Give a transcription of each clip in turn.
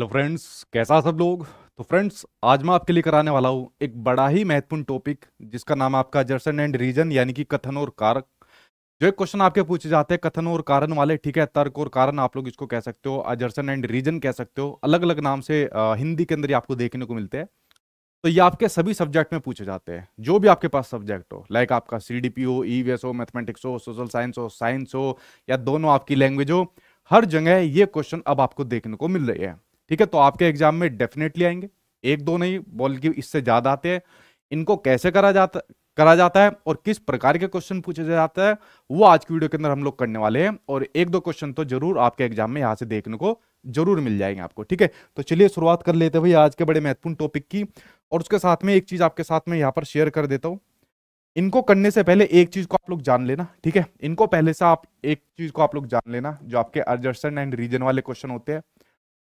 hello friends कैसा सब लोग तो फ्रेंड्स आज मैं आपके लिए कराने वाला हूँ एक बड़ा ही महत्वपूर्ण टॉपिक जिसका नाम आपका जर्सन एंड रीजन यानी कि कथन और कारक जो एक क्वेश्चन आपके पूछे जाते हैं कथन और कारण वाले ठीक है तर्क और कारण आप लोग इसको कह सकते हो अजर्सन एंड रीजन कह सकते हो अलग अलग नाम से आ, हिंदी के अंदर ही आपको देखने को मिलते हैं तो ये आपके सभी सब्जेक्ट में पूछे जाते हैं जो भी आपके पास सब्जेक्ट हो लाइक आपका सी डी पी हो ई वी एस हो मैथमेटिक्स हो सोशल साइंस हो साइंस हो या दोनों आपकी लैंग्वेज हो हर जगह ये क्वेश्चन अब आपको देखने को मिल रही है ठीक है तो आपके एग्जाम में डेफिनेटली आएंगे एक दो नहीं बोल के इससे ज्यादा आते हैं इनको कैसे करा जाता करा जाता है और किस प्रकार के क्वेश्चन पूछे जाता है वो आज की वीडियो के अंदर हम लोग करने वाले हैं और एक दो क्वेश्चन तो जरूर आपके एग्जाम में यहाँ से देखने को जरूर मिल जाएंगे आपको ठीक है तो चलिए शुरुआत कर लेते हुए आज के बड़े महत्वपूर्ण टॉपिक की और उसके साथ में एक चीज आपके साथ में यहाँ पर शेयर कर देता हूँ इनको करने से पहले एक चीज को आप लोग जान लेना ठीक है इनको पहले से आप एक चीज को आप लोग जान लेना जो आपके अर्जर्सन एंड रीजन वाले क्वेश्चन होते हैं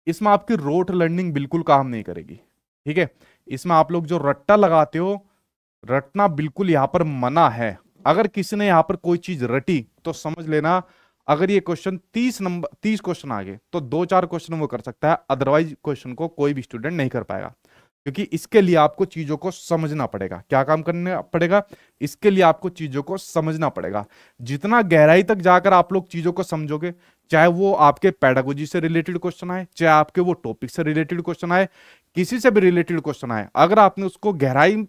इसमें आपकी रोट लर्निंग बिल्कुल काम नहीं करेगी ठीक है इसमें आप लोग जो रट्टा लगाते हो रटना बिल्कुल यहाँ पर मना है अगर किसी ने यहाँ पर कोई चीज रटी तो समझ लेना अगर ये क्वेश्चन तीस नंबर तीस क्वेश्चन आ गए तो दो चार क्वेश्चन वो कर सकता है अदरवाइज क्वेश्चन को कोई भी स्टूडेंट नहीं कर पाएगा क्योंकि इसके लिए आपको चीजों को समझना पड़ेगा क्या काम करना पड़ेगा इसके लिए आपको चीजों को समझना पड़ेगा जितना गहराई तक जाकर आप लोग चीजों को समझोगे चाहे वो आपके पैडागोजी से रिलेटेड क्वेश्चन आए चाहे आपके वो टॉपिक से रिलेटेड क्वेश्चन आए किसी से भी रिलेटेड क्वेश्चन आए अगर आपने उसको गहराई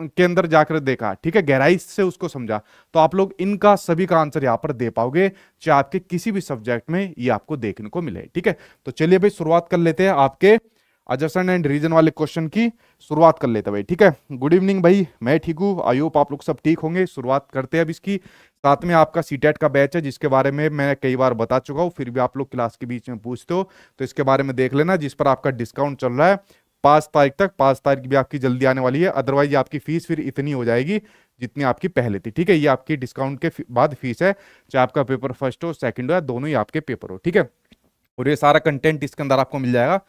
के अंदर जाकर देखा ठीक है गहराई से उसको समझा तो आप लोग इनका सभी का आंसर यहाँ पर दे पाओगे चाहे आपके किसी भी सब्जेक्ट में ये आपको देखने को मिले ठीक है तो चलिए भाई शुरुआत कर लेते हैं आपके अजर्सन एंड रीजन वाले क्वेश्चन की शुरुआत कर लेते भाई ठीक है गुड इवनिंग भाई मैं ठीक हूँ आई होप आप लोग सब ठीक होंगे शुरुआत करते हैं अब इसकी साथ में आपका सी का बैच है जिसके बारे में मैं कई बार बता चुका हूँ फिर भी आप लोग क्लास के बीच में पूछते हो तो इसके बारे में देख लेना जिस पर आपका डिस्काउंट चल रहा है पाँच तारीख तक पाँच तारीख भी आपकी जल्दी आने वाली है अदरवाइज आपकी फीस फिर इतनी हो जाएगी जितनी आपकी पहले थी ठीक है ये आपकी डिस्काउंट के बाद फीस है चाहे आपका पेपर फर्स्ट हो सेकेंड हो या दोनों ही आपके पेपर हो ठीक है और ये सारा कंटेंट इसके अंदर आपको मिल जाएगा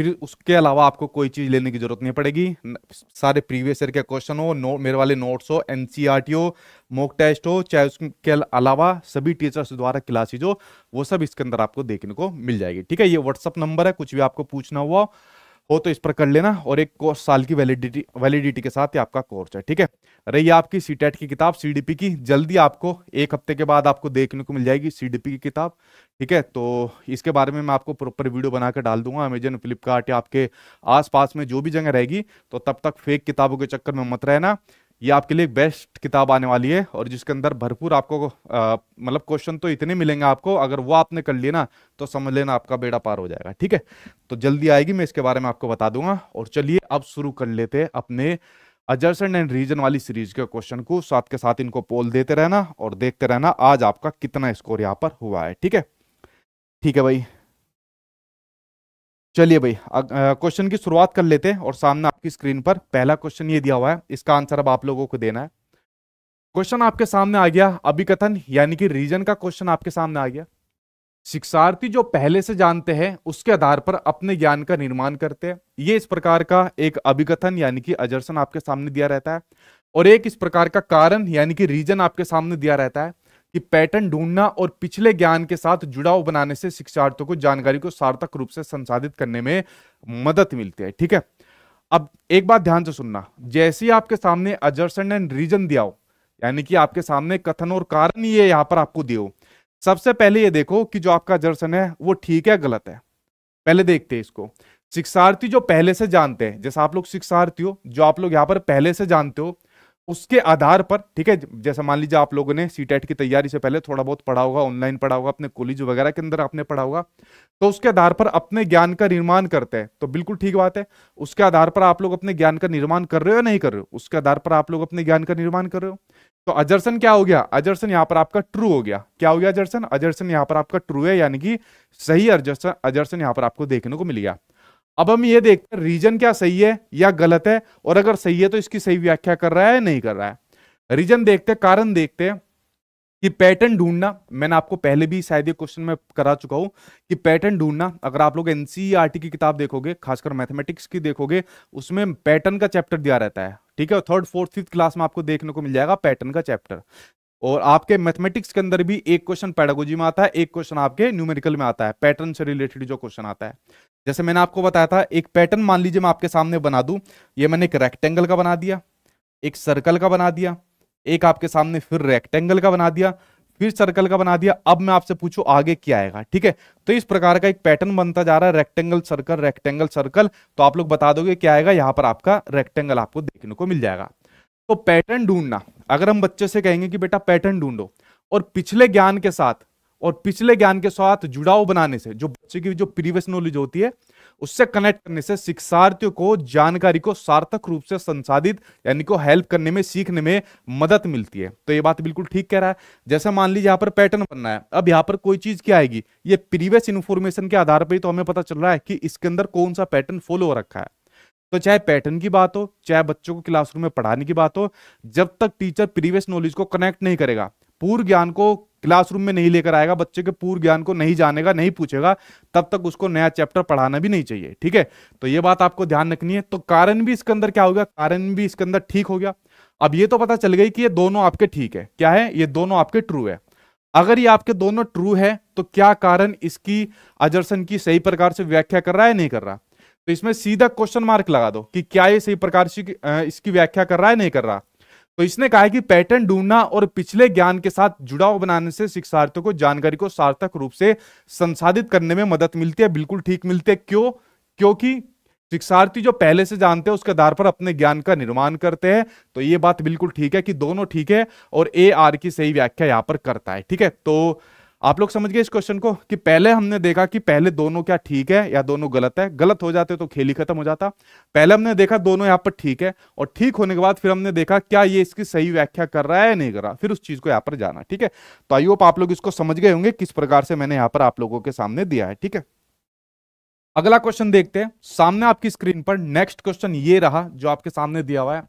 फिर उसके अलावा आपको कोई चीज़ लेने की जरूरत नहीं पड़ेगी सारे प्रीवियस ईयर के क्वेश्चन हो नो मेरे वाले नोट्स हो एन हो मॉक टेस्ट हो चाहे उसके अलावा सभी टीचर्स द्वारा क्लासेज हो वो सब इसके अंदर आपको देखने को मिल जाएगी ठीक है ये व्हाट्सअप नंबर है कुछ भी आपको पूछना हुआ हो तो इस पर कर लेना और एक कोर्स साल की वैलिडिटी वैलिडिटी के साथ ही आपका कोर्स है ठीक है रही आपकी सी e की किताब सीडीपी की जल्दी आपको एक हफ्ते के बाद आपको देखने को मिल जाएगी सीडीपी की किताब ठीक है तो इसके बारे में मैं आपको प्रॉपर वीडियो बना कर डाल दूंगा अमेजन फ्लिपकार्ट या आपके आसपास में जो भी जगह रहेगी तो तब तक फेक किताबों के चक्कर में मत रहना ये आपके लिए बेस्ट किताब आने वाली है और जिसके अंदर भरपूर आपको मतलब क्वेश्चन तो इतने मिलेंगे आपको अगर वो आपने कर लिया ना तो समझ लेना आपका बेड़ा पार हो जाएगा ठीक है तो जल्दी आएगी मैं इसके बारे में आपको बता दूंगा और चलिए अब शुरू कर लेते हैं अपने अजर्सन एंड रीजन वाली सीरीज के क्वेश्चन को साथ के साथ इनको पोल देते रहना और देखते रहना आज आपका कितना स्कोर यहाँ पर हुआ है ठीक है ठीक है भाई चलिए भाई क्वेश्चन की शुरुआत कर लेते हैं और सामने आपकी स्क्रीन पर पहला क्वेश्चन ये दिया हुआ है इसका आंसर अब आप लोगों को देना है क्वेश्चन आपके सामने आ गया अभिकथन यानी कि रीजन का क्वेश्चन आपके सामने आ गया शिक्षार्थी जो पहले से जानते हैं उसके आधार पर अपने ज्ञान का निर्माण करते हैं ये इस प्रकार का एक अभिकथन यानी कि अजर्सन आपके सामने दिया रहता है और एक इस प्रकार का कारण यानी कि रीजन आपके सामने दिया रहता है कि पैटर्न ढूंढना और पिछले ज्ञान के साथ जुड़ाव बनाने से शिक्षार्थियों को जानकारी को सार्थक रूप से संसाधित करने में मदद मिलती है ठीक है अब एक बात ध्यान से सुनना जैसे ही आपके सामने अजर्सन एंड रीजन दिया हो यानी कि आपके सामने कथन और कारण ये यहाँ पर आपको दिए सबसे पहले ये देखो कि जो आपका अजर्सन है वो ठीक है गलत है पहले देखते हैं इसको शिक्षार्थी जो पहले से जानते हैं जैसे आप लोग शिक्षार्थी हो जो आप लोग यहाँ पर पहले से जानते हो उसके आधार पर ठीक है जैसा मान लीजिए आप लोगों ने सी e की तैयारी से पहले थोड़ा बहुत पढ़ा होगा ऑनलाइन पढ़ा होगा अपने कॉलेज वगैरह के अंदर आपने पढ़ा होगा तो उसके आधार पर अपने ज्ञान का निर्माण करते हैं तो बिल्कुल ठीक बात है उसके आधार पर आप लोग अपने ज्ञान का निर्माण कर रहे हो या नहीं कर रहे हो उसके आधार पर आप लोग अपने ज्ञान का निर्माण कर रहे हो तो अजर्सन क्या हो गया अजर्सन यहाँ पर आपका ट्रू हो गया क्या हो गया अजर्सन अजर्सन यहाँ पर आपका ट्रू है यानी कि सही अजर्सन अजर्सन यहाँ पर आपको देखने को मिल गया अब हम ये देखते हैं रीजन क्या सही है या गलत है और अगर सही है तो इसकी सही व्याख्या कर रहा है या नहीं कर रहा है रीजन देखते हैं कारण देखते हैं कि पैटर्न ढूंढना मैंने आपको पहले भी शायद ये क्वेश्चन में करा चुका हूं कि पैटर्न ढूंढना अगर आप लोग एनसीईआरटी e की किताब देखोगे खासकर मैथमेटिक्स की देखोगे उसमें पैटर्न का चैप्टर दिया रहता है ठीक है थर्ड फोर्थ फिफ्थ क्लास में आपको देखने को मिल जाएगा पैटर्न का चैप्टर और आपके मैथमेटिक्स के अंदर भी एक क्वेश्चन पैडागोजी में आता है एक क्वेश्चन आपके न्यूमेरिकल में आता है पैटर्न से रिलेटेड जो क्वेश्चन आता है जैसे मैंने आपको बताया था एक पैटर्न मान लीजिए मैं आपके सामने बना दूं ये मैंने एक रेक्टेंगल का बना दिया एक सर्कल का बना दिया एक आपके सामने फिर रेक्टेंगल का बना दिया फिर सर्कल का बना दिया अब मैं आपसे पूछूं आगे क्या आएगा ठीक है तो इस प्रकार का एक पैटर्न बनता जा रहा है रेक्टेंगल सर्कल रेक्टेंगल सर्कल तो आप लोग बता दोगे क्या आएगा यहाँ पर आपका रेक्टेंगल आपको देखने को मिल जाएगा तो पैटर्न ढूंढना अगर हम बच्चे से कहेंगे कि बेटा पैटर्न ढूंढो और पिछले ज्ञान के साथ और पिछले ज्ञान के साथ जुड़ाव बनाने से जो बच्चे की जो प्रीवियस नॉलेज होती है उससे कनेक्ट करने से शिक्षार्थियों को जानकारी को सार्थक रूप से संसाधित यानी को हेल्प करने में सीखने में मदद मिलती है तो ये बात बिल्कुल ठीक कह रहा है जैसे मान लीजिए यहाँ पर पैटर्न बनना है अब यहाँ पर कोई चीज क्या आएगी ये प्रीवियस इन्फॉर्मेशन के आधार पर ही तो हमें पता चल रहा है कि इसके अंदर कौन सा पैटर्न फॉलो हो रखा है तो चाहे पैटर्न की बात हो चाहे बच्चों को क्लासरूम में पढ़ाने की बात हो जब तक टीचर प्रीवियस नॉलेज को कनेक्ट नहीं करेगा पूर्व ज्ञान को क्लासरूम में नहीं लेकर आएगा बच्चे के पूर्व ज्ञान को नहीं जानेगा नहीं पूछेगा तब तक उसको नया चैप्टर पढ़ाना भी नहीं चाहिए ठीक है तो ये बात आपको ध्यान रखनी है तो कारण भी इसके अंदर क्या हो गया कारण भी इसके अंदर ठीक हो गया अब ये तो पता चल गई कि ये दोनों आपके ठीक है क्या है ये दोनों आपके ट्रू है अगर ये आपके दोनों ट्रू है तो क्या कारण इसकी अजर्सन की सही प्रकार से व्याख्या कर रहा है नहीं कर रहा तो इसमें सीधा क्वेश्चन मार्क लगा दो कि क्या ये सही प्रकार से इसकी व्याख्या कर रहा है नहीं कर रहा तो इसने कहा कि पैटर्न ढूंढना और पिछले ज्ञान के साथ जुड़ाव बनाने से शिक्षार्थियों को जानकारी को सार्थक रूप से संसाधित करने में मदद मिलती है बिल्कुल ठीक मिलती है क्यों क्योंकि शिक्षार्थी जो पहले से जानते हैं उसके आधार पर अपने ज्ञान का निर्माण करते हैं तो ये बात बिल्कुल ठीक है कि दोनों ठीक है और ए आर की सही व्याख्या यहाँ पर करता है ठीक है तो आप लोग समझ गए इस क्वेश्चन को कि पहले हमने देखा कि पहले दोनों क्या ठीक है या दोनों गलत है गलत हो जाते तो खेल ही खत्म हो जाता पहले हमने देखा दोनों यहाँ पर ठीक है और ठीक होने के बाद फिर हमने देखा क्या ये इसकी सही व्याख्या कर रहा है या नहीं कर रहा फिर उस चीज को यहाँ पर जाना ठीक है तो आई होप आप लोग इसको समझ गए होंगे किस प्रकार से मैंने यहाँ पर आप लोगों के सामने दिया है ठीक है अगला क्वेश्चन देखते हैं सामने आपकी स्क्रीन पर नेक्स्ट क्वेश्चन ये रहा जो आपके सामने दिया हुआ है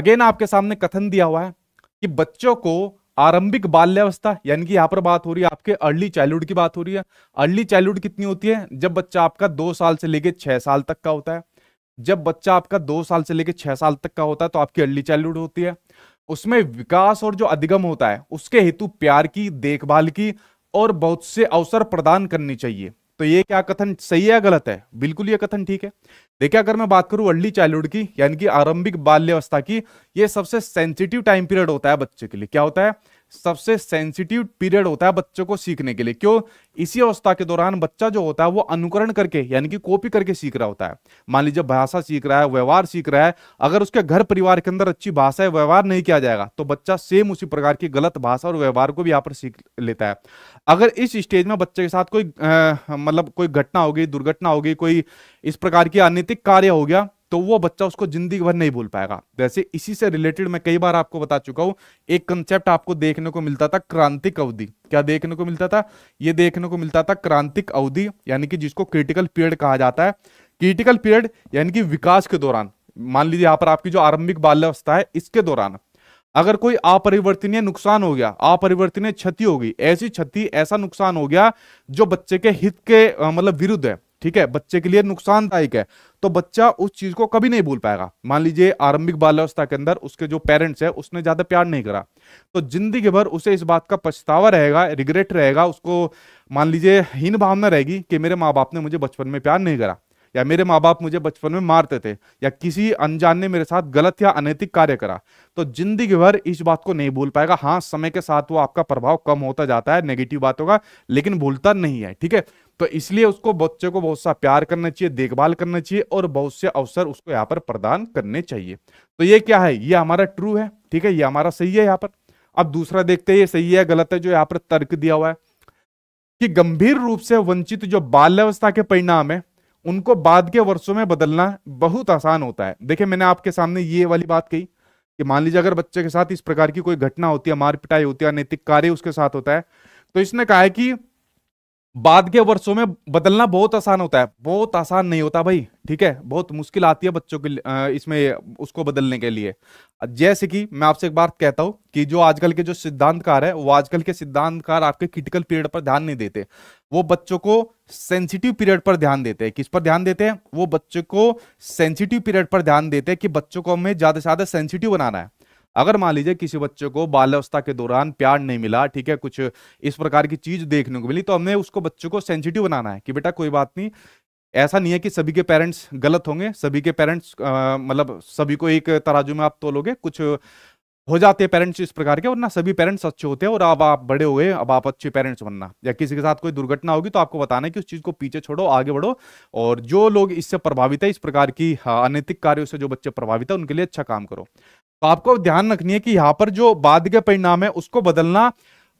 अगेन आपके सामने कथन दिया हुआ है कि बच्चों को आरंभिक बाल्यावस्था यानी कि यहाँ पर बात हो रही है आपके अर्ली चाइल्डहुड की बात हो रही है अर्ली चाइल्डहुड कितनी होती है जब बच्चा आपका दो साल से लेके छह साल तक का होता है जब बच्चा आपका दो साल से लेके छह साल तक का होता है तो आपकी अर्ली चाइल्डहुड होती है उसमें विकास और जो अधिगम होता है उसके हेतु प्यार की देखभाल की और बहुत से अवसर प्रदान करनी चाहिए तो ये क्या कथन सही है गलत है बिल्कुल ये कथन ठीक है देखिए अगर मैं बात करूं अर्ली चाइल्डहुड की यानी कि आरंभिक बाल्यावस्था की ये सबसे सेंसिटिव टाइम पीरियड होता है बच्चे के लिए क्या होता है सबसे सेंसिटिव पीरियड होता है बच्चों को सीखने के लिए क्यों इसी अवस्था के दौरान बच्चा जो होता है वो अनुकरण करके यानी कि कॉपी करके सीख रहा होता है मान लीजिए भाषा सीख रहा है व्यवहार सीख रहा है अगर उसके घर परिवार के अंदर अच्छी भाषा है व्यवहार नहीं किया जाएगा तो बच्चा सेम उसी प्रकार की गलत भाषा और व्यवहार को भी यहाँ पर सीख लेता है अगर इस स्टेज में बच्चे के साथ कोई मतलब कोई घटना हो गई दुर्घटना हो गई कोई इस प्रकार की अनैतिक कार्य हो गया तो वो बच्चा उसको जिंदगी भर नहीं भूल पाएगा वैसे इसी से रिलेटेड मैं कई बार आपको बता चुका हूँ एक कंसेप्ट आपको देखने को मिलता था क्रांतिक अवधि क्या देखने को मिलता था ये देखने को मिलता था क्रांतिक अवधि यानी कि जिसको क्रिटिकल पीरियड कहा जाता है क्रिटिकल पीरियड यानी कि विकास के दौरान मान लीजिए यहाँ पर आपकी जो आरंभिक बाल्यावस्था है इसके दौरान अगर कोई अपरिवर्तनीय नुकसान हो गया अपरिवर्तनीय क्षति होगी ऐसी क्षति ऐसा नुकसान हो गया जो बच्चे के हित के मतलब विरुद्ध है ठीक है बच्चे के लिए नुकसानदायक है तो बच्चा उस चीज को कभी नहीं भूल पाएगा मान लीजिए आरंभिक बाल्यावस्था के अंदर उसके जो पेरेंट्स है उसने ज्यादा प्यार नहीं करा तो जिंदगी भर उसे इस बात का पछतावा रहेगा रिग्रेट रहेगा उसको मान लीजिए हीन भावना रहेगी कि मेरे माँ बाप ने मुझे बचपन में प्यार नहीं करा या मेरे माँ बाप मुझे बचपन में मारते थे या किसी अनजान ने मेरे साथ गलत या अनैतिक कार्य करा तो जिंदगी भर इस बात को नहीं भूल पाएगा हाँ समय के साथ वो आपका प्रभाव कम होता जाता है नेगेटिव बातों का लेकिन भूलता नहीं है ठीक है तो इसलिए उसको बच्चे को बहुत सा प्यार करना चाहिए देखभाल करना चाहिए और बहुत से अवसर उसको यहाँ पर प्रदान करने चाहिए तो ये क्या है ये हमारा ट्रू है ठीक है ये हमारा सही है यहाँ पर अब दूसरा देखते हैं ये सही है गलत है जो यहाँ पर तर्क दिया हुआ है कि गंभीर रूप से वंचित जो बाल्यावस्था के परिणाम है उनको बाद के वर्षों में बदलना बहुत आसान होता है देखिए मैंने आपके सामने ये वाली बात कही कि मान लीजिए अगर बच्चे के साथ इस प्रकार की कोई घटना होती है मार पिटाई होती है अनैतिक कार्य उसके साथ होता है तो इसने कहा है कि बाद के वर्षों में बदलना बहुत आसान होता है बहुत आसान नहीं होता भाई ठीक है बहुत मुश्किल आती है बच्चों के इसमें उसको बदलने के लिए जैसे कि मैं आपसे एक बात कहता हूँ कि जो आजकल के जो सिद्धांतकार है वो आजकल के सिद्धांतकार आपके क्रिटिकल पीरियड पर ध्यान नहीं देते वो बच्चों को सेंसिटिव पीरियड पर ध्यान देते हैं किस पर ध्यान देते हैं वो बच्चों को सेंसिटिव पीरियड पर ध्यान देते हैं कि बच्चों को हमें ज्यादा से ज्यादा सेंसिटिव बनाना है अगर मान लीजिए किसी बच्चे को बाल्यावस्था के दौरान प्यार नहीं मिला ठीक है कुछ इस प्रकार की चीज देखने को मिली तो हमने उसको बच्चे को सेंसिटिव बनाना है कि बेटा कोई बात नहीं ऐसा नहीं है कि सभी के पेरेंट्स गलत होंगे सभी के पेरेंट्स मतलब सभी को एक तराजू में आप तोलोगे कुछ हो जाते हैं पेरेंट्स इस प्रकार के वरना सभी पेरेंट्स अच्छे होते हैं और अब आप बड़े हो गए अब आप अच्छे पेरेंट्स बनना या किसी के साथ कोई दुर्घटना होगी तो आपको बताना है कि उस चीज़ को पीछे छोड़ो आगे बढ़ो और जो लोग इससे प्रभावित है इस प्रकार की हाँ, अनैतिक कार्यों से जो बच्चे प्रभावित है उनके लिए अच्छा काम करो तो आपको ध्यान रखनी है कि यहाँ पर जो बाद के परिणाम है उसको बदलना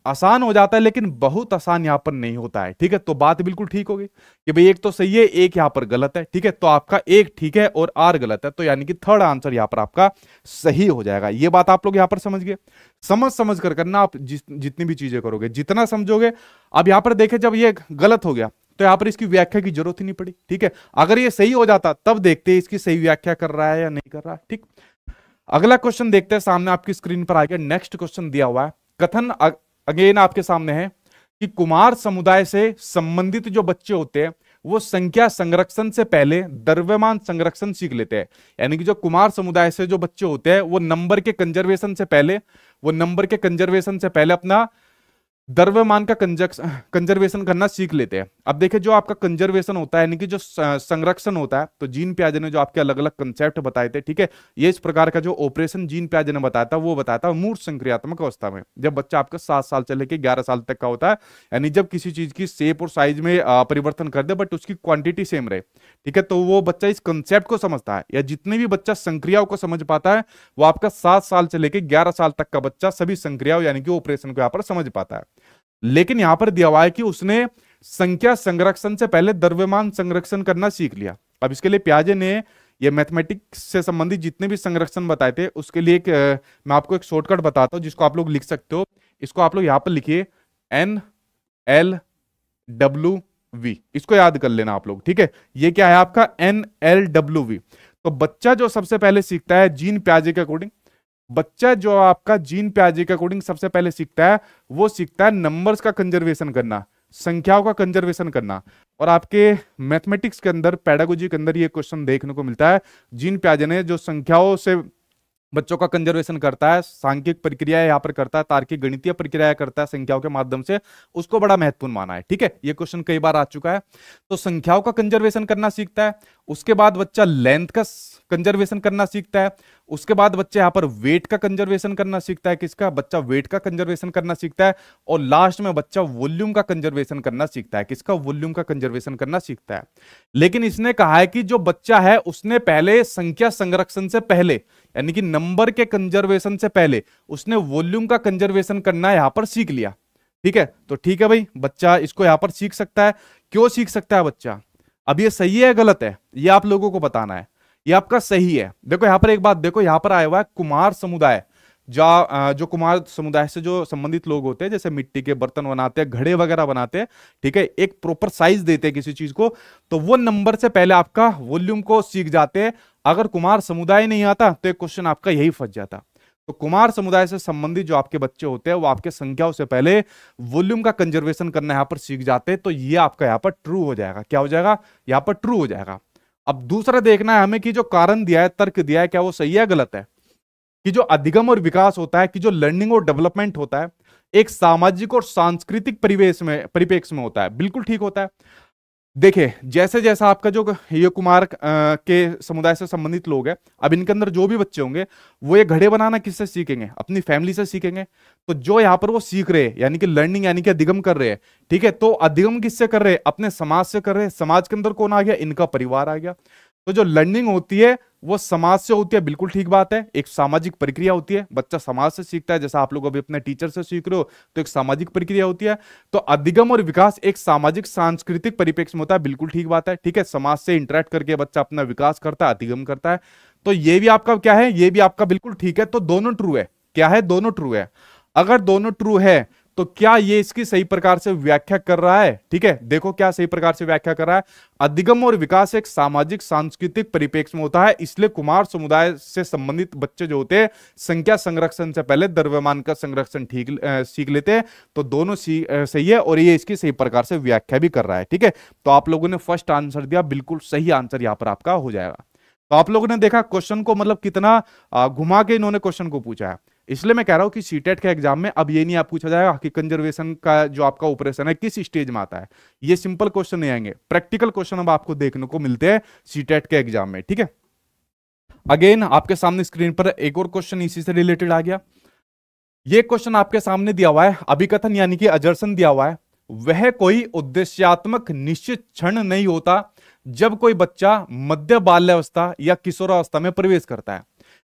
आसान हो जाता है लेकिन बहुत आसान यहाँ पर नहीं होता है ठीक है तो बात बिल्कुल ठीक होगी कि भाई एक तो सही है एक यहाँ पर गलत है ठीक है तो आपका एक ठीक है और आर गलत है तो यानी कि थर्ड आंसर यहाँ पर आपका सही हो जाएगा ये बात आप लोग यहाँ पर समझ गए समझ समझ कर करना आप जिस जितनी भी चीजें करोगे जितना समझोगे अब यहाँ पर देखे जब ये गलत हो गया तो यहाँ पर इसकी व्याख्या की जरूरत ही नहीं पड़ी ठीक है अगर ये सही हो जाता तब देखते इसकी सही व्याख्या कर रहा है या नहीं कर रहा ठीक अगला क्वेश्चन देखते हैं सामने आपकी स्क्रीन पर आ गया नेक्स्ट क्वेश्चन दिया हुआ है कथन अगेन आपके सामने है कि कुमार समुदाय से संबंधित जो बच्चे होते हैं वो संख्या संरक्षण से पहले द्रव्यमान संरक्षण सीख लेते हैं यानी कि जो कुमार समुदाय से जो बच्चे होते हैं वो नंबर के कंजर्वेशन से पहले वो नंबर के कंजर्वेशन से पहले अपना द्रव्यमान का कंजर्वेशन करना सीख लेते हैं अब देखिए जो आपका कंजर्वेशन होता है यानी कि जो संरक्षण होता है तो जीन प्याजे ने जो आपके अलग अलग कंसेप्ट बताए थे ठीक है ये इस प्रकार का जो ऑपरेशन जीन प्याजे ने बताया था वो बताया था मूर्ख संक्रियात्मक अवस्था में जब बच्चा आपका सात साल से लेकर ग्यारह साल तक का होता है यानी जब किसी चीज की सेप और साइज में परिवर्तन कर दे बट उसकी क्वांटिटी सेम रहे ठीक है तो वो बच्चा इस कंसेप्ट को समझता है या जितने भी बच्चा संक्रियाओं को समझ पाता है वो आपका सात साल से लेकर ग्यारह साल तक का बच्चा सभी संक्रियाओं यानी कि ऑपरेशन को यहाँ पर समझ पाता है लेकिन यहां पर दिया हुआ है कि उसने संख्या संरक्षण से पहले द्रव्यमान संरक्षण करना सीख लिया अब इसके लिए प्याजे ने ये मैथमेटिक्स से संबंधित जितने भी संरक्षण बताए थे उसके लिए एक मैं आपको एक शॉर्टकट बताता हूँ जिसको आप लोग लिख सकते हो इसको आप लोग यहाँ पर लिखिए एन एल डब्ल्यू वी इसको याद कर लेना आप लोग ठीक है ये क्या है आपका एन एल डब्ल्यू वी तो बच्चा जो सबसे पहले सीखता है जीन प्याजे के अकॉर्डिंग बच्चा जो आपका जीन प्याजे के अकॉर्डिंग सबसे पहले सीखता है वो सीखता है नंबर्स का कंजर्वेशन करना संख्याओं का कंजर्वेशन करना और आपके मैथमेटिक्स के अंदर पैडागोजी के अंदर ये क्वेश्चन देखने को मिलता है जीन प्याजे ने जो संख्याओं से बच्चों का कंजर्वेशन करता है सांख्यिक प्रक्रिया यहाँ पर करता है तार्किक गणितीय प्रक्रिया करता है संख्याओं के माध्यम से उसको बड़ा महत्वपूर्ण माना है ठीक है ये क्वेश्चन कई बार आ चुका है तो संख्याओं का कंजर्वेशन करना सीखता है उसके बाद बच्चा लेंथ का कंजर्वेशन करना सीखता है उसके बाद बच्चा यहाँ पर वेट का कंजर्वेशन करना सीखता है किसका बच्चा वेट का कंजर्वेशन करना सीखता है और लास्ट में बच्चा वॉल्यूम का कंजर्वेशन करना सीखता है किसका वॉल्यूम का कंजर्वेशन करना सीखता है लेकिन इसने कहा है कि जो बच्चा है उसने पहले संख्या संरक्षण से पहले यानी कि नंबर के कंजर्वेशन से पहले उसने वॉल्यूम का कंजर्वेशन करना यहाँ पर सीख लिया ठीक है तो ठीक है भाई बच्चा इसको यहाँ पर सीख सकता है क्यों सीख सकता है बच्चा अब ये सही है गलत है ये आप लोगों को बताना है ये आपका सही है देखो यहाँ पर एक बात देखो यहाँ पर आया हुआ है कुमार समुदाय जा जो कुमार समुदाय से जो संबंधित लोग होते हैं जैसे मिट्टी के बर्तन बनाते हैं घड़े वगैरह बनाते हैं ठीक है एक प्रॉपर साइज देते हैं किसी चीज को तो वो नंबर से पहले आपका वॉल्यूम को सीख जाते हैं अगर कुमार समुदाय नहीं आता तो एक क्वेश्चन आपका यही फंस जाता तो कुमार समुदाय से संबंधित जो आपके बच्चे होते हैं वो आपके संख्याओं से पहले वॉल्यूम का कंजर्वेशन करना यहां पर सीख जाते हैं तो ये आपका यहां पर ट्रू हो जाएगा क्या हो जाएगा यहाँ पर ट्रू हो जाएगा अब दूसरा देखना है हमें कि जो कारण दिया है तर्क दिया है क्या वो सही है गलत है कि जो अधिगम और विकास होता है कि जो लर्निंग और डेवलपमेंट होता है एक सामाजिक और सांस्कृतिक परिवेश में परिपेक्ष में होता है बिल्कुल ठीक होता है देखिए जैसे जैसे आपका जो ये कुमार के समुदाय से संबंधित लोग हैं अब इनके अंदर जो भी बच्चे होंगे वो ये घड़े बनाना किससे सीखेंगे अपनी फैमिली से सीखेंगे तो जो यहाँ पर वो सीख रहे हैं यानी कि लर्निंग यानी कि अधिगम कर रहे हैं ठीक है तो अधिगम किससे कर रहे हैं अपने समाज से कर रहे हैं समाज के अंदर कौन आ गया इनका परिवार आ गया तो जो लर्निंग होती है वो समाज से होती है बिल्कुल ठीक बात है एक सामाजिक प्रक्रिया होती है बच्चा समाज से सीखता है जैसा आप लोग अभी अपने टीचर से सीख रहे हो तो एक सामाजिक प्रक्रिया होती है तो अधिगम और विकास एक सामाजिक सांस्कृतिक परिप्रेक्ष्य में होता है बिल्कुल ठीक बात है ठीक है समाज से इंटरेक्ट करके बच्चा अपना विकास करता है अधिगम करता है तो ये भी आपका क्या है ये भी आपका बिल्कुल ठीक है तो दोनों ट्रू है क्या है दोनों ट्रू है अगर दोनों ट्रू है तो क्या ये इसकी सही प्रकार से व्याख्या कर रहा है ठीक है देखो क्या सही प्रकार से व्याख्या कर रहा है अधिगम और विकास एक सामाजिक सांस्कृतिक परिपेक्ष में होता है इसलिए कुमार समुदाय से संबंधित बच्चे जो होते हैं संख्या संरक्षण से पहले द्रव्यमान का संरक्षण ठीक सीख लेते हैं तो दोनों सही है और ये इसकी सही प्रकार से व्याख्या भी कर रहा है ठीक है तो आप लोगों ने फर्स्ट आंसर दिया बिल्कुल सही आंसर यहाँ पर आपका हो जाएगा तो आप लोगों ने देखा क्वेश्चन को मतलब कितना घुमा के इन्होंने क्वेश्चन को पूछा है इसलिए मैं कह रहा हूं कि सीटेट e के एग्जाम में अब ये नहीं आप पूछा जाएगा कि कंजर्वेशन का जो आपका ऑपरेशन है किस स्टेज में आता है ये सिंपल क्वेश्चन नहीं आएंगे प्रैक्टिकल क्वेश्चन अब आपको देखने को मिलते हैं सीटेट e के एग्जाम में ठीक है अगेन आपके सामने स्क्रीन पर एक और क्वेश्चन इसी से रिलेटेड आ गया ये क्वेश्चन आपके सामने दिया हुआ है अभिकथन यानी कि अजर्सन दिया हुआ है वह कोई उद्देश्यात्मक निश्चित क्षण नहीं होता जब कोई बच्चा मध्य बाल्यावस्था या किशोरावस्था में प्रवेश करता है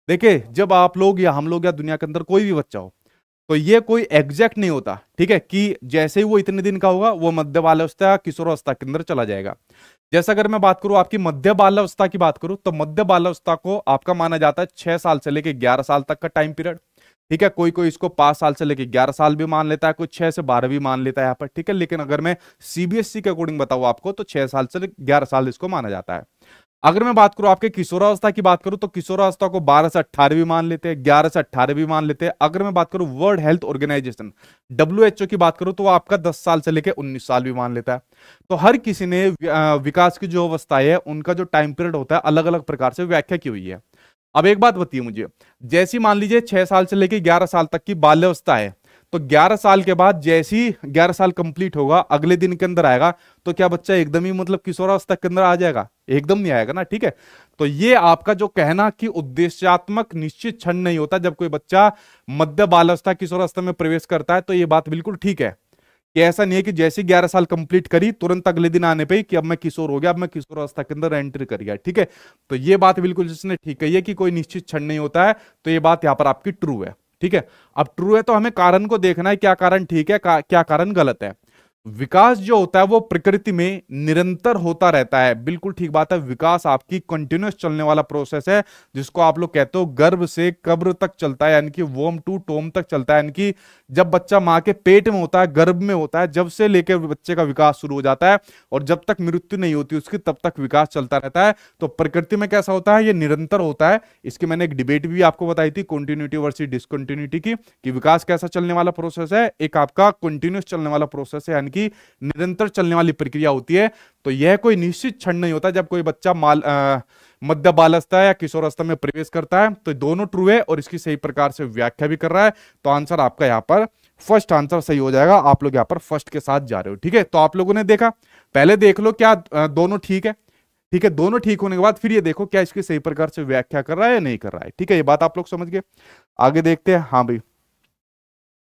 देखिए जब आप लोग या हम लोग या दुनिया के अंदर कोई भी बच्चा हो तो ये कोई एग्जैक्ट नहीं होता ठीक है कि जैसे ही वो इतने दिन का होगा वो मध्य बाल्यावस्था किशोरावस्था के अंदर चला जाएगा जैसे अगर मैं बात करूं आपकी मध्य अवस्था की बात करूं तो मध्य अवस्था को आपका माना जाता है छह साल से लेकर ग्यारह साल तक का टाइम पीरियड ठीक है कोई कोई इसको पांच साल से लेकर ग्यारह साल भी मान लेता है कोई छह से बारह भी मान लेता है यहाँ पर ठीक है लेकिन अगर मैं सीबीएसई e के अकॉर्डिंग बताऊ आपको तो छह साल से ग्यारह साल इसको माना जाता है अगर मैं बात करूं आपके किशोरावस्था की बात करूं तो किशोरावस्था को 12 से 18 भी मान लेते हैं 11 से 18 भी मान लेते हैं अगर मैं बात करूं वर्ल्ड हेल्थ ऑर्गेनाइजेशन डब्ल्यू की बात करूं तो वो आपका 10 साल से लेकर 19 साल भी मान लेता है तो हर किसी ने विकास की जो अवस्था है उनका जो टाइम पीरियड होता है अलग अलग प्रकार से व्याख्या की हुई है अब एक बात बताइए मुझे जैसी मान लीजिए छह साल से लेकर ग्यारह साल तक की बाल्यावस्था है तो 11 साल के बाद जैसे ही 11 साल कंप्लीट होगा अगले दिन के अंदर आएगा तो क्या बच्चा एकदम ही मतलब किशोरावस्था के अंदर आ जाएगा एकदम नहीं आएगा ना ठीक है तो ये आपका जो कहना कि उद्देश्यात्मक निश्चित क्षण नहीं होता जब कोई बच्चा मध्य बालावस्था किशोरावस्था में प्रवेश करता है तो ये बात बिल्कुल ठीक है कि ऐसा नहीं है कि जैसे ग्यारह साल कंप्लीट करी तुरंत अगले दिन आने पर कि अब मैं किशोर हो गया अब मैं किशोर अवस्था के अंदर एंट्री कर गया ठीक है तो ये बात बिल्कुल जिसने ठीक कही है कि कोई निश्चित क्षण नहीं होता है तो ये बात यहाँ पर आपकी ट्रू है ठीक है अब ट्रू है तो हमें कारण को देखना है क्या कारण ठीक है का, क्या कारण गलत है विकास जो होता है वो प्रकृति में निरंतर होता रहता है बिल्कुल ठीक बात है विकास आपकी कंटिन्यूस चलने वाला प्रोसेस है जिसको आप लोग कहते हो गर्भ से कब्र तक चलता है यानी कि वोम टू टोम तक चलता है यानी कि जब बच्चा माँ के पेट में होता है गर्भ में होता है जब से लेकर बच्चे का विकास शुरू हो जाता है और जब तक मृत्यु नहीं होती उसकी तब तक विकास चलता रहता है तो प्रकृति में कैसा होता है ये निरंतर होता है इसकी मैंने एक डिबेट भी आपको बताई थी कॉन्टिन्यूटी वर्सी डिसकंटिन्यूटी की कि विकास कैसा चलने वाला प्रोसेस है एक आपका कंटिन्यूस चलने वाला प्रोसेस है यानी कि निरंतर चलने वाली प्रक्रिया होती है तो यह कोई निश्चित क्षण नहीं होता जब कोई बच्चा माल आ, मध्य बालस्था या किशोरावस्था में प्रवेश करता है तो दोनों ट्रू है और इसकी सही प्रकार से व्याख्या भी कर रहा है तो आंसर आपका यहाँ पर फर्स्ट आंसर सही हो जाएगा आप लोग यहाँ पर फर्स्ट के साथ जा रहे हो ठीक है तो आप लोगों ने देखा पहले देख लो क्या दोनों ठीक है ठीक है दोनों ठीक होने के बाद फिर ये देखो क्या इसकी सही प्रकार से व्याख्या कर रहा है या नहीं कर रहा है ठीक है ये बात आप लोग समझ गए आगे देखते हैं हाँ भाई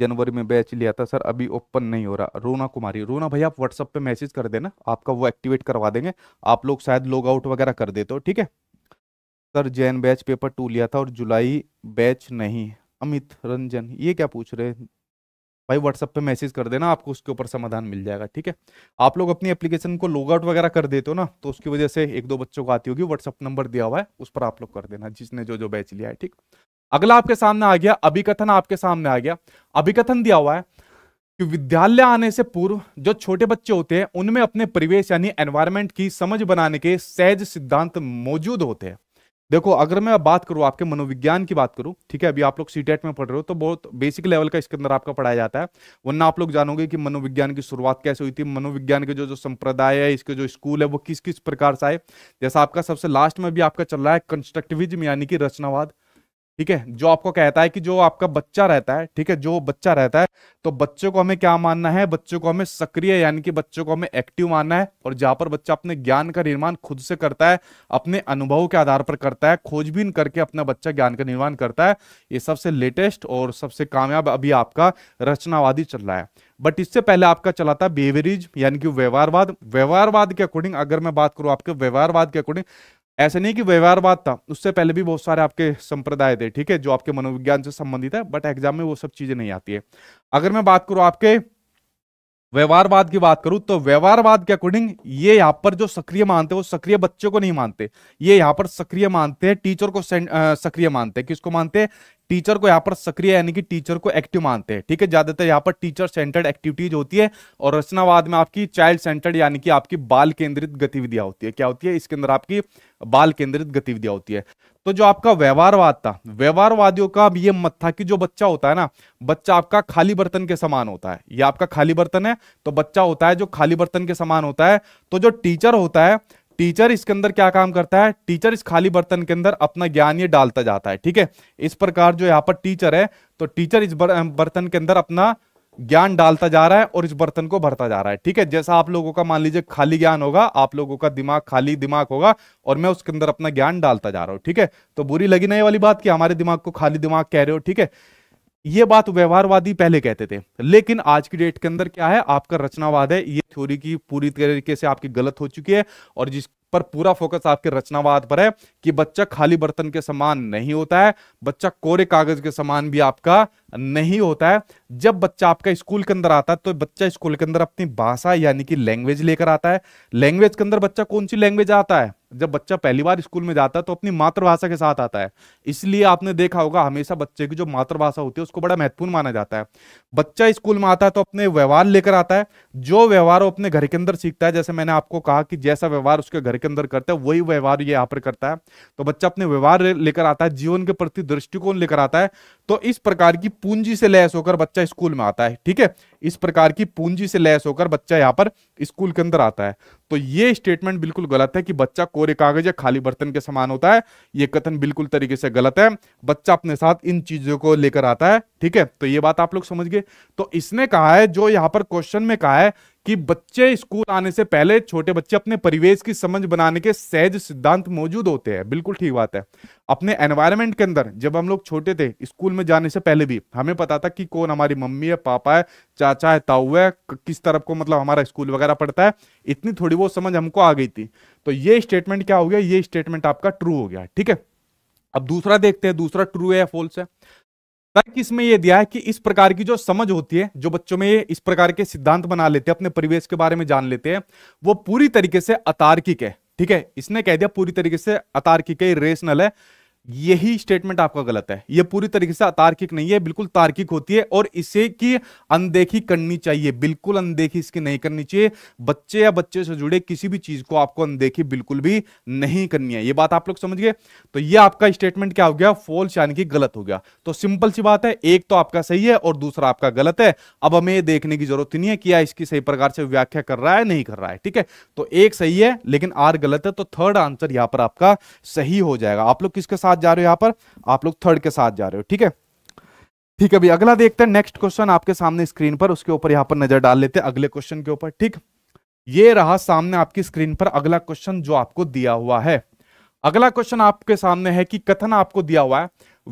जनवरी में बैच लिया था सर अभी ओपन नहीं हो रहा रोना कुमारी रोना भाई आप व्हाट्सअप पे मैसेज कर देना आपका वो एक्टिवेट करवा देंगे आप लोग शायद लॉग आउट वगैरह कर देते हो ठीक है sir Jain batch paper two लिया था और जुलाई बैच नहीं अमित रंजन ये क्या पूछ रहे भाई व्हाट्सअप पे मैसेज कर देना आपको उसके ऊपर समाधान मिल जाएगा ठीक है आप लोग अपनी एप्लीकेशन को लॉग आउट वगैरह कर देते हो ना तो उसकी वजह से एक दो बच्चों को आती होगी व्हाट्सअप नंबर दिया हुआ है उस पर आप लोग कर देना जिसने जो जो बैच लिया है ठीक अगला आपके सामने आ गया अभिकथन आपके सामने आ गया अभिकथन दिया हुआ है कि विद्यालय आने से पूर्व जो छोटे बच्चे होते हैं उनमें अपने परिवेश यानी एनवायरमेंट की समझ बनाने के सहज सिद्धांत मौजूद होते हैं देखो अगर मैं बात करूं आपके मनोविज्ञान की बात करूं ठीक है अभी आप लोग सी e में पढ़ रहे हो तो बहुत बेसिक लेवल का इसके अंदर आपका पढ़ाया जाता है वरना आप लोग जानोगे कि मनोविज्ञान की शुरुआत कैसे हुई थी मनोविज्ञान के जो जो संप्रदाय है इसके जो स्कूल है वो किस किस प्रकार से आए जैसा आपका सबसे लास्ट में भी आपका चल रहा है कंस्ट्रक्टिविज्म यानी कि रचनावाद ठीक है जो आपको कहता है कि जो आपका बच्चा रहता है ठीक है जो बच्चा रहता है तो बच्चों को हमें क्या मानना है बच्चों को हमें सक्रिय यानी कि बच्चों को हमें एक्टिव मानना है और जहां पर बच्चा अपने ज्ञान का निर्माण खुद से करता है अपने अनुभव के आधार पर करता है खोजबीन करके अपना बच्चा ज्ञान का निर्माण करता है ये सबसे लेटेस्ट और सबसे कामयाब अभी आपका रचनावादी चल रहा है बट इससे पहले आपका चला था बिहेवियरिज यानी कि व्यवहारवाद व्यवहारवाद के अकॉर्डिंग अगर मैं बात करूं आपके व्यवहारवाद के अकॉर्डिंग ऐसा नहीं कि व्यवहारवाद था उससे पहले भी बहुत सारे आपके संप्रदाय थे ठीक है जो आपके मनोविज्ञान से संबंधित है बट एग्जाम में वो सब चीजें नहीं आती है अगर मैं बात करूं आपके व्यवहारवाद की बात करूं तो व्यवहारवाद के अकॉर्डिंग ये यहाँ पर जो सक्रिय मानते हैं वो सक्रिय बच्चों को नहीं मानते ये यहाँ पर सक्रिय मानते हैं टीचर को सक्रिय मानते हैं किसको मानते हैं टीचर को यहाँ पर सक्रिय यानी कि टीचर को एक्टिव मानते हैं ठीक है ज्यादातर यहाँ पर टीचर सेंटर्ड एक्टिविटीज होती है और रचनावाद में आपकी चाइल्ड सेंटर्ड यानी कि आपकी बाल केंद्रित गतिविधियां होती है क्या होती है इसके अंदर आपकी बाल केंद्रित गतिविधियां होती है तो जो आपका व्यवहारवाद था व्यवहारवादियों का अब ये मत था कि जो बच्चा होता है ना बच्चा आपका खाली बर्तन के समान होता है ये आपका खाली बर्तन है तो बच्चा होता है जो खाली बर्तन के समान होता है तो जो टीचर होता है टीचर इसके अंदर क्या काम करता है टीचर इस खाली बर्तन के अंदर अपना ज्ञान ये डालता जाता है ठीक है इस प्रकार जो यहाँ पर टीचर है तो टीचर इस बर्तन के अंदर अपना ज्ञान डालता जा रहा है और इस बर्तन को भरता जा रहा है ठीक है जैसा आप लोगों का मान लीजिए खाली ज्ञान होगा आप लोगों का दिमाग खाली दिमाग होगा और मैं उसके अंदर अपना ज्ञान डालता जा रहा हूँ ठीक है तो बुरी लगी नहीं वाली बात कि हमारे दिमाग को खाली दिमाग कह रहे हो ठीक है ये बात व्यवहारवादी पहले कहते थे लेकिन आज की डेट के अंदर क्या है आपका रचनावाद है ये थ्योरी की पूरी तरीके से आपकी गलत हो चुकी है और जिस पर पूरा फोकस आपके रचनावाद पर है कि बच्चा खाली बर्तन के समान नहीं होता है बच्चा कोरे कागज के समान भी आपका नहीं होता है जब बच्चा आपका स्कूल के अंदर आता है तो बच्चा स्कूल के अंदर अपनी भाषा यानी कि लैंग्वेज लेकर आता है लैंग्वेज के अंदर बच्चा कौन सी लैंग्वेज आता है जब बच्चा पहली बार स्कूल में जाता है तो अपनी मातृभाषा के साथ आता है इसलिए आपने देखा होगा हमेशा बच्चे की जो मातृभाषा होती है उसको बड़ा महत्वपूर्ण माना जाता है बच्चा स्कूल में आता है तो अपने व्यवहार लेकर आता है जो व्यवहार वो अपने घर के अंदर सीखता है जैसे मैंने आपको कहा कि जैसा व्यवहार उसके घर के अंदर करता है वही व्यवहार ये यहाँ पर करता है तो बच्चा अपने व्यवहार लेकर आता है जीवन के प्रति दृष्टिकोण लेकर आता है तो इस प्रकार की पूंजी से लैस होकर बच्चा स्कूल में आता है ठीक है इस प्रकार की पूंजी से लैस होकर बच्चा यहाँ पर स्कूल के अंदर आता है तो ये स्टेटमेंट बिल्कुल गलत है कि बच्चा कोरे कागज या खाली बर्तन के समान होता है ये कथन बिल्कुल तरीके से गलत है बच्चा अपने साथ इन चीजों को लेकर आता है ठीक है तो ये बात आप लोग समझ गए तो इसने कहा है जो यहाँ पर क्वेश्चन में कहा है कि बच्चे स्कूल आने से पहले छोटे बच्चे अपने परिवेश की समझ बनाने के सहज सिद्धांत मौजूद होते हैं बिल्कुल ठीक बात है अपने एनवायरमेंट के अंदर जब हम लोग छोटे थे स्कूल में जाने से पहले भी हमें पता था कि कौन हमारी मम्मी है पापा है चाचा है ताऊ है किस तरफ को मतलब हमारा स्कूल वगैरह पड़ता है इतनी थोड़ी बहुत समझ हमको आ गई थी तो ये स्टेटमेंट क्या हो गया ये स्टेटमेंट आपका ट्रू हो गया ठीक है अब दूसरा देखते हैं दूसरा ट्रू है या फॉल्स है तर्क इसमें यह दिया है कि इस प्रकार की जो समझ होती है जो बच्चों में इस प्रकार के सिद्धांत बना लेते हैं अपने परिवेश के बारे में जान लेते हैं वो पूरी तरीके से अतार्किक है ठीक है इसने कह दिया पूरी तरीके से अतार्किक है रेशनल है यही स्टेटमेंट आपका गलत है यह पूरी तरीके से अतार्किक नहीं है बिल्कुल तार्किक होती है और इसे की अनदेखी करनी चाहिए बिल्कुल अनदेखी इसकी नहीं करनी चाहिए बच्चे या बच्चे से जुड़े किसी भी चीज को आपको अनदेखी बिल्कुल भी नहीं करनी है ये बात आप लोग समझ गए तो ये आपका स्टेटमेंट क्या हो गया फोल्स यानी कि गलत हो गया तो सिंपल सी बात है एक तो आपका सही है और दूसरा आपका गलत है अब हमें यह देखने की जरूरत नहीं है कि इसकी सही प्रकार से व्याख्या कर रहा है नहीं कर रहा है ठीक है तो एक सही है लेकिन आर गलत है तो थर्ड आंसर यहां पर आपका सही हो जाएगा आप लोग किसके साथ साथ जा रहे हो यहाँ पर आप लोग थर्ड के साथ जा रहे हो ठीक है ठीक है भाई अगला देखते हैं नेक्स्ट क्वेश्चन आपके सामने स्क्रीन पर उसके ऊपर यहाँ पर नजर डाल लेते हैं अगले क्वेश्चन के ऊपर ठीक ये रहा सामने आपकी स्क्रीन पर अगला क्वेश्चन जो आपको दिया हुआ है अगला क्वेश्चन आपके सामने है कि कथन आपको दिया हुआ है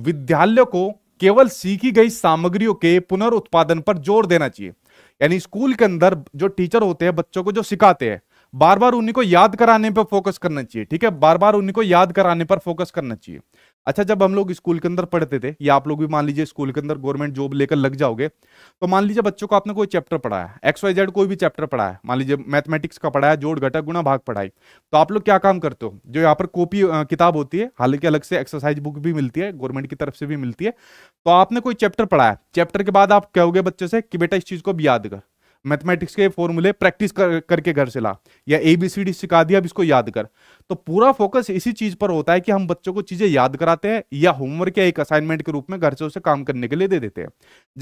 विद्यालय को केवल सीखी गई सामग्रियों के पुनर्उत्पादन पर जोर देना चाहिए यानी स्कूल के अंदर जो टीचर होते हैं बच्चों को जो सिखाते हैं बार बार उन्हीं को याद कराने पर फोकस करना चाहिए ठीक है बार बार उन्हीं को याद कराने पर फोकस करना चाहिए अच्छा जब हम लोग स्कूल के अंदर पढ़ते थे या आप लोग भी मान लीजिए स्कूल के अंदर गवर्नमेंट जॉब लेकर लग जाओगे तो मान लीजिए बच्चों को आपने कोई चैप्टर पढ़ाया एक्स वाई जेड कोई भी चैप्टर पढ़ाया मान लीजिए मैथमेटिक्स का पढ़ाया जोड़ घटा गुना भाग पढ़ाई तो आप लोग क्या काम करते हो जो यहाँ पर कॉपी किताब होती है हालांकि अलग से एक्सरसाइज बुक भी मिलती है गवर्नमेंट की तरफ से भी मिलती है तो आपने कोई चैप्टर पढ़ाया चैप्टर के बाद आप कहोगे बच्चे से कि बेटा इस चीज को भी याद कर मैथमेटिक्स के फॉर्मूले प्रैक्टिस कर, करके घर से ला या ए बी सी डी सिखा दिया अब इसको याद कर तो पूरा फोकस इसी चीज पर होता है कि हम बच्चों को चीजें याद कराते हैं या होमवर्क या एक असाइनमेंट के रूप में घर से उसे काम करने के लिए दे देते हैं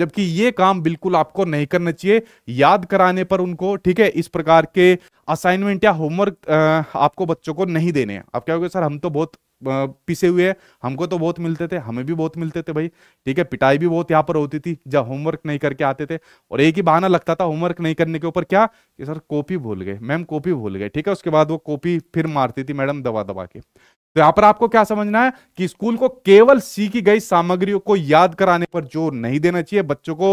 जबकि ये काम बिल्कुल आपको नहीं करना चाहिए याद कराने पर उनको ठीक है इस प्रकार के असाइनमेंट या होमवर्क आपको बच्चों को नहीं देने आप क्या हो सर हम तो बहुत पिसे हुए है हमको तो बहुत मिलते थे हमें भी बहुत मिलते थे भाई ठीक है पिटाई भी बहुत यहाँ पर होती थी जब होमवर्क नहीं करके आते थे और एक ही बहाना लगता था होमवर्क नहीं करने के ऊपर क्या कि सर कॉपी भूल गए मैम कॉपी भूल गए ठीक है उसके बाद वो कॉपी फिर मारती थी मैडम दबा दबा के तो यहां पर आपको क्या समझना है कि स्कूल को केवल सीखी गई सामग्रियों को याद कराने पर जोर नहीं देना चाहिए बच्चों को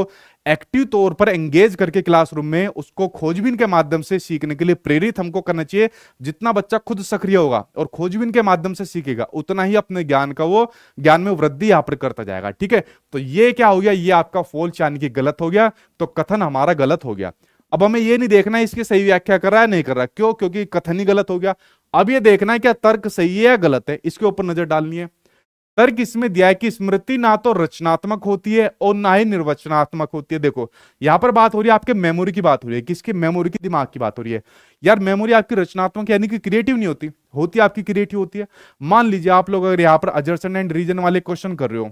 एक्टिव तौर पर एंगेज करके क्लासरूम में उसको खोजबीन के माध्यम से सीखने के लिए प्रेरित हमको करना चाहिए जितना बच्चा खुद सक्रिय होगा और खोजबीन के माध्यम से सीखेगा उतना ही अपने ज्ञान का वो ज्ञान में वृद्धि यहां पर करता जाएगा ठीक है तो ये क्या हो गया ये आपका फोल चाने की गलत हो गया तो कथन हमारा गलत हो गया अब हमें ये नहीं देखना इसकी सही व्याख्या कर रहा है नहीं कर रहा क्यों क्योंकि कथन ही गलत हो गया अब ये देखना है क्या तर्क सही है या गलत है इसके ऊपर नजर डालनी है तर्क इसमें दिया है कि स्मृति ना तो रचनात्मक होती है और ना ही निर्वचनात्मक होती है देखो यहाँ पर बात हो रही है आपके मेमोरी की बात हो रही है किसकी मेमोरी की दिमाग की बात हो रही है यार मेमोरी आपकी रचनात्मक यानी कि क्रिएटिव नहीं होती होती आपकी क्रिएटिव होती है मान लीजिए आप लोग अगर यहाँ पर अजर्सन एंड रीजन वाले क्वेश्चन कर रहे हो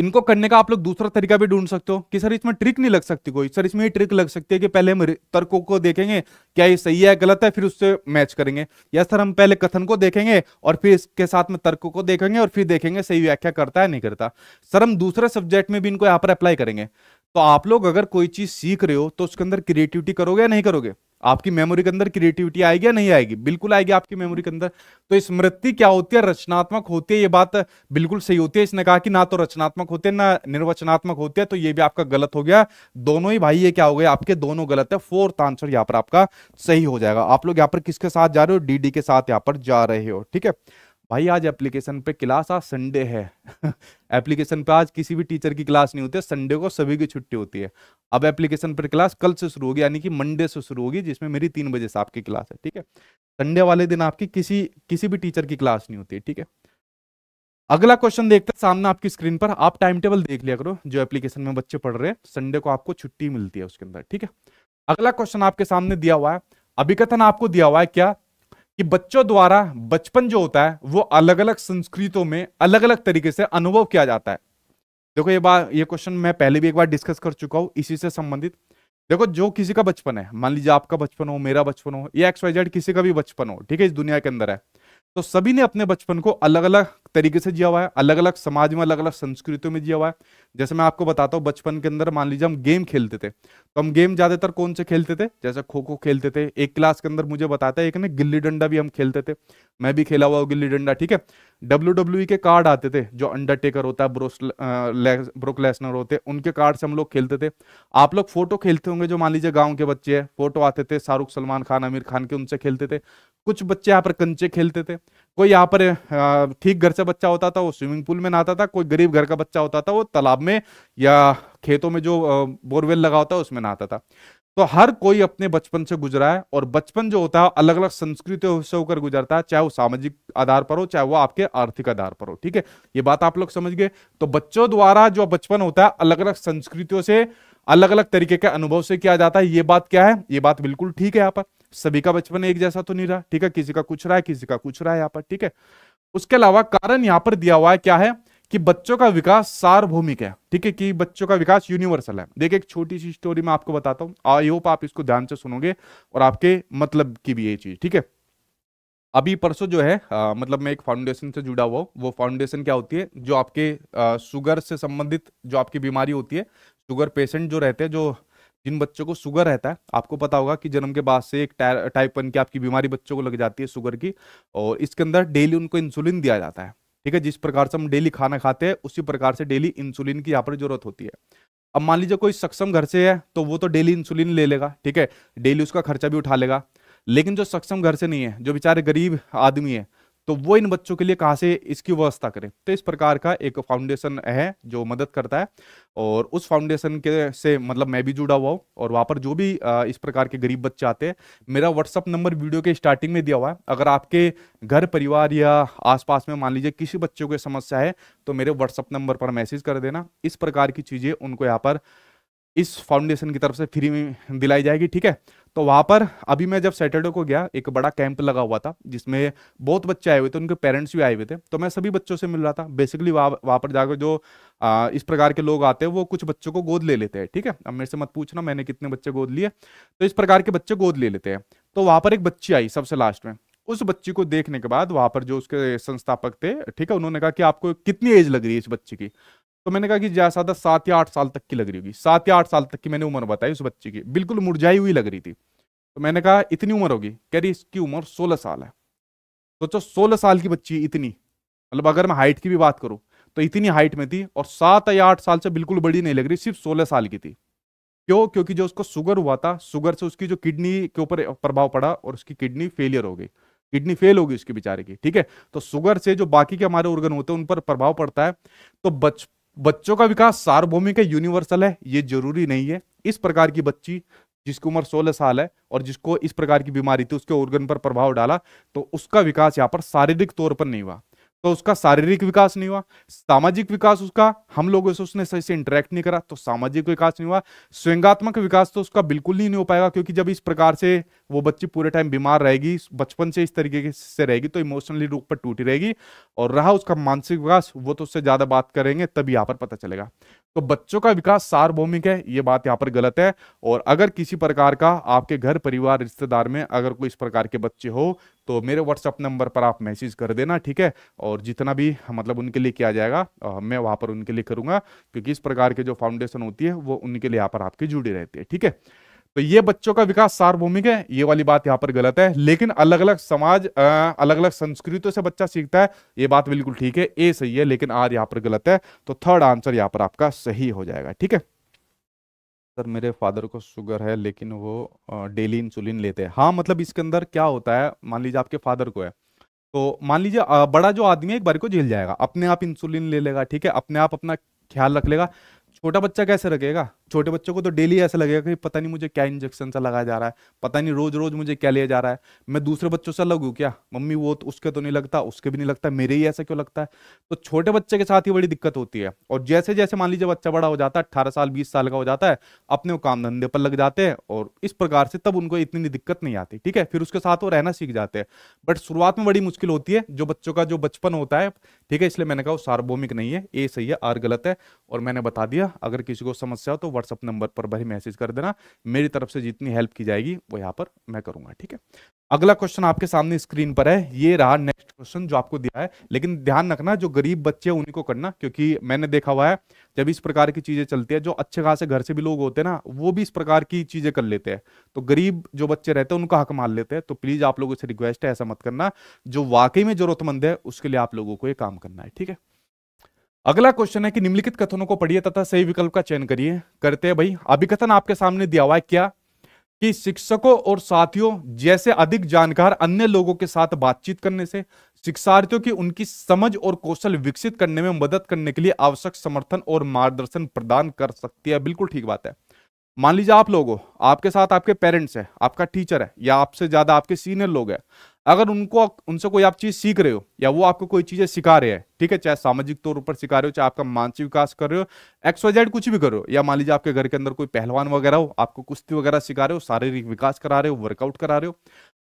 इनको करने का आप लोग दूसरा तरीका भी ढूंढ सकते हो कि सर इसमें ट्रिक नहीं लग सकती कोई सर इसमें ये ट्रिक लग सकती है कि पहले हम तर्कों को देखेंगे क्या ये सही है गलत है फिर उससे मैच करेंगे या सर हम पहले कथन को देखेंगे और फिर इसके साथ में तर्कों को देखेंगे और फिर देखेंगे सही व्याख्या करता है नहीं करता सर हम दूसरे सब्जेक्ट में भी इनको यहाँ पर अप्लाई करेंगे तो आप लोग अगर कोई चीज सीख रहे हो तो उसके अंदर क्रिएटिविटी करोगे या नहीं करोगे आपकी मेमोरी के अंदर क्रिएटिविटी आएगी या नहीं आएगी बिल्कुल आएगी आपकी मेमोरी के अंदर तो स्मृति क्या होती है रचनात्मक होती है ये बात बिल्कुल सही होती है इसने कहा कि ना तो रचनात्मक होते हैं ना निर्वचनात्मक होते हैं तो ये भी आपका गलत हो गया दोनों ही भाई ये क्या हो गया आपके दोनों गलत है फोर्थ आंसर यहाँ पर आपका सही हो जाएगा आप लोग यहाँ पर किसके साथ जा रहे हो डी के साथ यहाँ पर जा रहे हो ठीक है भाई आज एप्लीकेशन पे क्लास आज संडे है एप्लीकेशन पे आज किसी भी टीचर की क्लास नहीं होती है संडे को सभी की छुट्टी होती है अब एप्लीकेशन पर क्लास कल से शुरू होगी यानी कि मंडे से शुरू होगी जिसमें मेरी तीन बजे से आपकी क्लास है ठीक है संडे वाले दिन आपकी किसी किसी भी टीचर की क्लास नहीं होती है ठीक है अगला क्वेश्चन देखते हैं सामने आपकी स्क्रीन पर आप टाइम टेबल देख लिया करो जो एप्लीकेशन में बच्चे पढ़ रहे हैं संडे को आपको छुट्टी मिलती है उसके अंदर ठीक है अगला क्वेश्चन आपके सामने दिया हुआ है अभिकथन आपको दिया हुआ है क्या कि बच्चों द्वारा बचपन जो होता है वो अलग अलग संस्कृतों में अलग अलग तरीके से अनुभव किया जाता है देखो ये बात ये क्वेश्चन मैं पहले भी एक बार डिस्कस कर चुका हूँ इसी से संबंधित देखो जो किसी का बचपन है मान लीजिए आपका बचपन हो मेरा बचपन हो या एक्स वाई जेड किसी का भी बचपन हो ठीक है इस दुनिया के अंदर है तो सभी ने अपने बचपन को अलग अलग तरीके से जिया हुआ है अलग अलग समाज में अलग अलग संस्कृतियों में जिया हुआ है जैसे मैं आपको बताता हूँ बचपन के अंदर मान लीजिए हम गेम खेलते थे तो हम गेम ज्यादातर कौन से खेलते थे जैसे खो खो खेलते थे एक क्लास के अंदर मुझे बताता है एक ना गिल्ली डंडा भी हम खेलते थे मैं भी खेला हुआ हूँ गिल्ली डंडा ठीक है डब्ल्यू डब्ल्यू e के कार्ड आते थे जो अंडरटेकर होता है ब्रोकलेसनर होते हैं उनके कार्ड से हम लोग खेलते थे आप लोग फोटो खेलते होंगे जो मान लीजिए गाँव के बच्चे है फोटो आते थे शाहरुख सलमान खान आमिर खान के उनसे खेलते थे कुछ बच्चे यहाँ पर कंचे खेलते थे कोई यहाँ पर ठीक घर से बच्चा होता था वो स्विमिंग पूल में नहाता था कोई गरीब घर का बच्चा होता था वो तालाब में या खेतों में जो बोरवेल लगा होता है उसमें नहाता था तो हर कोई अपने बचपन से गुजरा है और बचपन जो होता है अलग अलग संस्कृतियों से होकर गुजरता है चाहे वो सामाजिक आधार पर हो चाहे वो आपके आर्थिक आधार पर हो ठीक है ये बात आप लोग समझ गए तो बच्चों द्वारा जो बचपन होता है अलग अलग संस्कृतियों से अलग अलग तरीके के अनुभव से किया जाता है ये बात क्या है ये बात बिल्कुल ठीक है यहाँ पर सभी का बचपन एक जैसा तो नहीं रहा ठीक है किसी का कुछ रहा है किसी का कुछ रहा है यहाँ पर ठीक है उसके अलावा कारण यहाँ पर दिया हुआ है क्या है कि बच्चों का विकास सार्वभौमिक है ठीक है कि बच्चों का विकास यूनिवर्सल है देखिए एक छोटी सी स्टोरी मैं आपको बताता हूँ आई होप आप इसको ध्यान से सुनोगे और आपके मतलब की भी ये चीज ठीक है अभी परसों जो है आ, मतलब मैं एक फाउंडेशन से जुड़ा हुआ हूँ वो फाउंडेशन क्या होती है जो आपके शुगर से संबंधित जो आपकी बीमारी होती है शुगर पेशेंट जो रहते हैं जो जिन बच्चों को शुगर रहता है आपको पता होगा कि जन्म के बाद से एक टाइप वन की आपकी बीमारी बच्चों को लग जाती है शुगर की और इसके अंदर डेली उनको इंसुलिन दिया जाता है ठीक है जिस प्रकार से हम डेली खाना खाते हैं उसी प्रकार से डेली इंसुलिन की यहाँ पर जरूरत होती है अब मान लीजिए कोई सक्षम घर से है तो वो तो डेली इंसुलिन ले लेगा ठीक है डेली उसका खर्चा भी उठा लेगा लेकिन जो सक्षम घर से नहीं है जो बेचारे गरीब आदमी है तो वो इन बच्चों के लिए कहाँ से इसकी व्यवस्था करें तो इस प्रकार का एक फाउंडेशन है जो मदद करता है और उस फाउंडेशन के से मतलब मैं भी जुड़ा हुआ हूँ और वहाँ पर जो भी इस प्रकार के गरीब बच्चे आते हैं मेरा व्हाट्सअप नंबर वीडियो के स्टार्टिंग में दिया हुआ है अगर आपके घर परिवार या आसपास में मान लीजिए किसी बच्चों को समस्या है तो मेरे व्हाट्सअप नंबर पर मैसेज कर देना इस प्रकार की चीज़ें उनको यहाँ पर इस फाउंडेशन की तरफ से फ्री में दिलाई जाएगी ठीक है तो वहाँ पर अभी मैं जब सैटरडे को गया एक बड़ा कैंप लगा हुआ था जिसमें बहुत बच्चे आए हुए थे उनके पेरेंट्स भी आए हुए थे तो मैं सभी बच्चों से मिल रहा था बेसिकली वहाँ वहाँ पर जाकर जो आ, इस प्रकार के लोग आते हैं वो कुछ बच्चों को गोद ले लेते हैं ठीक है अब मेरे से मत पूछना मैंने कितने बच्चे गोद लिए तो इस प्रकार के बच्चे गोद ले लेते हैं तो वहाँ पर एक बच्ची आई सबसे लास्ट में उस बच्ची को देखने के बाद वहां पर जो उसके संस्थापक थे ठीक है उन्होंने कहा कि आपको कितनी एज लग रही है इस बच्ची की तो मैंने कहा कि ज्यादा सात या आठ साल तक की लग रही होगी सात या आठ साल तक की मैंने उम्र बताई उस बच्ची की बिल्कुल मुरझाई हुई लग रही थी तो मैंने कहा इतनी उम्र होगी कह रही इसकी उम्र सोलह साल है सोचो तो सोलह साल की बच्ची इतनी मतलब अगर मैं हाइट की भी बात करूं तो इतनी हाइट में थी और सात या आठ साल से बिल्कुल बड़ी नहीं लग रही सिर्फ सोलह साल की थी क्यों क्योंकि जो उसको शुगर हुआ था शुगर से उसकी जो किडनी के ऊपर प्रभाव पड़ा और उसकी किडनी फेलियर हो गई किडनी फेल होगी उसकी बेचारे की ठीक है तो शुगर से जो बाकी के हमारे ऑर्गन होते हैं उन पर प्रभाव पड़ता है तो बच बच्चों का विकास सार्वभौमिक है यूनिवर्सल है ये जरूरी नहीं है इस प्रकार की बच्ची जिसकी उम्र 16 साल है और जिसको इस प्रकार की बीमारी थी उसके ऑर्गन पर प्रभाव डाला तो उसका विकास यहाँ पर शारीरिक तौर पर नहीं हुआ तो उसका शारीरिक विकास नहीं हुआ सामाजिक विकास उसका हम लोगों से उसने सही से इंटरेक्ट नहीं करा तो सामाजिक विकास नहीं हुआ स्वयंगात्मक विकास तो उसका बिल्कुल ही नहीं हो पाएगा क्योंकि जब इस प्रकार से वो बच्ची पूरे टाइम बीमार रहेगी बचपन से इस तरीके से रहेगी तो इमोशनली रूप पर टूटी रहेगी और रहा उसका मानसिक विकास वो तो उससे ज्यादा बात करेंगे तब यहाँ पर पता चलेगा तो बच्चों का विकास सार्वभौमिक है ये बात यहाँ पर गलत है और अगर किसी प्रकार का आपके घर परिवार रिश्तेदार में अगर कोई इस प्रकार के बच्चे हो तो मेरे व्हाट्सअप नंबर पर आप मैसेज कर देना ठीक है और जितना भी मतलब उनके लिए किया जाएगा मैं वहाँ पर उनके लिए करूँगा क्योंकि इस प्रकार के जो फाउंडेशन होती है वो उनके लिए यहाँ पर आपकी जुड़ी रहती है ठीक है तो ये बच्चों का विकास सार्वभौमिक है ये वाली बात यहाँ पर गलत है लेकिन अलग अलग समाज अलग अलग संस्कृतियों से बच्चा सीखता है ये बात बिल्कुल ठीक है ए सही है लेकिन आर यहाँ पर गलत है तो थर्ड आंसर यहाँ पर आपका सही हो जाएगा ठीक है सर मेरे फादर को शुगर है लेकिन वो डेली इंसुलिन लेते हैं हाँ मतलब इसके अंदर क्या होता है मान लीजिए आपके फादर को है तो मान लीजिए बड़ा जो आदमी है एक बार को झेल जाएगा अपने आप इंसुलिन ले लेगा ठीक है अपने आप अपना ख्याल रख लेगा छोटा बच्चा कैसे रखेगा छोटे बच्चों को तो डेली ऐसा लगेगा कि पता नहीं मुझे क्या इंजेक्शन सा लगाया जा रहा है पता नहीं रोज रोज मुझे क्या लिया जा रहा है मैं दूसरे बच्चों से लगू क्या मम्मी वो तो उसके तो नहीं लगता उसके भी नहीं लगता मेरे ही ऐसा क्यों लगता है तो छोटे बच्चे के साथ ही बड़ी दिक्कत होती है और जैसे जैसे मान लीजिए बच्चा बड़ा हो जाता है अट्ठारह साल बीस साल का हो जाता है अपने वो काम धंधे पर लग जाते हैं और इस प्रकार से तब उनको इतनी दिक्कत नहीं आती ठीक है फिर उसके साथ वो रहना सीख जाते हैं बट शुरुआत में बड़ी मुश्किल होती है जो बच्चों का जो बचपन होता है ठीक है इसलिए मैंने कहा वो सार्वभौमिक नहीं है ए सही है आर गलत है और मैंने बता दिया अगर किसी को समस्या हो तो व्हाट्सअप नंबर पर भाई मैसेज कर देना मेरी तरफ से जितनी हेल्प की जाएगी वो यहाँ पर मैं करूँगा ठीक है अगला क्वेश्चन आपके सामने स्क्रीन पर है ये रहा नेक्स्ट क्वेश्चन जो आपको दिया है लेकिन ध्यान रखना जो गरीब बच्चे हैं उन्हीं को करना क्योंकि मैंने देखा हुआ है जब इस प्रकार की चीजें चलती है जो अच्छे खासे घर से भी लोग होते हैं ना वो भी इस प्रकार की चीजें कर लेते हैं तो गरीब जो बच्चे रहते हैं उनका हक मान लेते हैं तो प्लीज आप लोगों से रिक्वेस्ट है ऐसा मत करना जो वाकई में जरूरतमंद है उसके लिए आप लोगों को ये काम करना है ठीक है अगला क्वेश्चन है कि निम्नलिखित कथनों को पढ़िए तथा सही विकल्प का चयन करिए करते हैं भाई अभिकथन आपके सामने दिया हुआ है क्या कि शिक्षकों और साथियों जैसे अधिक जानकार अन्य लोगों के साथ बातचीत करने से शिक्षार्थियों की उनकी समझ और कौशल विकसित करने में मदद करने के लिए आवश्यक समर्थन और मार्गदर्शन प्रदान कर सकती है बिल्कुल ठीक बात है मान लीजिए आप लोगों आपके साथ आपके पेरेंट्स हैं आपका टीचर है या आपसे ज्यादा आपके सीनियर लोग हैं अगर उनको उनसे कोई आप चीज सीख रहे हो या वो आपको कोई चीजें सिखा रहे हैं ठीक है चाहे सामाजिक तौर पर सिखा रहे हो चाहे आपका मानसिक विकास कर रहे हो एक्सवाइजेड कुछ भी करो या मान लीजिए आपके घर के अंदर कोई पहलवान वगैरह हो आपको कुश्ती वगैरह सिखा रहे हो शारीरिक विकास करा रहे हो वर्कआउट करा रहे हो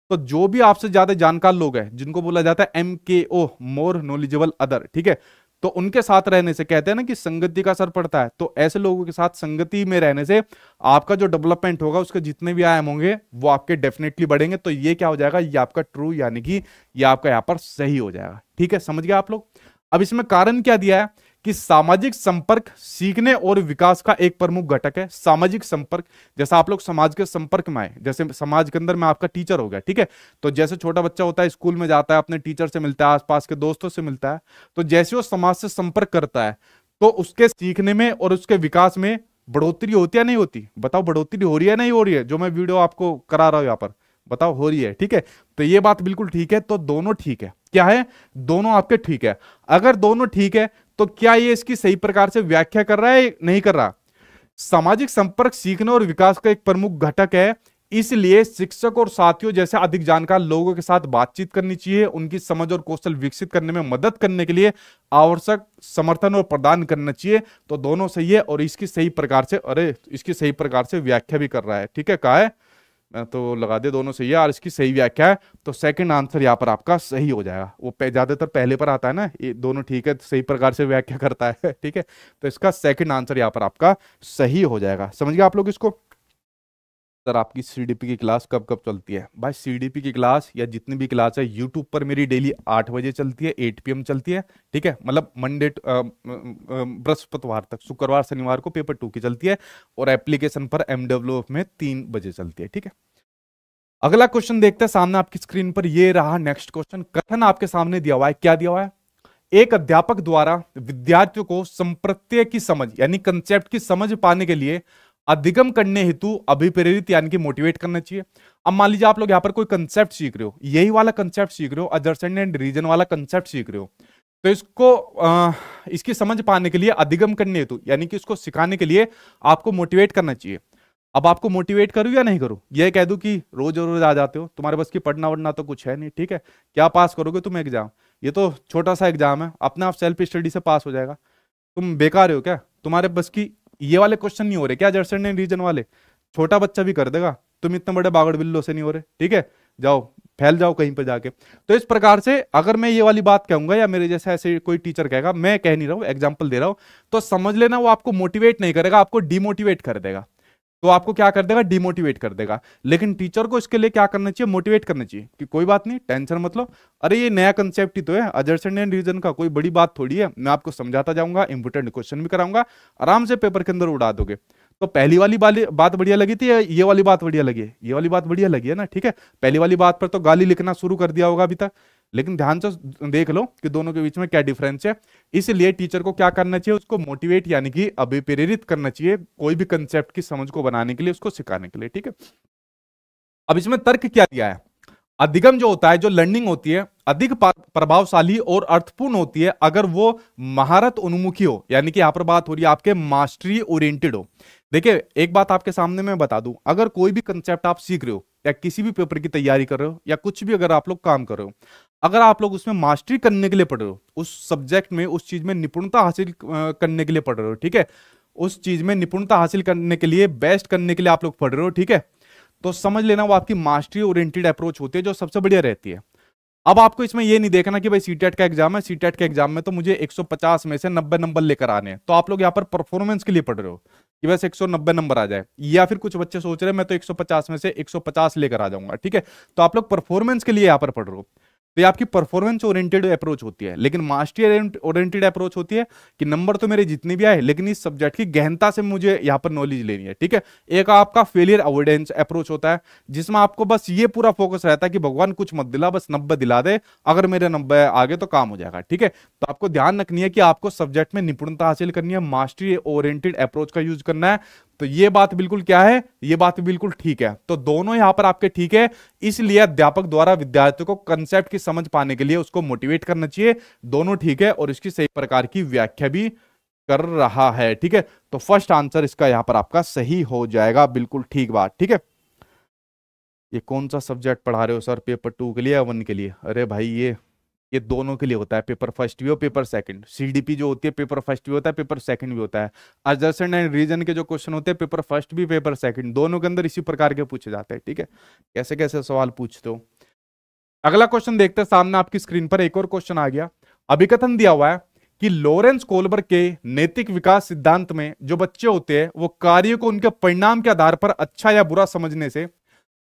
तो जो भी आपसे ज्यादा जानकार लोग हैं जिनको बोला जाता है एम के ओ मोर नॉलेजेबल अदर ठीक है तो उनके साथ रहने से कहते हैं ना कि संगति का असर पड़ता है तो ऐसे लोगों के साथ संगति में रहने से आपका जो डेवलपमेंट होगा उसके जितने भी आयाम होंगे वो आपके डेफिनेटली बढ़ेंगे तो ये क्या हो जाएगा ये आपका ट्रू यानी कि ये आपका यहाँ पर सही हो जाएगा ठीक है समझ गया आप लोग अब इसमें कारण क्या दिया है कि सामाजिक संपर्क सीखने और विकास का एक प्रमुख घटक है सामाजिक संपर्क जैसा आप लोग समाज के संपर्क में आए जैसे समाज के अंदर में आपका टीचर हो गया ठीक है तो जैसे छोटा बच्चा होता है स्कूल में जाता है अपने टीचर से मिलता है आसपास के दोस्तों से मिलता है तो जैसे वो समाज से संपर्क करता है तो उसके सीखने में और उसके विकास में बढ़ोतरी होती या नहीं होती बताओ बढ़ोतरी हो रही है नहीं हो रही है जो मैं वीडियो आपको करा रहा हूं यहाँ पर बताओ हो रही है ठीक है तो ये बात बिल्कुल ठीक है तो दोनों ठीक है क्या है दोनों आपके ठीक है अगर दोनों ठीक है तो क्या ये इसकी सही प्रकार से व्याख्या कर रहा है नहीं कर रहा सामाजिक संपर्क सीखने और विकास का एक प्रमुख घटक है इसलिए शिक्षक और साथियों जैसे अधिक जानकार लोगों के साथ बातचीत करनी चाहिए उनकी समझ और कौशल विकसित करने में मदद करने के लिए आवश्यक समर्थन और प्रदान करना चाहिए तो दोनों सही है और इसकी सही प्रकार से अरे इसकी सही प्रकार से व्याख्या भी कर रहा है ठीक है कहा है तो लगा दे दोनों सही है और इसकी सही व्याख्या है तो सेकंड आंसर यहाँ पर आपका सही हो जाएगा वो ज़्यादातर पहले पर आता है ना ये दोनों ठीक है सही प्रकार से व्याख्या करता है ठीक है तो इसका सेकंड आंसर यहाँ पर आपका सही हो जाएगा समझ गया आप लोग इसको सर आपकी सीडीपी की क्लास कब कब चलती है भाई सीडीपी की क्लास या जितनी भी क्लास है यूट्यूब पर मेरी डेली आठ बजे चलती है एट पी चलती है ठीक है मतलब मंडे बृहस्पतिवार तक शुक्रवार शनिवार को पेपर टू की चलती है और एप्लीकेशन पर एम में तीन बजे चलती है ठीक है अगला क्वेश्चन देखते हैं सामने आपकी स्क्रीन पर यह रहा नेक्स्ट क्वेश्चन कथन आपके सामने दिया हुआ है क्या दिया हुआ है एक अध्यापक द्वारा विद्यार्थियों को संप्रत्यय की समझ यानी कंसेप्ट की समझ पाने के लिए अधिगम करने हेतु अभिप्रेरित यानी कि मोटिवेट करना चाहिए अब मान लीजिए आप लोग यहाँ पर कोई कंसेप्ट सीख रहे हो यही वाला कंसेप्ट सीख रहे हो अदर्शन एंड रीजन वाला कंसेप्ट सीख रहे हो तो इसको आ, इसकी समझ पाने के लिए अधिगम करने हेतु यानी कि इसको सिखाने के लिए आपको मोटिवेट करना चाहिए अब आपको मोटिवेट करूँ या नहीं करूँ यह कह दूँ कि रोज रोज आ जाते हो तुम्हारे बस की पढ़ना वढ़ना तो कुछ है नहीं ठीक है क्या पास करोगे तुम एग्जाम ये तो छोटा सा एग्जाम है अपने आप सेल्फ स्टडी से पास हो जाएगा तुम बेकार हो क्या तुम्हारे बस की ये वाले क्वेश्चन नहीं हो रहे क्या जर्सन ने रीजन वाले छोटा बच्चा भी कर देगा तुम इतने बड़े बागड़ बिल्लो से नहीं हो रहे ठीक है जाओ फैल जाओ कहीं पर जाके तो इस प्रकार से अगर मैं ये वाली बात कहूंगा या मेरे जैसे ऐसे कोई टीचर कहेगा मैं कह नहीं रहा हूं एग्जाम्पल दे रहा हूँ तो समझ लेना वो आपको मोटिवेट नहीं करेगा आपको डिमोटिवेट कर देगा तो आपको क्या कर देगा डिमोटिवेट कर देगा लेकिन टीचर को इसके लिए क्या करना चाहिए मोटिवेट करना चाहिए कि कोई बात नहीं टेंशन मतलब अरे ये नया कंसेप्ट ही तो है अजर्सन एंड रीजन का कोई बड़ी बात थोड़ी है मैं आपको समझाता जाऊंगा इंपोर्टेंट क्वेश्चन भी कराऊंगा आराम से पेपर के अंदर उड़ा दोगे तो पहली वाली बात बढ़िया लगी थी या ये वाली बात बढ़िया लगी ये वाली बात बढ़िया लगी है ना ठीक है पहली वाली बात पर तो गाली लिखना शुरू कर दिया होगा अभी तक लेकिन ध्यान से देख लो कि दोनों के बीच में क्या डिफरेंस है इसलिए टीचर को क्या करना चाहिए उसको मोटिवेट यानी कि अभिप्रेरित करना चाहिए कोई भी कंसेप्ट की समझ को बनाने के लिए उसको सिखाने के लिए ठीक है अब इसमें तर्क क्या दिया है अधिगम जो होता है जो लर्निंग होती है अधिक प्रभावशाली और अर्थपूर्ण होती है अगर वो महारत उन्मुखी हो यानी कि यहां पर बात हो रही है आपके मास्टरी ओरिएंटेड हो देखिए एक बात आपके सामने मैं बता दूं अगर कोई भी कंसेप्ट आप सीख रहे हो या किसी भी पेपर की तैयारी कर रहे हो या कुछ भी अगर आप लोग काम कर रहे हो अगर आप लोग उसमें मास्टरी करने के लिए पढ़ रहे हो उस सब्जेक्ट में उस चीज में निपुणता हासिल करने के लिए पढ़ रहे हो ठीक है उस चीज में निपुणता हासिल करने के लिए बेस्ट करने के लिए आप लोग पढ़ रहे हो ठीक है तो समझ लेना वो आपकी मास्टरी ओरिएंटेड अप्रोच होती है जो सबसे बढ़िया रहती है अब आपको इसमें ये नहीं देखना कि भाई सी e का एग्जाम है सी e के एग्जाम में तो मुझे 150 में से 90 नंबर लेकर आने हैं तो आप लोग यहाँ पर परफॉर्मेंस के लिए पढ़ रहे हो कि बस 190 नंबर आ जाए या फिर कुछ बच्चे सोच रहे हैं मैं तो 150 में से 150 लेकर आ जाऊंगा ठीक है तो आप लोग परफॉर्मेंस के लिए यहाँ पर पढ़ रहे हो तो ये आपकी परफॉर्मेंस ओरिएंटेड अप्रोच होती है लेकिन मास्टरी ओरिएंटेड अप्रोच होती है कि नंबर तो मेरे जितने भी आए लेकिन इस सब्जेक्ट की गहनता से मुझे यहाँ पर नॉलेज लेनी है ठीक है एक आपका फेलियर अवॉइडेंस अप्रोच होता है जिसमें आपको बस ये पूरा फोकस रहता है कि भगवान कुछ मत दिला बस नब्बे दिला दे अगर मेरे नब्बे आगे तो काम हो जाएगा ठीक है तो आपको ध्यान रखनी है कि आपको सब्जेक्ट में निपुणता हासिल करनी है मास्टरी ओरिएंटेड अप्रोच का यूज करना है तो ये बात बिल्कुल क्या है ये बात बिल्कुल ठीक है तो दोनों यहां पर आपके ठीक है इसलिए अध्यापक द्वारा विद्यार्थियों को कंसेप्ट की समझ पाने के लिए उसको मोटिवेट करना चाहिए दोनों ठीक है और इसकी सही प्रकार की व्याख्या भी कर रहा है ठीक है तो फर्स्ट आंसर इसका यहां पर आपका सही हो जाएगा बिल्कुल ठीक बात ठीक है ये कौन सा सब्जेक्ट पढ़ा रहे हो सर पेपर टू के लिए या वन के लिए अरे भाई ये ये दोनों के लिए होता है पेपर फर्स्ट भी और पेपर सेकंड सीडीपी जो होती है पेपर फर्स्ट भी होता है पेपर सेकंड भी होता है अजर्सन एंड रीजन के जो क्वेश्चन होते हैं पेपर फर्स्ट भी पेपर सेकंड दोनों के अंदर इसी प्रकार के पूछे जाते हैं ठीक है कैसे कैसे सवाल पूछते हो अगला क्वेश्चन देखते हैं सामने आपकी स्क्रीन पर एक और क्वेश्चन आ गया अभिकथन दिया हुआ है कि लोरेंस कोलबर के नैतिक विकास सिद्धांत में जो बच्चे होते हैं वो कार्य को उनके परिणाम के आधार पर अच्छा या बुरा समझने से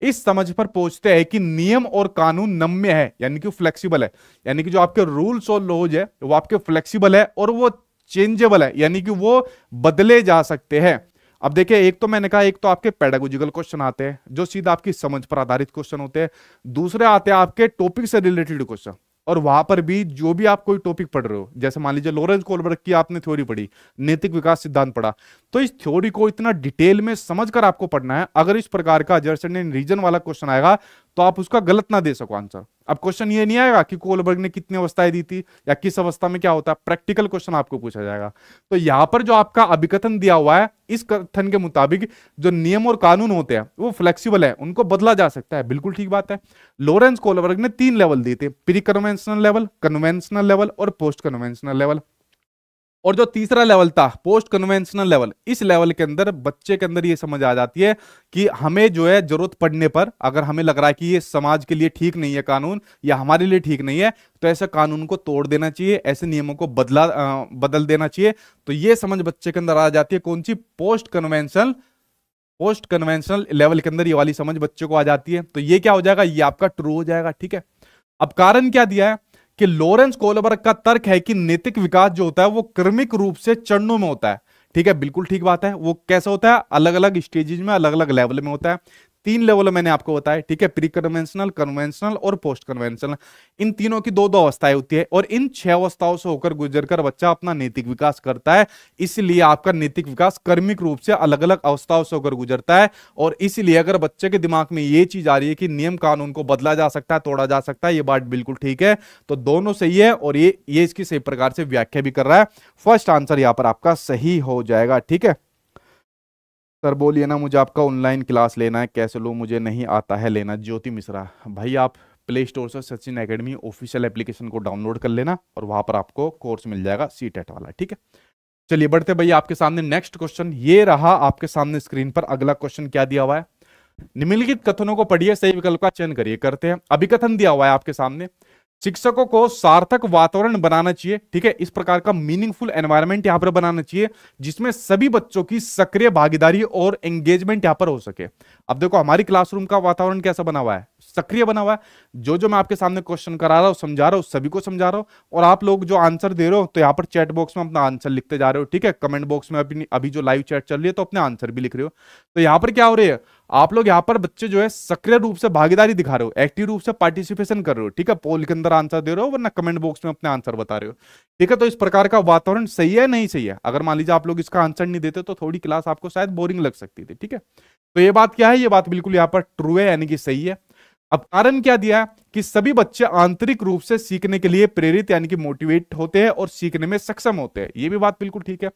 इस समझ पर पहुंचते हैं कि नियम और कानून नम्य है यानी कि फ्लेक्सिबल है यानी कि जो आपके रूल्स और लॉज है वो आपके फ्लेक्सिबल है और वो चेंजेबल है यानी कि वो बदले जा सकते हैं अब देखिए एक तो मैंने कहा एक तो आपके पेडागोजिकल क्वेश्चन आते हैं जो सीधा आपकी समझ पर आधारित क्वेश्चन होते हैं दूसरे आते हैं आपके टॉपिक से रिलेटेड क्वेश्चन और वहां पर भी जो भी आप कोई टॉपिक पढ़ रहे हो जैसे मान लीजिए लॉरेंस कोलबर्ग की आपने थ्योरी पढ़ी नैतिक विकास सिद्धांत पढ़ा तो इस थ्योरी को इतना डिटेल में समझकर आपको पढ़ना है अगर इस प्रकार का जर्सन एंड रीजन वाला क्वेश्चन आएगा तो आप उसका गलत ना दे सको आंसर अब क्वेश्चन ये नहीं आएगा कि कोलबर्ग ने कितनी अवस्थाएं दी थी या किस अवस्था में क्या होता है प्रैक्टिकल क्वेश्चन आपको पूछा जाएगा तो यहाँ पर जो आपका अभिकथन दिया हुआ है इस कथन के मुताबिक जो नियम और कानून होते हैं वो फ्लेक्सीबल है उनको बदला जा सकता है बिल्कुल ठीक बात है लोरेंस कोलबर्ग ने तीन लेवल दिए थे pre conventional level conventional level और पोस्ट कन्वेंशनल लेवल और जो तीसरा लेवल था पोस्ट कन्वेंशनल लेवल इस लेवल के अंदर बच्चे के अंदर ये समझ आ जाती है कि हमें जो है जरूरत पड़ने पर अगर हमें लग रहा है कि ये समाज के लिए ठीक नहीं है कानून या हमारे लिए ठीक नहीं है तो ऐसे कानून को तोड़ देना चाहिए ऐसे नियमों को बदला आ, बदल देना चाहिए तो ये समझ बच्चे के अंदर आ जाती है कौन सी post conventional post conventional level के अंदर ये वाली समझ बच्चे को आ जाती है तो ये क्या हो जाएगा ये आपका ट्रू हो जाएगा ठीक है अब कारण क्या दिया है कि लॉरेंस कोलबर्ग का तर्क है कि नैतिक विकास जो होता है वो क्रमिक रूप से चरणों में होता है ठीक है बिल्कुल ठीक बात है वो कैसा होता है अलग अलग स्टेजेज में अलग अलग लेवल में होता है तीन लेवल मैंने आपको बताया ठीक है प्री कन्वेंशनल कन्वेंशनल और पोस्ट कन्वेंशनल इन तीनों की दो दो अवस्थाएं होती है और इन छह अवस्थाओं से होकर गुजर कर बच्चा अपना नैतिक विकास करता है इसलिए आपका नैतिक विकास कर्मिक रूप से अलग अलग अवस्थाओं से होकर गुजरता है और इसलिए अगर बच्चे के दिमाग में ये चीज आ रही है कि नियम कानून को बदला जा सकता है तोड़ा जा सकता है ये बात बिल्कुल ठीक है तो दोनों सही है और ये ये इसकी सही प्रकार से व्याख्या भी कर रहा है फर्स्ट आंसर यहाँ पर आपका सही हो जाएगा ठीक है सर बोलिए ना मुझे आपका ऑनलाइन क्लास लेना है कैसे लो मुझे नहीं आता है लेना ज्योति मिश्रा भाई आप प्ले स्टोर से सचिन एकेडमी ऑफिशियल एप्लीकेशन को डाउनलोड कर लेना और वहाँ पर आपको कोर्स मिल जाएगा सी टेट e वाला ठीक है चलिए बढ़ते भैया आपके सामने नेक्स्ट क्वेश्चन ये रहा आपके सामने स्क्रीन पर अगला क्वेश्चन क्या दिया हुआ है निम्नलिखित कथनों को पढ़िए सही विकल्प का चयन करिए करते हैं अभिकथन दिया हुआ है आपके सामने शिक्षकों को सार्थक वातावरण बनाना चाहिए ठीक है इस प्रकार का मीनिंगफुल एनवायरमेंट यहाँ पर बनाना चाहिए जिसमें सभी बच्चों की सक्रिय भागीदारी और एंगेजमेंट यहाँ पर हो सके अब देखो हमारी क्लासरूम का वातावरण कैसा बना हुआ है सक्रिय बना हुआ है जो जो मैं आपके सामने क्वेश्चन करा रहा हूँ समझा रहा हूँ सभी को समझा रहा हूँ और आप लोग जो आंसर दे रहे हो तो यहाँ पर चैट बॉक्स में अपना आंसर लिखते जा रहे हो ठीक है कमेंट बॉक्स में अभी अभी जो लाइव चैट चल रही है तो अपने आंसर भी लिख रहे हो तो यहाँ पर क्या हो रही है आप लोग यहाँ पर बच्चे जो है सक्रिय रूप से भागीदारी दिखा रहे हो एक्टिव रूप से पार्टिसिपेशन कर रहे हो ठीक है पोल के अंदर आंसर दे रहे हो वरना कमेंट बॉक्स में अपने आंसर बता रहे हो ठीक है तो इस प्रकार का वातावरण सही है नहीं सही है अगर मान लीजिए आप लोग इसका आंसर नहीं देते तो थोड़ी क्लास आपको शायद बोरिंग लग सकती थी ठीक है तो ये बात क्या है ये बात बिल्कुल यहाँ पर ट्रू है यानी कि सही है अब कारण क्या दिया है कि सभी बच्चे आंतरिक रूप से सीखने के लिए प्रेरित यानी कि मोटिवेट होते हैं और सीखने में सक्षम होते हैं ये भी बात बिल्कुल ठीक है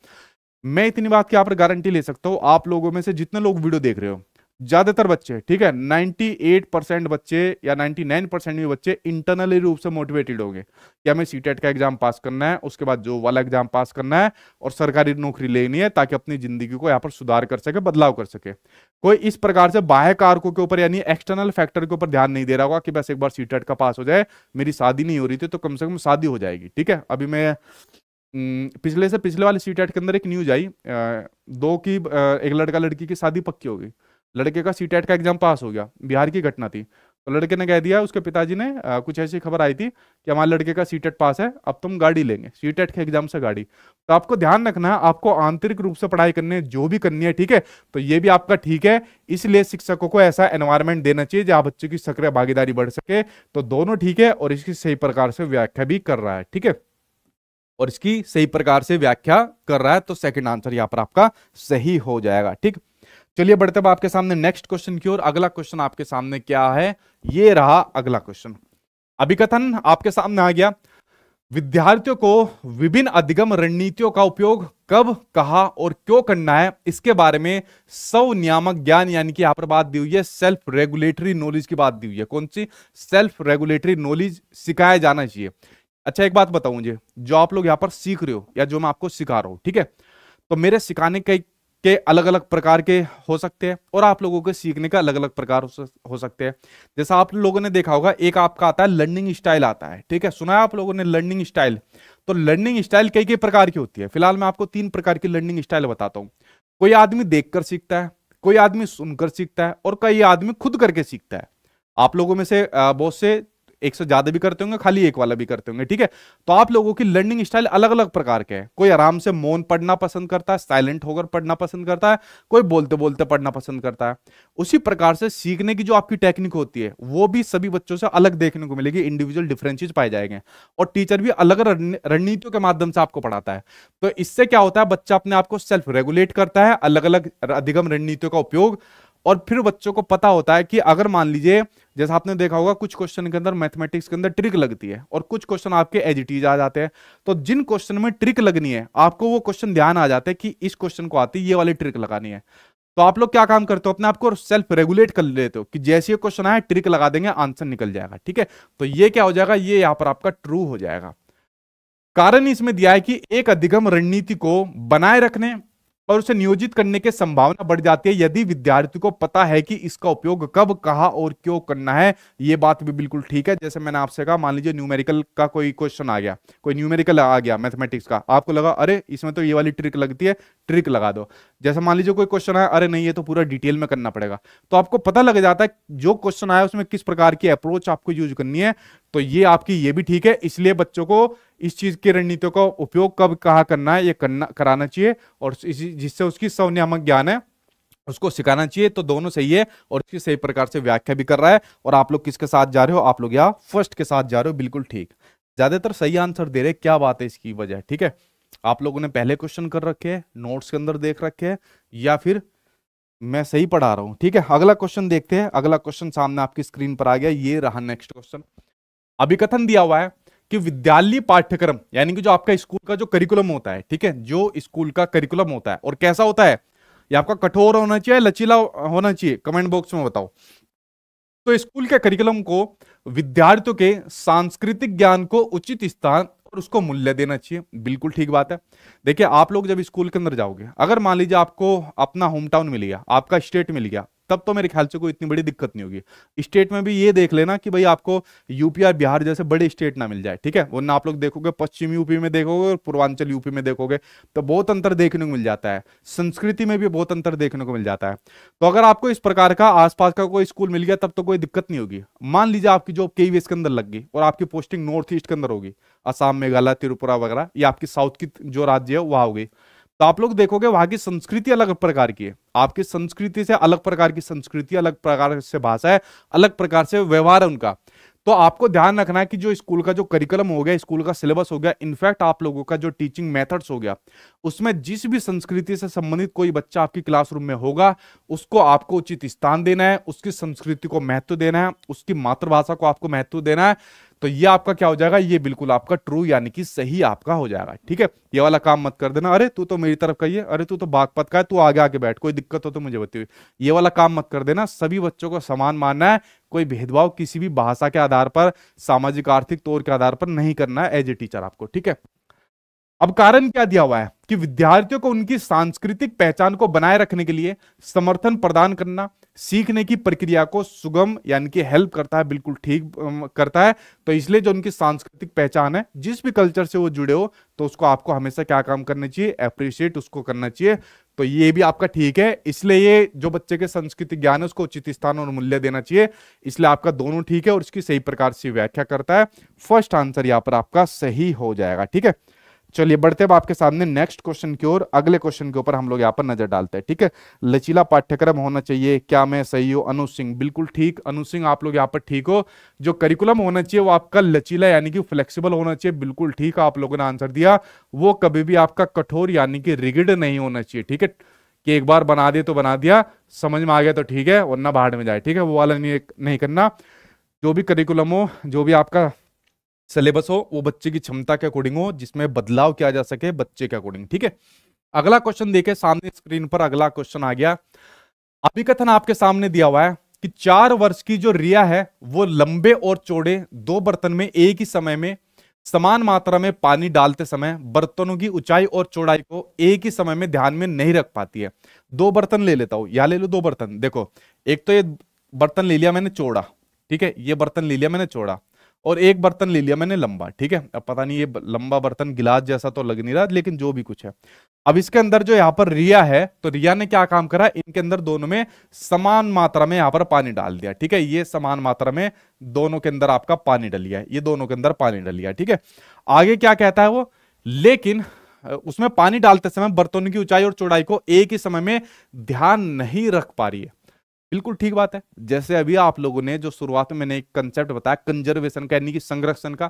मैं इतनी बात की यहाँ पर गारंटी ले सकता हूँ आप लोगों में से जितने लोग वीडियो देख रहे हो ज्यादातर बच्चे ठीक है 98 परसेंट बच्चे या 99 परसेंट भी बच्चे इंटरनली रूप से मोटिवेटेड होंगे कि हमें सी e का एग्जाम पास करना है उसके बाद जो वाला एग्जाम पास करना है और सरकारी नौकरी लेनी है ताकि अपनी जिंदगी को यहाँ पर सुधार कर सके बदलाव कर सके कोई इस प्रकार से बाह्य कारकों के ऊपर यानी एक्सटर्नल फैक्टर के ऊपर ध्यान नहीं दे रहा होगा कि बस एक बार सी e का पास हो जाए मेरी शादी नहीं हो रही थी तो कम से कम शादी हो जाएगी ठीक है अभी मैं हम्म, पिछले से पिछले वाले सी e के अंदर एक न्यूज आई दो की एक लड़का लड़की की शादी पक्की होगी लड़के का सी का एग्जाम पास हो गया बिहार की घटना थी तो लड़के ने कह दिया उसके पिताजी ने आ, कुछ ऐसी खबर आई थी कि हमारे लड़के का सी पास है अब तुम गाड़ी लेंगे सी के एग्जाम से गाड़ी तो आपको ध्यान रखना है आपको आंतरिक रूप से पढ़ाई करनी है जो भी करनी है ठीक है तो ये भी आपका ठीक है इसलिए शिक्षकों को ऐसा एनवायरमेंट देना चाहिए जहाँ बच्चों की सक्रिय भागीदारी बढ़ सके तो दोनों ठीक है और इसकी सही प्रकार से व्याख्या भी कर रहा है ठीक है और इसकी सही प्रकार से व्याख्या कर रहा है तो सेकंड आंसर यहाँ पर आपका सही हो जाएगा ठीक चलिए बढ़ते हैं आपके सामने नेक्स्ट क्वेश्चन की ओर अगला क्वेश्चन आपके सामने क्या है ये रहा अगला क्वेश्चन अभिकथन आपके सामने आ गया विद्यार्थियों को विभिन्न अधिगम रणनीतियों का उपयोग कब कहा और क्यों करना है इसके बारे में सौ नियामक ज्ञान यानी कि यहां पर बात दी हुई है सेल्फ रेगुलेटरी नॉलेज की बात दी हुई है कौन सी सेल्फ रेगुलेटरी नॉलेज सिखाया जाना चाहिए अच्छा एक बात बताऊं मुझे जो आप लोग यहाँ पर सीख रहे हो या जो मैं आपको सिखा रहा हूँ ठीक है तो मेरे सिखाने का एक के अलग अलग प्रकार के हो सकते हैं और आप लोगों के सीखने का अलग अलग प्रकार हो सकते हैं जैसा आप लोगों ने देखा होगा एक आपका आता है लर्निंग स्टाइल आता है ठीक है सुना है आप लोगों ने लर्निंग स्टाइल तो लर्निंग स्टाइल कई कई प्रकार की होती है फिलहाल मैं आपको तीन प्रकार की लर्निंग स्टाइल बताता हूँ कोई आदमी देख सीखता है कोई आदमी सुनकर सीखता है और कई आदमी खुद करके सीखता है आप लोगों में से बहुत से एक से ज्यादा भी करते होंगे खाली एक वाला भी करते होंगे ठीक है तो आप लोगों की लर्निंग स्टाइल अलग अलग प्रकार के हैं कोई आराम से मौन पढ़ना पसंद करता है साइलेंट होकर पढ़ना पसंद करता है कोई बोलते बोलते पढ़ना पसंद करता है उसी प्रकार से सीखने की जो आपकी टेक्निक होती है वो भी सभी बच्चों से अलग देखने को मिलेगी इंडिविजुअल डिफरेंसिस पाए जाएंगे और टीचर भी अलग रणनीतियों के माध्यम से आपको पढ़ाता है तो इससे क्या होता है बच्चा अपने आप को सेल्फ रेगुलेट करता है अलग अलग अधिगम रणनीतियों का उपयोग और फिर बच्चों को पता होता है कि अगर मान लीजिए जैसा आपने देखा होगा कुछ क्वेश्चन के अंदर मैथमेटिक्स के अंदर ट्रिक लगती है और कुछ क्वेश्चन आपके एजिटीज आ जाते हैं तो जिन क्वेश्चन में ट्रिक लगनी है आपको वो क्वेश्चन ध्यान आ जाते हैं कि इस क्वेश्चन को आती है ये वाली ट्रिक लगानी है तो आप लोग क्या काम करते हो अपने आपको सेल्फ रेगुलेट कर लेते हो कि जैसे ये क्वेश्चन आए ट्रिक लगा देंगे आंसर निकल जाएगा ठीक है तो ये क्या हो जाएगा ये यहाँ पर आपका ट्रू हो जाएगा कारण इसमें दिया है कि एक अधिगम रणनीति को बनाए रखने और उसे नियोजित करने की संभावना बढ़ जाती है यदि विद्यार्थी को पता है कि इसका उपयोग कब कहा और क्यों करना है ये बात भी बिल्कुल ठीक है जैसे मैंने आपसे कहा मान लीजिए न्यूमेरिकल का कोई क्वेश्चन आ गया कोई न्यूमेरिकल आ गया मैथमेटिक्स का आपको लगा अरे इसमें तो ये वाली ट्रिक लगती है ट्रिक लगा दो जैसे मान लीजिए कोई क्वेश्चन आया अरे नहीं ये तो पूरा डिटेल में करना पड़ेगा तो आपको पता लग जाता है जो क्वेश्चन आया उसमें किस प्रकार की अप्रोच आपको यूज करनी है तो ये आपकी ये भी ठीक है इसलिए बच्चों को इस चीज की रणनीतियों का उपयोग कब कहा करना है ये करना कराना चाहिए और जिससे उसकी सवनियामक ज्ञान है उसको सिखाना चाहिए तो दोनों सही है और उसकी सही प्रकार से व्याख्या भी कर रहा है और आप लोग किसके साथ जा रहे हो आप लोग यहाँ फर्स्ट के साथ जा रहे हो बिल्कुल ठीक ज्यादातर सही आंसर दे रहे क्या बात है इसकी वजह ठीक है आप लोगों ने पहले क्वेश्चन कर रखे हैं नोट्स के अंदर देख रखे हैं या फिर मैं सही पढ़ा रहा हूँ ठीक है अगला क्वेश्चन देखते हैं अगला क्वेश्चन सामने आपकी स्क्रीन पर आ गया ये रहा नेक्स्ट क्वेश्चन अभी कथन दिया हुआ है कि विद्यालय पाठ्यक्रम यानी कि जो आपका स्कूल का जो करिकुलम होता है ठीक है जो स्कूल का करिकुलम होता है और कैसा होता है ये आपका कठोर होना चाहिए लचीला होना चाहिए कमेंट बॉक्स में बताओ तो स्कूल के करिकुलम को विद्यार्थियों के सांस्कृतिक ज्ञान को उचित स्थान और उसको मूल्य देना चाहिए बिल्कुल ठीक बात है देखिए आप लोग जब स्कूल के अंदर जाओगे अगर मान लीजिए आपको अपना होम टाउन मिल गया आपका स्टेट मिल गया तब तो मेरे ख्याल से कोई इतनी बड़ी दिक्कत नहीं होगी स्टेट में भी ये देख लेना कि भाई आपको यूपी और बिहार जैसे बड़े स्टेट ना मिल जाए ठीक है वरना आप लोग देखोगे पश्चिम यूपी में देखोगे और पूर्वांचल यूपी में देखोगे तो बहुत अंतर देखने को मिल जाता है संस्कृति में भी बहुत अंतर देखने को मिल जाता है तो अगर आपको इस प्रकार का आसपास का कोई स्कूल मिल गया तब तो कोई दिक्कत नहीं होगी मान लीजिए आपकी जॉब केवीएस के अंदर लग गई और आपकी पोस्टिंग नॉर्थ ईस्ट के अंदर होगी असम मेघालय त्रिपुरा वगैरह या आपकी साउथ की जो राज्य है वह होगी तो आप लोग देखोगे वहां की संस्कृति अलग प्रकार की है आपकी संस्कृति से अलग प्रकार की संस्कृति अलग प्रकार से भाषा है अलग प्रकार से व्यवहार है उनका तो आपको ध्यान रखना है कि जो स्कूल का जो करिकुलम हो गया स्कूल का सिलेबस हो गया इनफैक्ट आप लोगों का जो टीचिंग मेथड्स हो गया उसमें जिस भी संस्कृति से संबंधित कोई बच्चा आपकी क्लासरूम में होगा उसको आपको उचित स्थान देना है उसकी संस्कृति को महत्व देना है उसकी मातृभाषा को आपको महत्व देना है तो ये आपका क्या हो जाएगा ये बिल्कुल आपका ट्रू यानी कि सही आपका हो जाएगा ठीक है ये वाला काम मत कर देना अरे तू तो मेरी तरफ का ही है अरे तू तो बागपत का है तू आगे आगे बैठ कोई दिक्कत हो तो मुझे बताइए ये वाला काम मत कर देना सभी बच्चों को समान मानना है कोई भेदभाव किसी भी भाषा के आधार पर सामाजिक आर्थिक तौर के आधार पर नहीं करना है एज ए टीचर आपको ठीक है अब कारण क्या दिया हुआ है कि विद्यार्थियों को उनकी सांस्कृतिक पहचान को बनाए रखने के लिए समर्थन प्रदान करना सीखने की प्रक्रिया को सुगम यानी कि हेल्प करता है बिल्कुल ठीक करता है तो इसलिए जो उनकी सांस्कृतिक पहचान है जिस भी कल्चर से वो जुड़े हो तो उसको आपको हमेशा क्या काम करना चाहिए अप्रिशिएट उसको करना चाहिए तो ये भी आपका ठीक है इसलिए ये जो बच्चे के संस्कृति ज्ञान है उसको उचित स्थान और मूल्य देना चाहिए इसलिए आपका दोनों ठीक है और इसकी सही प्रकार से व्याख्या करता है फर्स्ट आंसर यहाँ पर आपका सही हो जाएगा ठीक है चलिए बढ़ते अब आपके सामने नेक्स्ट क्वेश्चन की ओर अगले क्वेश्चन के ऊपर हम लोग यहाँ पर नजर डालते हैं ठीक है लचीला पाठ्यक्रम होना चाहिए क्या मैं सही हूँ अनु सिंह बिल्कुल ठीक अनु सिंह आप लोग यहाँ पर ठीक हो जो करिकुलम होना चाहिए वो आपका लचीला यानी कि फ्लेक्सिबल होना चाहिए बिल्कुल ठीक आप लोगों ने आंसर दिया वो कभी भी आपका कठोर यानी कि रिगिड नहीं होना चाहिए ठीक है कि एक बार बना दे तो बना दिया समझ में आ गया तो ठीक है वरना बाहर में जाए ठीक है वो वाला नहीं करना जो भी करिकुलम हो जो भी आपका सिलेबस हो वो बच्चे की क्षमता के अकॉर्डिंग हो जिसमें बदलाव किया जा सके बच्चे के अकॉर्डिंग ठीक है अगला क्वेश्चन देखे सामने स्क्रीन पर अगला क्वेश्चन आ गया अभी कथन आपके सामने दिया हुआ है कि चार वर्ष की जो रिया है वो लंबे और चौड़े दो बर्तन में एक ही समय में समान मात्रा में पानी डालते समय बर्तनों की ऊंचाई और चौड़ाई को एक ही समय में ध्यान में नहीं रख पाती है दो बर्तन ले लेता हूं या ले लो दो बर्तन देखो एक तो ये बर्तन ले लिया मैंने चौड़ा ठीक है ये बर्तन ले लिया मैंने चौड़ा और एक बर्तन ले लिया मैंने लंबा ठीक है अब पता नहीं ये लंबा बर्तन गिलास जैसा तो लग नहीं रहा लेकिन जो भी कुछ है अब इसके अंदर जो यहाँ पर रिया है तो रिया ने क्या काम करा इनके अंदर दोनों में समान मात्रा में यहाँ पर पानी डाल दिया ठीक है ये समान मात्रा में दोनों के अंदर आपका पानी डल गया ये दोनों के अंदर पानी डल गया ठीक है आगे क्या कहता है वो लेकिन उसमें पानी डालते समय बर्तनों की ऊंचाई और चौड़ाई को एक ही समय में ध्यान नहीं रख पा रही है बिल्कुल ठीक बात है जैसे अभी आप लोगों ने जो शुरुआत में मैंने एक कंसेप्ट बताया कंजर्वेशन का यानी कि संरक्षण का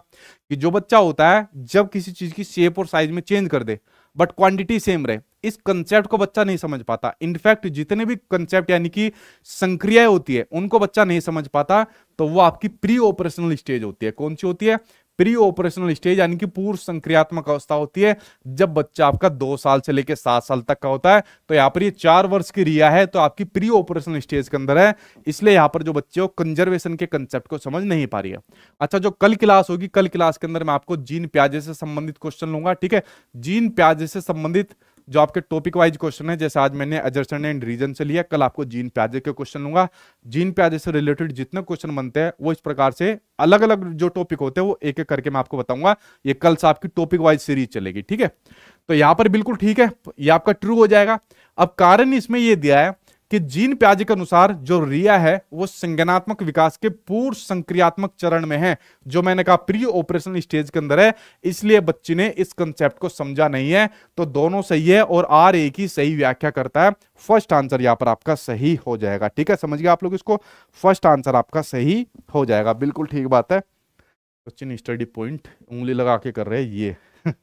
कि जो बच्चा होता है जब किसी चीज की शेप और साइज में चेंज कर दे बट क्वांटिटी सेम रहे इस कंसेप्ट को बच्चा नहीं समझ पाता इनफैक्ट जितने भी कंसेप्ट यानी कि संक्रियाएं होती है उनको बच्चा नहीं समझ पाता तो वो आपकी प्री ऑपरेशनल स्टेज होती है कौन सी होती है प्री ऑपरेशनल स्टेज यानी कि पूर्व संक्रियात्मक अवस्था होती है जब बच्चा आपका दो साल से लेकर सात साल तक का होता है तो यहाँ पर ये चार वर्ष की रिया है तो आपकी प्री ऑपरेशनल स्टेज के अंदर है इसलिए यहाँ पर जो बच्चे हो कंजर्वेशन के कंसेप्ट को समझ नहीं पा रही है अच्छा जो कल क्लास होगी कल क्लास के अंदर मैं आपको जीन प्याजे से संबंधित क्वेश्चन लूंगा ठीक है जीन प्याजे से संबंधित जो आपके टॉपिक वाइज क्वेश्चन है जैसे आज मैंने एजर्सन एंड रीजन से लिया कल आपको जीन प्याजे के क्वेश्चन लूंगा जीन प्याजे से रिलेटेड जितने क्वेश्चन बनते हैं वो इस प्रकार से अलग अलग जो टॉपिक होते हैं वो एक एक करके मैं आपको बताऊंगा ये कल से आपकी टॉपिक वाइज सीरीज चलेगी ठीक है तो यहाँ पर बिल्कुल ठीक है ये आपका ट्रू हो जाएगा अब कारण इसमें यह दिया है कि जीन प्याज के अनुसार जो रिया है वो संज्ञानात्मक विकास के पूर्व संक्रियात्मक चरण में है जो मैंने कहा प्री ऑपरेशन स्टेज के अंदर है इसलिए बच्ची ने इस कंसेप्ट को समझा नहीं है तो दोनों सही है और आर ए की सही व्याख्या करता है फर्स्ट आंसर यहां पर आपका सही हो जाएगा ठीक है समझ गया आप लोग इसको फर्स्ट आंसर आपका सही हो जाएगा बिल्कुल ठीक बात है क्वेश्चन स्टडी पॉइंट उंगली लगा के कर रहे ये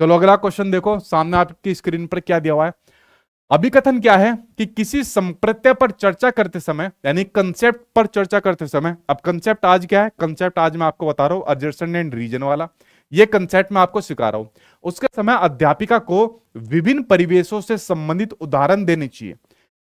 चलो अगला क्वेश्चन देखो सामने आपकी स्क्रीन पर क्या दिया हुआ है अभिकथन क्या है कि किसी संप्रत्यय पर चर्चा करते समय यानी कंसेप्ट पर चर्चा करते समय अब कंसेप्ट आज क्या है कंसेप्ट आज मैं आपको बता रहा हूं अजर्सन एंड रीजन वाला ये कंसेप्ट मैं आपको सिखा रहा हूं उसके समय अध्यापिका को विभिन्न परिवेशों से संबंधित उदाहरण देने चाहिए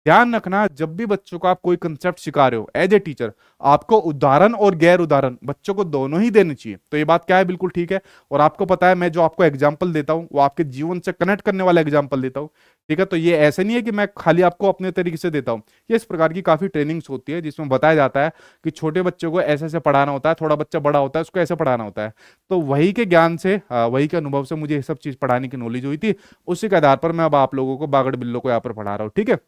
ध्यान रखना जब भी बच्चों को आप कोई कंसेप्ट सिखा रहे हो एज ए टीचर आपको उदाहरण और गैर उदाहरण बच्चों को दोनों ही देने चाहिए तो ये बात क्या है बिल्कुल ठीक है और आपको पता है मैं जो आपको एग्जाम्पल देता हूँ वो आपके जीवन से कनेक्ट करने वाला एग्जाम्पल देता हूँ ठीक है तो ये ऐसे नहीं है कि मैं खाली आपको अपने तरीके से देता हूँ ये इस प्रकार की काफ़ी ट्रेनिंग्स होती है जिसमें बताया जाता है कि छोटे बच्चों को ऐसे ऐसे पढ़ाना होता है थोड़ा बच्चा बड़ा होता है उसको ऐसे पढ़ाना होता है तो वही के ज्ञान से वही के अनुभव से मुझे ये सब चीज़ पढ़ाने की नॉलेज हुई थी उसी के आधार पर मैं अब आप लोगों को बागड़ बिल्लो को यहाँ पर पढ़ा रहा हूँ ठीक है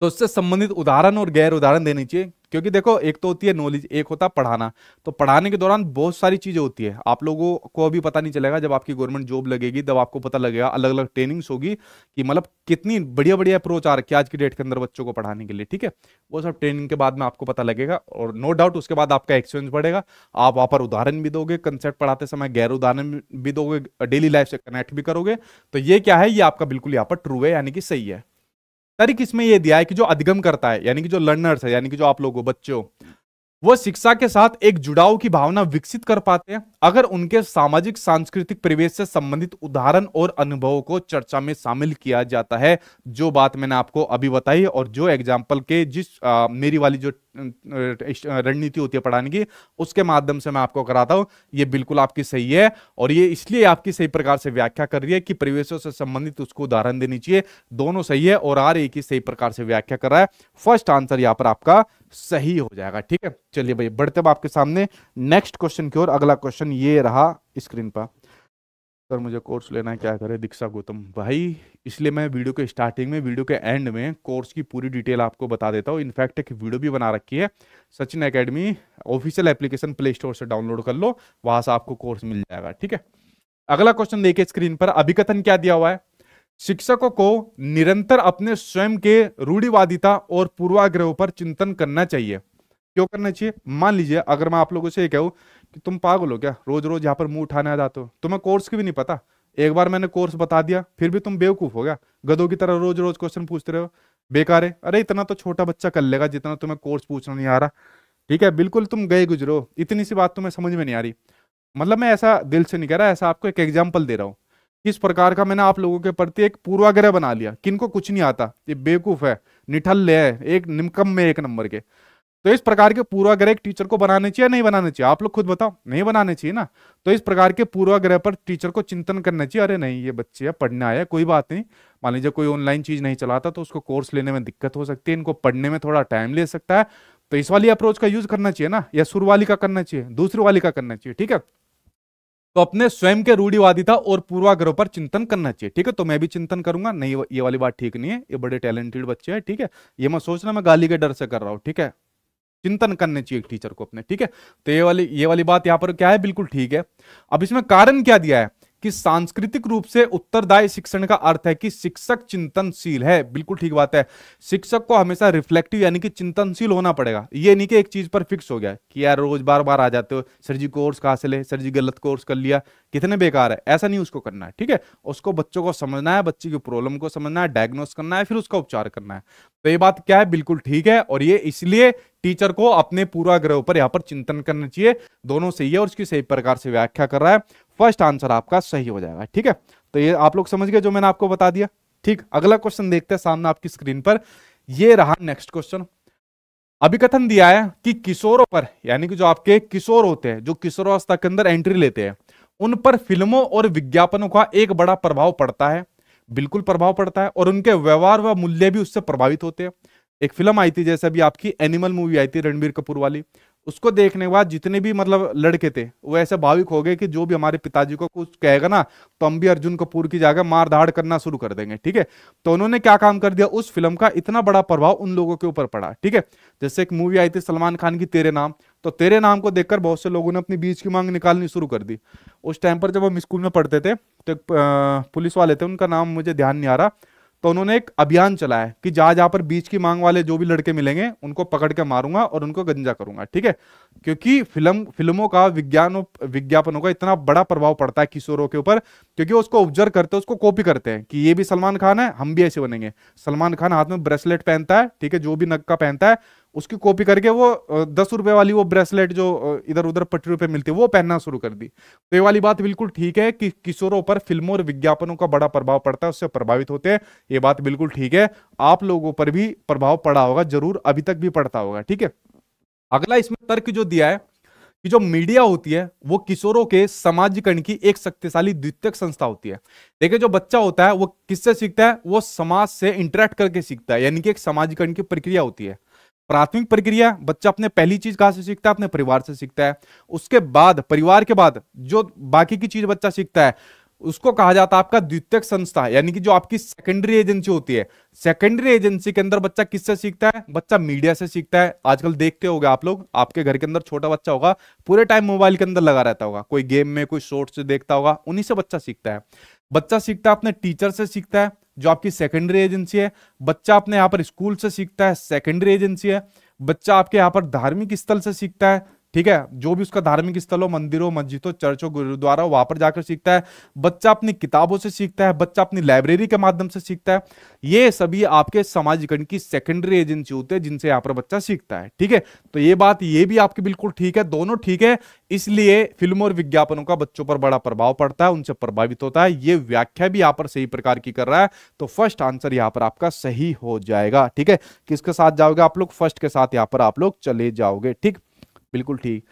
तो उससे संबंधित उदाहरण और गैर उदाहरण देने चाहिए क्योंकि देखो एक तो होती है नॉलेज एक होता है पढ़ाना तो पढ़ाने के दौरान बहुत सारी चीज़ें होती है आप लोगों को अभी पता नहीं चलेगा जब आपकी गवर्नमेंट जॉब लगेगी तब आपको पता लगेगा अलग अलग ट्रेनिंग्स होगी कि मतलब कितनी बढ़िया बढ़िया अप्रोच आ रखी है आज की डेट के अंदर बच्चों को पढ़ाने के लिए ठीक है वो सब ट्रेनिंग के बाद में आपको पता लगेगा और नो डाउट उसके बाद आपका एक्सपीरियंस बढ़ेगा आप वहाँ पर उदाहरण भी दोगे कंसेप्ट पढ़ाते समय गैर उदाहरण भी दोगे डेली लाइफ से कनेक्ट भी करोगे तो ये क्या है ये आपका बिल्कुल यहाँ पर ट्रू है यानी कि सही है तरीक इसमें यह दिया है कि जो अधिगम करता है यानी कि जो लर्नर्स है यानी कि जो आप लोगों बच्चों वो शिक्षा के साथ एक जुड़ाव की भावना विकसित कर पाते हैं अगर उनके सामाजिक सांस्कृतिक परिवेश से संबंधित उदाहरण और अनुभवों को चर्चा में शामिल किया जाता है जो बात मैंने आपको अभी बताई और जो एग्जाम्पल के जिस आ, मेरी वाली जो रणनीति होती है पढ़ाने की उसके माध्यम से मैं आपको कराता हूँ ये बिल्कुल आपकी सही है और ये इसलिए आपकी सही प्रकार से व्याख्या कर रही है कि परिवेशों से संबंधित उसको उदाहरण देनी चाहिए दोनों सही है और आर ए की सही प्रकार से व्याख्या कर रहा है फर्स्ट आंसर यहाँ पर आपका सही हो जाएगा ठीक है चलिए भाई बढ़ते आपके सामने नेक्स्ट क्वेश्चन की ओर अगला क्वेश्चन ये रहा स्क्रीन पर सर मुझे कोर्स लेना है क्या करें दीक्षा गौतम भाई इसलिए मैं वीडियो के स्टार्टिंग में वीडियो के एंड में कोर्स की पूरी डिटेल आपको बता देता हूँ इनफैक्ट एक वीडियो भी बना रखी है Sachin academy official application Play Store से डाउनलोड कर लो वहां से आपको कोर्स मिल जाएगा ठीक है अगला क्वेश्चन देखिए स्क्रीन पर अभिकथन क्या दिया हुआ है शिक्षकों को निरंतर अपने स्वयं के रूढ़िवादिता और पूर्वाग्रहों पर चिंतन करना चाहिए क्यों करना चाहिए मान लीजिए अगर मैं आप लोगों से कहूँ कि तुम पागल हो क्या रोज रोज यहाँ पर मुंह उठाने आ जाते हो तुम्हें कोर्स की भी नहीं पता एक बार मैंने कोर्स बता दिया फिर भी तुम बेवकूफ हो गया गधों की तरह रोज रोज क्वेश्चन पूछते रहे हो बेकार है अरे इतना तो छोटा बच्चा कर लेगा जितना तुम्हें कोर्स पूछना नहीं आ रहा ठीक है बिल्कुल तुम गए गुजरो इतनी सी बात तुम्हें समझ में नहीं आ रही मतलब मैं ऐसा दिल से नहीं कह रहा ऐसा आपको एक एग्जाम्पल दे रहा हूँ किस प्रकार का मैंने आप लोगों के प्रति एक पूर्वाग्रह बना लिया किनको कुछ नहीं आता ये बेवकूफ है निठल्ले है एक निमकम में एक नंबर के तो इस प्रकार के पूर्वाग्रह एक टीचर को बनाने चाहिए नहीं बनाने चाहिए आप लोग खुद बताओ नहीं बनाने चाहिए ना तो इस प्रकार के पूर्वाग्रह पर टीचर को चिंतन करना चाहिए अरे नहीं ये बच्चे है पढ़ने आया कोई बात नहीं मान लीजिए कोई ऑनलाइन चीज नहीं चलाता तो उसको कोर्स लेने में दिक्कत हो सकती है इनको पढ़ने में थोड़ा टाइम ले सकता है तो इस वाली अप्रोच का यूज करना चाहिए ना या सुर वाली का करना चाहिए दूसरी वाली का करना चाहिए ठीक है तो अपने स्वयं के रूढ़ीवादिता और पूर्वाग्रह पर चिंतन करना चाहिए ठीक है तो मैं भी चिंतन करूंगा नहीं ये वाली बात ठीक नहीं है ये बड़े टैलेंटेड बच्चे हैं ठीक है ये मैं सोच रहा मैं गाली के डर से कर रहा हूँ ठीक है चिंतन करने चाहिए टीचर को अपने ठीक है तो ये वाली ये वाली बात यहाँ पर क्या है बिल्कुल ठीक है अब इसमें कारण क्या दिया है कि सांस्कृतिक रूप से उत्तरदायी शिक्षण का अर्थ है कि शिक्षक चिंतनशील है बिल्कुल ठीक बात है शिक्षक को हमेशा रिफ्लेक्टिव यानी कि चिंतनशील होना पड़ेगा ये नहीं कि एक चीज पर फिक्स हो गया कि यार रोज बार बार आ जाते हो सर जी कोर्स कहाँ से ले सर जी गलत कोर्स कर लिया कितने बेकार है ऐसा नहीं उसको करना है ठीक है उसको बच्चों को समझना है बच्चे की प्रॉब्लम को समझना है डायग्नोस करना है फिर उसका उपचार करना है तो ये बात क्या है बिल्कुल ठीक है और ये इसलिए टीचर को अपने पूरा ग्रह पर यहाँ पर चिंतन करना चाहिए दोनों सही है और उसकी सही प्रकार से व्याख्या कर रहा है फर्स्ट आंसर आपका सही हो जाएगा ठीक है तो ये आप लोग समझ गए जो मैंने आपको बता दिया ठीक अगला क्वेश्चन देखते हैं सामने आपकी स्क्रीन पर ये रहा नेक्स्ट क्वेश्चन अभी कथन दिया है कि किशोरों पर यानी कि जो आपके किशोर होते हैं जो किशोरावस्था के अंदर एंट्री लेते हैं उन पर फिल्मों और विज्ञापनों का एक बड़ा प्रभाव पड़ता है बिल्कुल प्रभाव पड़ता है और उनके व्यवहार व मूल्य भी उससे प्रभावित होते हैं एक फिल्म आई थी जैसे अभी आपकी एनिमल मूवी आई थी रणबीर कपूर वाली उसको देखने के बाद जितने भी मतलब लड़के थे वो ऐसे भाविक हो गए कि जो भी हमारे पिताजी को कुछ कहेगा ना तो हम भी अर्जुन कपूर की जगह मार धाड़ करना शुरू कर देंगे ठीक है तो उन्होंने क्या काम कर दिया उस फिल्म का इतना बड़ा प्रभाव उन लोगों के ऊपर पड़ा ठीक है जैसे एक मूवी आई थी सलमान खान की तेरे नाम तो तेरे नाम को देखकर बहुत से लोगों ने अपनी बीज की मांग निकालनी शुरू कर दी उस टाइम पर जब हम स्कूल में पढ़ते थे तो एक पुलिस वाले थे उनका नाम मुझे ध्यान नहीं आ रहा तो उन्होंने एक अभियान चलाया कि जहां जहां पर बीच की मांग वाले जो भी लड़के मिलेंगे उनको पकड़ के मारूंगा और उनको गंजा करूंगा ठीक है क्योंकि फिल्म फिल्मों का विज्ञान विज्ञापनों का इतना बड़ा प्रभाव पड़ता है किशोरों के ऊपर क्योंकि उसको ऑब्जर्व करते हैं उसको कॉपी करते हैं कि ये भी सलमान खान है हम भी ऐसे बनेंगे सलमान खान हाथ में ब्रेसलेट पहनता है ठीक है जो भी नक्का पहनता है उसकी कॉपी करके वो दस रुपए वाली वो ब्रेसलेट जो इधर उधर पटरी पे मिलती है वो पहनना शुरू कर दी तो ये वाली बात बिल्कुल ठीक है कि किशोरों पर फिल्मों और विज्ञापनों का बड़ा प्रभाव पड़ता है उससे प्रभावित होते हैं ये बात बिल्कुल ठीक है आप लोगों पर भी प्रभाव पड़ा होगा जरूर अभी तक भी पड़ता होगा ठीक है अगला इसमें तर्क जो दिया है कि जो मीडिया होती है वो किशोरों के समाजीकरण की एक शक्तिशाली द्वितीयक संस्था होती है देखिए जो बच्चा होता है वो किससे सीखता है वो समाज से इंटरेक्ट करके सीखता है यानी कि एक समाजीकरण की प्रक्रिया होती है प्राथमिक प्रक्रिया बच्चा अपने पहली चीज कहाँ से सीखता है अपने परिवार से सीखता है उसके बाद परिवार के बाद जो बाकी की चीज बच्चा सीखता है उसको कहा जाता है आपका द्वितीय संस्था यानी कि जो आपकी सेकेंडरी एजेंसी होती है सेकेंडरी एजेंसी के अंदर बच्चा किससे सीखता है बच्चा मीडिया से सीखता है आजकल देखते होगे आप लोग आपके घर के अंदर छोटा बच्चा होगा पूरे टाइम मोबाइल के अंदर लगा रहता होगा कोई गेम में कोई शॉर्ट से देखता होगा उन्हीं से बच्चा सीखता है बच्चा सीखता है अपने टीचर से सीखता है जो आपकी सेकेंडरी एजेंसी है बच्चा अपने यहाँ पर स्कूल से सीखता है सेकेंडरी एजेंसी है बच्चा आपके यहाँ पर धार्मिक स्थल से सीखता है ठीक है जो भी उसका धार्मिक स्थलों मंदिरों मस्जिदों चर्चों गुरुद्वारा वहां पर जाकर सीखता है बच्चा अपनी किताबों से सीखता है बच्चा अपनी लाइब्रेरी के माध्यम से सीखता है ये सभी आपके समाजीकरण की सेकेंडरी एजेंसी होते हैं जिनसे यहाँ पर बच्चा सीखता है ठीक है तो ये बात ये भी आपकी बिल्कुल ठीक है दोनों ठीक है इसलिए फिल्म और विज्ञापनों का बच्चों पर बड़ा प्रभाव पड़ता है उनसे प्रभावित होता है ये व्याख्या भी यहाँ पर सही प्रकार की कर रहा है तो फर्स्ट आंसर यहाँ पर आपका सही हो जाएगा ठीक है किसके साथ जाओगे आप लोग फर्स्ट के साथ यहाँ पर आप लोग चले जाओगे ठीक बिल्कुल ठीक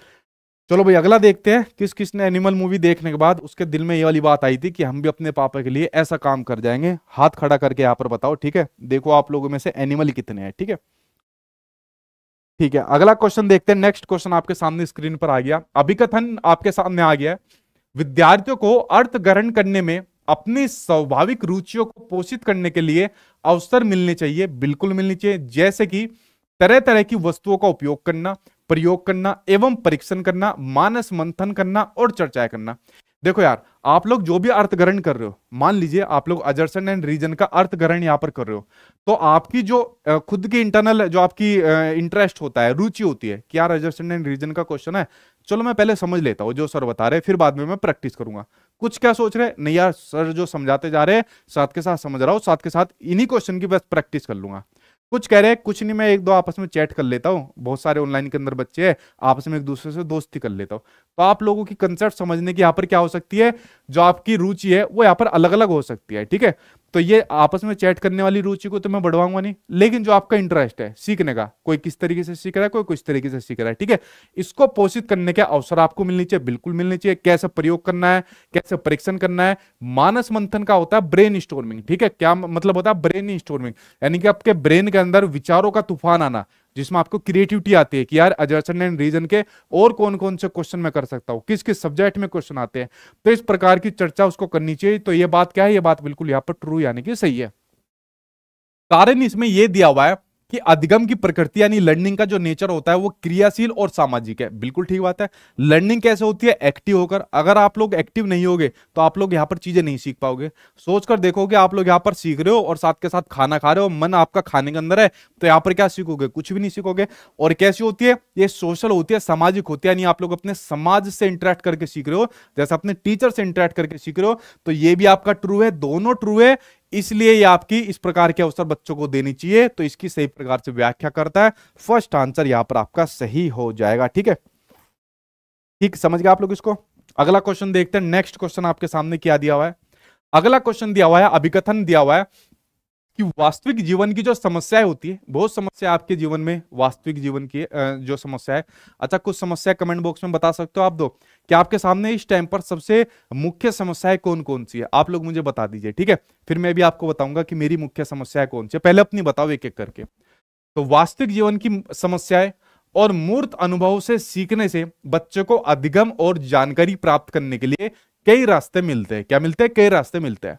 चलो भाई अगला देखते हैं किस किस ने एनिमल मूवी देखने के बाद उसके दिल में ये वाली बात आई थी कि हम भी अपने पापा के लिए ऐसा काम कर जाएंगे हाथ खड़ा करके यहाँ पर बताओ ठीक है देखो आप लोगों में से एनिमल कितने हैं ठीक है ठीक है अगला क्वेश्चन देखते हैं नेक्स्ट क्वेश्चन आपके सामने स्क्रीन पर आ गया अभिकथन आपके सामने आ गया विद्यार्थियों को अर्थ ग्रहण करने में अपनी स्वाभाविक रुचियों को पोषित करने के लिए अवसर मिलने चाहिए बिल्कुल मिलने चाहिए जैसे कि तरह तरह की वस्तुओं का उपयोग करना प्रयोग करना एवं परीक्षण करना मानस मंथन करना और चर्चाएं करना देखो यार आप लोग जो भी अर्थग्रहण कर रहे हो मान लीजिए आप लोग अजर्सन एंड रीजन का अर्थग्रहण यहाँ पर कर रहे हो तो आपकी जो खुद की इंटरनल जो आपकी इंटरेस्ट होता है रुचि होती है कि यार अजर्सन एंड रीजन का क्वेश्चन है चलो मैं पहले समझ लेता हूँ जो सर बता रहे फिर बाद में मैं प्रैक्टिस करूंगा कुछ क्या सोच रहे नहीं यार सर जो समझाते जा रहे हैं साथ के साथ समझ रहा हूँ साथ के साथ इन्हीं क्वेश्चन की बस प्रैक्टिस कर लूंगा कुछ कह रहे हैं कुछ नहीं मैं एक दो आपस में चैट कर लेता हूँ बहुत सारे ऑनलाइन के अंदर बच्चे हैं आपस में एक दूसरे से दोस्ती कर लेता हूँ तो आप लोगों की कंसेप्ट समझने की यहाँ पर क्या हो सकती है जो आपकी रुचि है वो यहाँ पर अलग अलग हो सकती है ठीक है तो ये आपस में चैट करने वाली रुचि को तो मैं बढ़वाऊंगा नहीं लेकिन जो आपका इंटरेस्ट है सीखने का कोई किस तरीके से सीख रहा है कोई किस तरीके से सीख रहा है ठीक है इसको पोषित करने के अवसर आपको मिलने चाहिए बिल्कुल मिलने चाहिए कैसे प्रयोग करना है कैसे परीक्षण करना है मानस मंथन का होता है ब्रेन स्टोरमिंग ठीक है क्या मतलब होता है ब्रेन स्टोरमिंग यानी कि आपके ब्रेन के अंदर विचारों का तूफान आना जिसमें आपको क्रिएटिविटी आती है कि यार अजर्सन एंड रीजन के और कौन कौन से क्वेश्चन मैं कर सकता हूँ किस किस सब्जेक्ट में क्वेश्चन आते हैं तो इस प्रकार की चर्चा उसको करनी चाहिए तो ये बात क्या है ये बात बिल्कुल यहाँ पर ट्रू यानी कि सही है कारण इसमें यह दिया हुआ है कि अधिगम की प्रकृति यानी लर्निंग का जो नेचर होता है वो क्रियाशील और सामाजिक है बिल्कुल ठीक बात है लर्निंग कैसे होती है एक्टिव होकर अगर आप लोग एक्टिव नहीं होगे तो आप लोग यहाँ पर चीजें नहीं सीख पाओगे सोचकर देखोगे आप लोग यहाँ पर सीख रहे हो और साथ के साथ खाना खा रहे हो मन आपका खाने के अंदर है तो यहाँ पर क्या सीखोगे कुछ भी नहीं सीखोगे और कैसी होती है ये सोशल होती है सामाजिक होती है यानी आप लोग अपने समाज से इंटरेक्ट करके सीख रहे हो जैसे अपने टीचर से इंटरेक्ट करके सीख रहे हो तो ये भी आपका ट्रू है दोनों ट्रू है इसलिए ये आपकी इस प्रकार के अवसर बच्चों को देनी चाहिए तो इसकी सही प्रकार से व्याख्या करता है फर्स्ट आंसर यहां पर आपका सही हो जाएगा ठीक है ठीक समझ गया आप लोग इसको अगला क्वेश्चन देखते हैं नेक्स्ट क्वेश्चन आपके सामने क्या दिया हुआ है अगला क्वेश्चन दिया हुआ है अभिकथन दिया हुआ है कि वास्तविक जीवन की जो समस्याएं होती है बहुत समस्या आपके जीवन में वास्तविक जीवन की जो समस्या है अच्छा कुछ समस्या कमेंट बॉक्स में बता सकते हो आप दो कि आपके सामने इस टाइम पर सबसे मुख्य समस्याएं कौन कौन सी है आप लोग मुझे बता दीजिए ठीक है फिर मैं भी आपको बताऊंगा कि मेरी मुख्य समस्या कौन सी है पहले अपनी बताओ एक एक करके तो वास्तविक जीवन की समस्याएं और मूर्त अनुभव से सीखने से बच्चे को अधिगम और जानकारी प्राप्त करने के लिए कई रास्ते मिलते हैं क्या मिलते हैं कई रास्ते मिलते हैं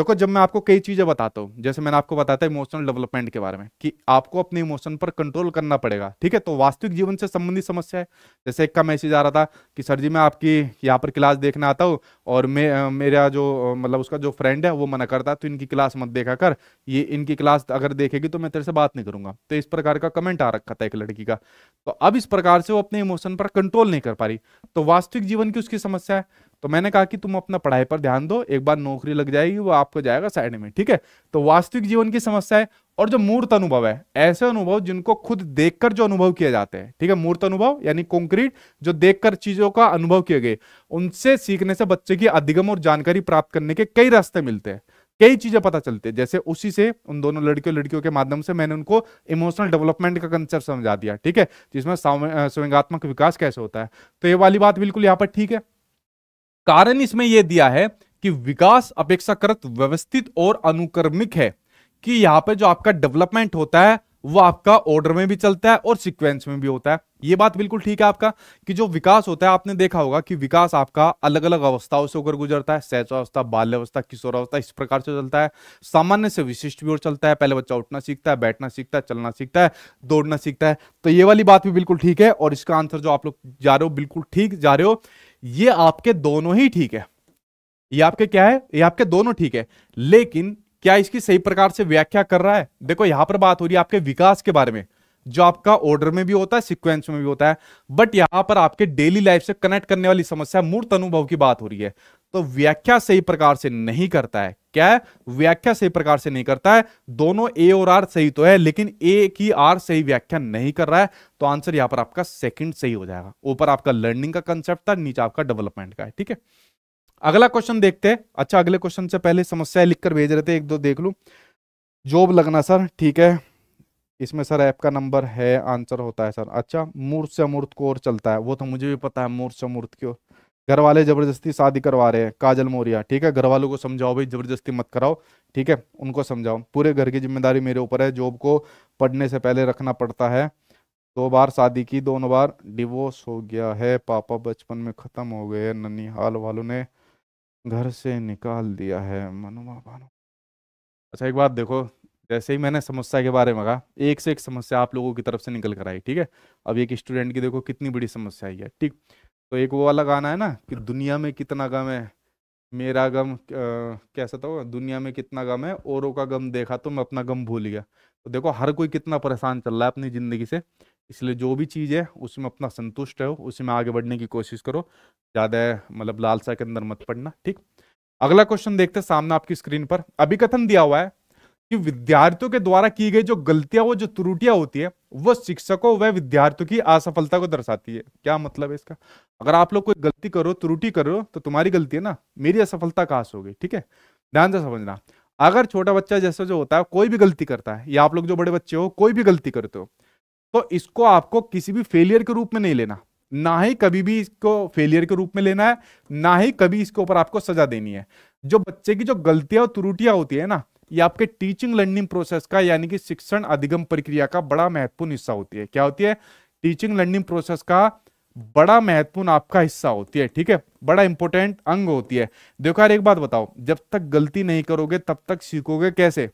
देखो जब मैं आपको कई चीज़ें बताता हूँ जैसे मैंने आपको बताया था इमोशनल डेवलपमेंट के बारे में कि आपको अपने इमोशन पर कंट्रोल करना पड़ेगा ठीक है तो वास्तविक जीवन से संबंधित समस्या है जैसे एक का मैसेज आ रहा था कि सर जी मैं आपकी यहाँ पर क्लास देखने आता हूँ और मे मेरा जो मतलब उसका जो फ्रेंड है वो मना करता तो इनकी क्लास मत देखा कर ये इनकी क्लास अगर देखेगी तो मैं तेरे से बात नहीं करूंगा तो इस प्रकार का कमेंट आ रखा था एक लड़की का तो अब इस प्रकार से वो अपने इमोशन पर कंट्रोल नहीं कर पा रही तो वास्तविक जीवन की उसकी समस्या है तो मैंने कहा कि तुम अपना पढ़ाई पर ध्यान दो एक बार नौकरी लग जाएगी वो आपको जाएगा साइड में ठीक है तो वास्तविक जीवन की समस्या है और जो मूर्त अनुभव है ऐसे अनुभव जिनको खुद देखकर जो अनुभव किए जाते हैं ठीक है मूर्त अनुभव यानी कंक्रीट जो देखकर चीजों का अनुभव किए गए उनसे सीखने से बच्चे की अधिगम और जानकारी प्राप्त करने के कई रास्ते मिलते हैं कई चीजें पता चलती है जैसे उसी से उन दोनों लड़कियों लड़कियों के माध्यम से मैंने उनको इमोशनल डेवलपमेंट का कंसेप्ट समझा दिया ठीक है जिसमें स्वयंगात्मक विकास कैसे होता है तो ये वाली बात बिल्कुल यहाँ पर ठीक है कारण इसमें यह दिया है कि विकास अपेक्षाकृत व्यवस्थित और अनुक्रमिक है कि यहां पे जो आपका डेवलपमेंट होता है वो आपका ऑर्डर में भी चलता है और सीक्वेंस में भी होता है ये बात बिल्कुल ठीक है आपका कि जो विकास होता है आपने देखा होगा कि विकास आपका अलग अलग अवस्थाओं से होकर गुजरता है अवस्था बाल्यावस्था किशोरावस्था इस प्रकार से चलता है सामान्य से विशिष्ट भी और चलता है पहले बच्चा उठना सीखता है बैठना सीखता है चलना सीखता है दौड़ना सीखता है तो ये वाली बात भी बिल्कुल ठीक है और इसका आंसर जो आप लोग जा रहे हो बिल्कुल ठीक जा रहे हो ये आपके दोनों ही ठीक है ये आपके क्या है ये आपके दोनों ठीक है लेकिन क्या इसकी सही प्रकार से व्याख्या कर रहा है देखो यहां पर बात हो रही है आपके विकास के बारे में जो आपका ऑर्डर में भी होता है सीक्वेंस में भी होता है बट यहां पर आपके डेली लाइफ से कनेक्ट करने वाली समस्या मूर्त अनुभव की बात हो रही है तो व्याख्या सही प्रकार से नहीं करता है क्या है व्याख्या सही प्रकार से नहीं करता है दोनों ए और आर सही तो है लेकिन ए की आर सही व्याख्या नहीं कर रहा है तो आंसर यहां पर आपका सेकंड सही हो जाएगा ऊपर आपका लर्निंग का कंसेप्ट था नीचे आपका डेवलपमेंट का है ठीक है अगला क्वेश्चन देखते हैं अच्छा अगले क्वेश्चन से पहले समस्या लिखकर भेज रहे थे एक दो देख लू जॉब लगना सर ठीक है इसमें सर ऐप का नंबर है आंसर होता है सर अच्छा मूर्त से अमूर्त को और चलता है वो तो मुझे भी पता है मूर्त से अमूर्त की ओर घर वाले ज़बरदस्ती शादी करवा रहे हैं काजल मौर्या ठीक है घर वालों को समझाओ भाई ज़बरदस्ती मत कराओ ठीक है उनको समझाओ पूरे घर की जिम्मेदारी मेरे ऊपर है जॉब को पढ़ने से पहले रखना पड़ता है दो बार शादी की दोनों बार डिवोर्स हो गया है पापा बचपन में ख़त्म हो गए ननिहाल वालों ने घर से निकाल दिया है मनुमा भानु अच्छा एक बात देखो जैसे ही मैंने समस्या के बारे में कहा एक से एक समस्या आप लोगों की तरफ से निकल कर आई ठीक है अब एक स्टूडेंट की देखो कितनी बड़ी समस्या आई है ठीक तो एक वो वाला गाना है ना कि दुनिया में कितना गम है मेरा गम कैसा था दुनिया में कितना गम है औरों का गम देखा तो मैं अपना गम भूल गया तो देखो हर कोई कितना परेशान चल रहा है अपनी ज़िंदगी से इसलिए जो भी चीज़ है उसमें अपना संतुष्ट रहो उसी में आगे बढ़ने की कोशिश करो ज़्यादा मतलब लालसा के अंदर मत पड़ना ठीक अगला क्वेश्चन देखते सामने आपकी स्क्रीन पर अभिकथन दिया हुआ है कि विद्यार्थियों के द्वारा की गई जो गलतियां वो जो त्रुटियां होती है वो शिक्षकों व विद्यार्थियों की असफलता को दर्शाती है क्या मतलब है इसका अगर आप लोग कोई गलती करो त्रुटि करो तो तुम्हारी गलती है ना मेरी असफलता कहास होगी ठीक है ध्यान से समझना अगर छोटा बच्चा जैसा जो होता है कोई भी गलती करता है या आप लोग जो बड़े बच्चे हो कोई भी गलती करते हो तो इसको आपको किसी भी फेलियर के रूप में नहीं लेना ना ही कभी भी इसको फेलियर के रूप में लेना है ना ही कभी इसके ऊपर आपको सजा देनी है जो बच्चे की जो गलतियां और त्रुटियां होती है ना ये आपके टीचिंग लर्निंग प्रोसेस का यानी कि शिक्षण अधिगम प्रक्रिया का बड़ा महत्वपूर्ण हिस्सा होती है क्या होती है टीचिंग लर्निंग प्रोसेस का बड़ा महत्वपूर्ण आपका हिस्सा होती है ठीक है बड़ा इंपॉर्टेंट अंग होती है देखो यार एक बात बताओ जब तक गलती नहीं करोगे तब तक सीखोगे कैसे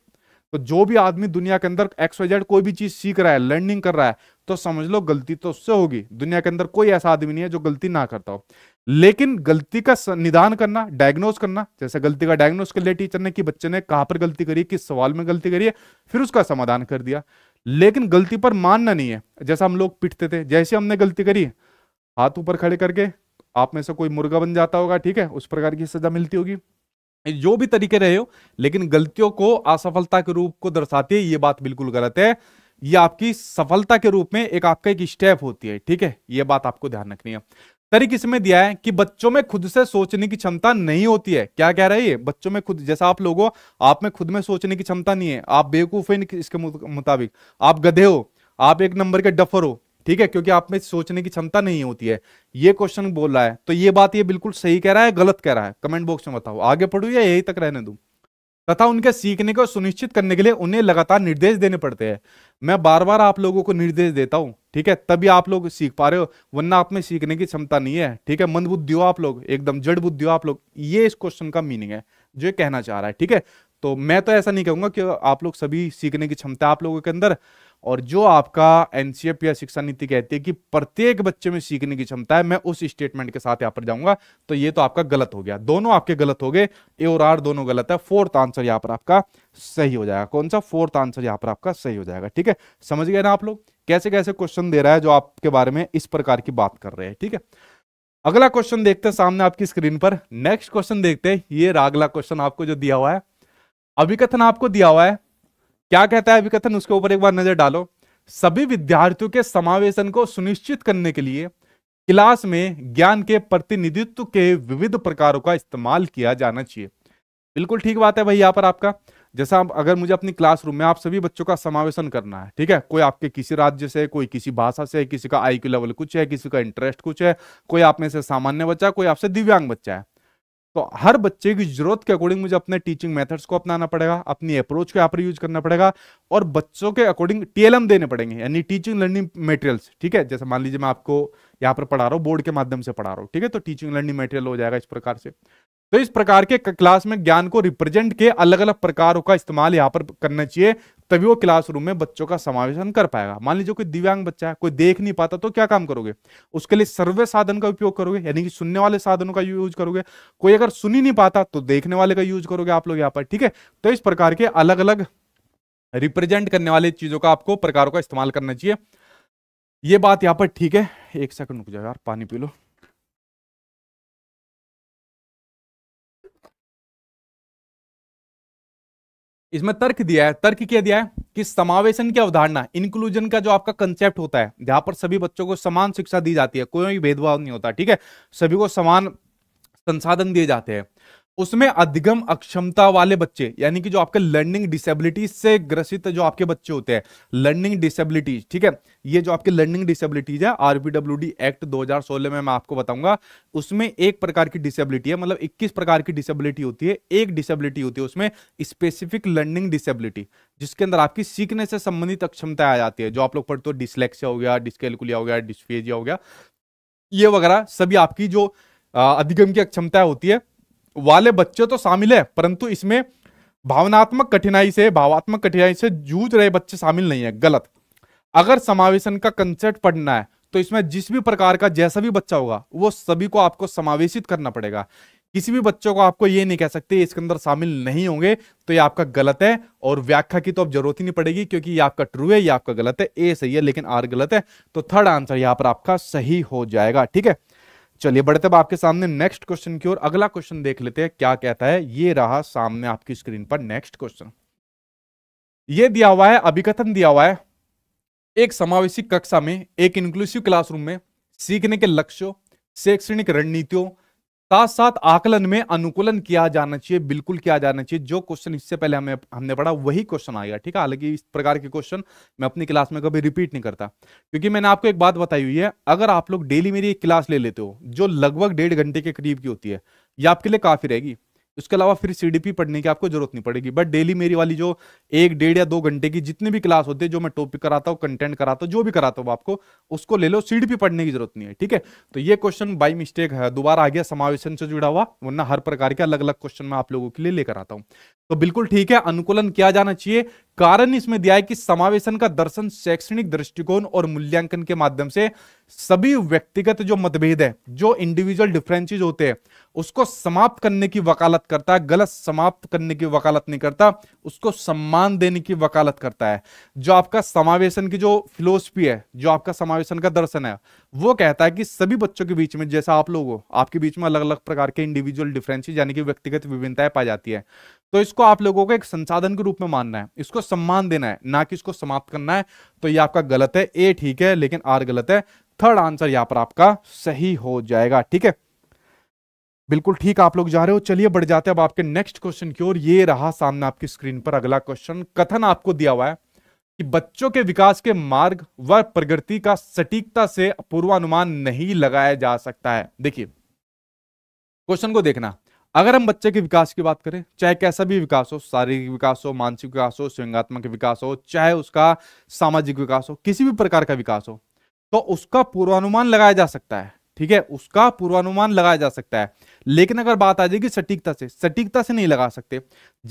तो जो भी आदमी दुनिया के अंदर एक्स वाई जेड कोई भी चीज सीख रहा है लर्निंग कर रहा है तो समझ लो गलती तो उससे होगी दुनिया के अंदर कोई ऐसा आदमी नहीं है जो गलती ना करता हो लेकिन गलती का निदान करना डायग्नोज करना जैसे गलती का डायग्नोज कर लिया टीचर ने कि बच्चे ने कहां पर गलती करी किस सवाल में गलती करी है फिर उसका समाधान कर दिया लेकिन गलती पर मानना नहीं है जैसा हम लोग पिटते थे जैसे हमने गलती करी हाथ ऊपर खड़े करके आप में से कोई मुर्गा बन जाता होगा ठीक है उस प्रकार की सजा मिलती होगी जो भी तरीके रहे हो लेकिन गलतियों को असफलता के रूप को दर्शाती है ये बात बिल्कुल गलत है ये आपकी सफलता के रूप में एक आपका एक स्टेप होती है ठीक है ये बात आपको ध्यान रखनी है तरीक इसमें दिया है कि बच्चों में खुद से सोचने की क्षमता नहीं होती है क्या कह रहा है ये बच्चों में खुद जैसा आप लोगों आप में खुद में सोचने की क्षमता नहीं है आप बेवकूफ है इसके मुताबिक आप गधे हो आप एक नंबर के डफर हो ठीक है क्योंकि आप में सोचने की क्षमता नहीं होती है ये क्वेश्चन बोल रहा है तो ये बात ये बिल्कुल सही कह रहा है गलत कह रहा है कमेंट बॉक्स में बताओ आगे पढ़ू या यही तक रहने दू तथा उनके सीखने को सुनिश्चित करने के लिए उन्हें लगातार निर्देश देने पड़ते हैं मैं बार बार आप लोगों को निर्देश देता हूँ ठीक है तभी आप लोग सीख पा रहे हो वरना आप में सीखने की क्षमता नहीं है ठीक है मंद बुद्धि हो आप लोग एकदम जड़ बुद्धि हो आप लोग ये इस क्वेश्चन का मीनिंग है जो कहना चाह रहा है ठीक है तो मैं तो ऐसा नहीं कहूँगा कि आप लोग सभी सीखने की क्षमता आप लोगों के अंदर और जो आपका एनसीएफ या शिक्षा नीति कहती है कि प्रत्येक बच्चे में सीखने की क्षमता है मैं उस स्टेटमेंट के साथ यहाँ पर जाऊंगा तो ये तो आपका गलत हो गया दोनों आपके गलत हो गए ए और आर दोनों गलत है फोर्थ आंसर यहाँ पर आपका सही हो जाएगा कौन सा फोर्थ आंसर यहाँ पर आपका सही हो जाएगा ठीक है समझ गए ना आप लोग कैसे कैसे क्वेश्चन दे रहा है जो आपके बारे में इस प्रकार की बात कर रहे हैं ठीक है अगला क्वेश्चन देखते हैं सामने आपकी स्क्रीन पर नेक्स्ट क्वेश्चन देखते हैं ये अगला क्वेश्चन आपको जो दिया हुआ है अभिकथन आपको दिया हुआ है क्या कहता है अभिकथन उसके ऊपर एक बार नजर डालो सभी विद्यार्थियों के समावेशन को सुनिश्चित करने के लिए क्लास में ज्ञान के प्रतिनिधित्व के विविध प्रकारों का इस्तेमाल किया जाना चाहिए बिल्कुल ठीक बात है भाई यहाँ पर आपका जैसा आप अगर मुझे अपनी क्लासरूम में आप सभी बच्चों का समावेशन करना है ठीक है कोई आपके किसी राज्य से कोई किसी भाषा से किसी का आई लेवल कुछ है किसी का इंटरेस्ट कुछ है कोई आप में से सामान्य बच्चा कोई आपसे दिव्यांग बच्चा है तो हर बच्चे की जरूरत के अकॉर्डिंग मुझे अपने टीचिंग मेथड्स को अपनाना पड़ेगा अपनी अप्रोच को यहाँ पर यूज करना पड़ेगा और बच्चों के अकॉर्डिंग टीएलएम देने पड़ेंगे यानी टीचिंग लर्निंग मटेरियल्स ठीक है जैसे मान लीजिए मैं आपको यहाँ पर पढ़ा रहा हूँ बोर्ड के माध्यम से पढ़ा रहा हूँ ठीक है तो टीचिंग लर्निंग मेटेरियल हो जाएगा इस प्रकार से तो इस प्रकार के क्लास में ज्ञान को रिप्रेजेंट के अलग अलग प्रकारों का इस्तेमाल यहाँ पर करना चाहिए तभी वो क्लासरूम में बच्चों का समावेशन कर पाएगा मान लीजिए कोई दिव्यांग बच्चा है कोई देख नहीं पाता तो क्या काम करोगे उसके लिए सर्वे साधन का उपयोग करोगे यानी कि सुनने वाले साधनों का यूज करोगे कोई अगर सुन ही नहीं पाता तो देखने वाले का यूज करोगे आप लोग यहाँ पर ठीक है तो इस प्रकार के अलग अलग रिप्रेजेंट करने वाले चीजों का आपको प्रकारों का इस्तेमाल करना चाहिए ये बात यहाँ पर ठीक है एक सेकंड रुक जाओ यार पानी पी लो इसमें तर्क दिया है तर्क क्या दिया है कि समावेशन की अवधारणा इंक्लूजन का जो आपका कंसेप्ट होता है जहां पर सभी बच्चों को समान शिक्षा दी जाती है कोई भेदभाव नहीं होता ठीक है सभी को समान संसाधन दिए जाते हैं उसमें अधिगम अक्षमता वाले बच्चे यानी कि जो आपके लर्निंग डिसेबिलिटीज से ग्रसित जो आपके बच्चे होते हैं लर्निंग डिसेबिलिटीज ठीक है ये जो आपके लर्निंग डिसेबिलिटीज है आरपीडब्ल्यूडी एक्ट 2016 में मैं आपको बताऊंगा उसमें एक प्रकार की डिसेबिलिटी है मतलब 21 प्रकार की डिसेबिलिटी होती है एक डिसेबिलिटी होती है उसमें स्पेसिफिक लर्निंग डिसेबिलिटी जिसके अंदर आपकी सीखने से संबंधित अक्षमता आ जाती है जो आप लोग पढ़ते हो डिसलेक्सिया हो गया डिस्केलकुलिया हो गया डिस्फेजिया हो गया ये वगैरह सभी आपकी जो अधिगम की अक्षमता होती है वाले बच्चे तो शामिल है परंतु इसमें भावनात्मक कठिनाई से भावात्मक कठिनाई से जूझ रहे बच्चे शामिल नहीं है गलत अगर समावेशन का कंसेप्ट पढ़ना है तो इसमें जिस भी प्रकार का जैसा भी बच्चा होगा वो सभी को आपको समावेशित करना पड़ेगा किसी भी बच्चों को आपको ये नहीं कह सकते इसके अंदर शामिल नहीं होंगे तो ये आपका गलत है और व्याख्या की तो अब जरूरत ही नहीं पड़ेगी क्योंकि ये आपका ट्रू है ये आपका गलत है ए सही है लेकिन आर गलत है तो थर्ड आंसर यहाँ पर आपका सही हो जाएगा ठीक है चलिए बढ़ते आपके सामने नेक्स्ट क्वेश्चन की ओर अगला क्वेश्चन देख लेते हैं क्या कहता है ये रहा सामने आपकी स्क्रीन पर नेक्स्ट क्वेश्चन ये दिया हुआ है अभिकथन दिया हुआ है एक समावेशी कक्षा में एक इंक्लूसिव क्लासरूम में सीखने के लक्ष्यों शैक्षणिक रणनीतियों साथ साथ आकलन में अनुकूलन किया जाना चाहिए बिल्कुल किया जाना चाहिए जो क्वेश्चन इससे पहले हमें हमने पढ़ा वही क्वेश्चन आएगा ठीक है हालांकि इस प्रकार के क्वेश्चन मैं अपनी क्लास में कभी रिपीट नहीं करता क्योंकि मैंने आपको एक बात बताई हुई है अगर आप लोग डेली मेरी एक क्लास ले लेते हो जो लगभग डेढ़ घंटे के करीब की होती है ये आपके लिए काफी रहेगी उसके अलावा फिर सीडीपी पढ़ने की आपको जरूरत नहीं पड़ेगी बट डेली मेरी वाली जो एक डेढ़ या दो घंटे की जितनी भी क्लास होती है जो मैं टॉपिक कराता हूँ कंटेंट कराता हूँ जो भी कराता हूँ आपको उसको ले लो सीडीपी पढ़ने की जरूरत नहीं है ठीक है तो ये क्वेश्चन बाई मिस्टेक है दोबारा आ गया समावेशन से जुड़ा हुआ वरना हर प्रकार के अलग अलग क्वेश्चन मैं आप लोगों के लिए लेकर आता हूँ तो बिल्कुल ठीक है अनुकूलन किया जाना चाहिए कारण इसमें दिया है कि समावेशन का दर्शन शैक्षणिक दृष्टिकोण और मूल्यांकन के माध्यम से सभी व्यक्तिगत जो मतभेद है जो इंडिविजुअल डिफरेंसेस होते हैं उसको समाप्त करने की वकालत करता है गलत समाप्त करने की वकालत नहीं करता उसको सम्मान देने की वकालत करता है जो आपका समावेशन की जो फिलोसफी है जो आपका समावेशन का दर्शन है वो कहता है कि सभी बच्चों के बीच में जैसा आप लोग हो आपके बीच में अलग अलग प्रकार के इंडिविजुअल डिफरेंस यानी कि व्यक्तिगत विभिन्नताएं पाई जाती है तो इसको आप लोगों को एक संसाधन के रूप में मानना है इसको सम्मान देना है ना कि इसको समाप्त करना है तो ये आपका गलत है ए ठीक है लेकिन आर गलत है थर्ड आंसर यहाँ पर आपका सही हो जाएगा ठीक है बिल्कुल ठीक आप लोग जा रहे हो चलिए बढ़ जाते हैं अब आपके नेक्स्ट क्वेश्चन की ओर ये रहा सामने आपकी स्क्रीन पर अगला क्वेश्चन कथन आपको दिया हुआ है कि बच्चों के विकास के मार्ग व प्रगति का सटीकता से पूर्वानुमान नहीं लगाया जा सकता है देखिए क्वेश्चन को देखना अगर हम बच्चे के विकास की बात करें चाहे कैसा भी विकास हो शारीरिक विकास हो मानसिक विकास हो स्वयंगात्मक विकास हो चाहे उसका सामाजिक विकास हो किसी भी प्रकार का विकास हो तो उसका पूर्वानुमान लगाया जा सकता है ठीक है उसका पूर्वानुमान लगाया जा सकता है लेकिन अगर बात आ जाएगी सटीकता से सटीकता से नहीं लगा सकते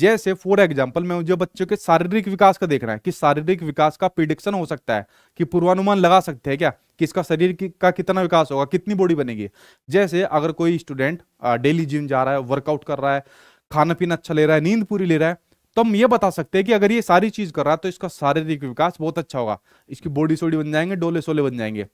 जैसे फॉर एग्जाम्पल मैं मुझे बच्चों के शारीरिक विकास का देख रहा है कि शारीरिक विकास का प्रिडिक्शन हो सकता है कि पूर्वानुमान लगा सकते हैं क्या कि इसका शरीर की, का कितना विकास होगा कितनी बॉडी बनेगी जैसे अगर कोई स्टूडेंट डेली जिम जा रहा है वर्कआउट कर रहा है खाना पीना अच्छा ले रहा है नींद पूरी ले रहा है तो हम ये बता सकते हैं कि अगर ये सारी चीज कर रहा है तो इसका शारीरिक विकास बहुत अच्छा होगा इसकी बॉडी सोडी बन जाएंगे डोले सोले बन जाएंगे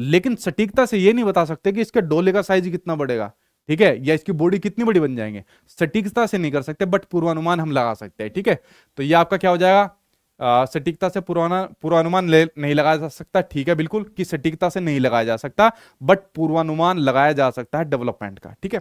लेकिन सटीकता से ये नहीं बता सकते कि इसके डोले का साइज कितना बढ़ेगा ठीक है या इसकी बॉडी कितनी बड़ी बन जाएंगे सटीकता से नहीं कर सकते बट पूर्वानुमान हम लगा सकते हैं ठीक है तो ये आपका क्या हो जाएगा सटीकता से पुराना पूर्वानुमान नहीं लगाया जा सकता ठीक है बिल्कुल कि सटीकता से नहीं लगाया जा सकता बट पूर्वानुमान लगाया जा सकता है डेवलपमेंट का ठीक है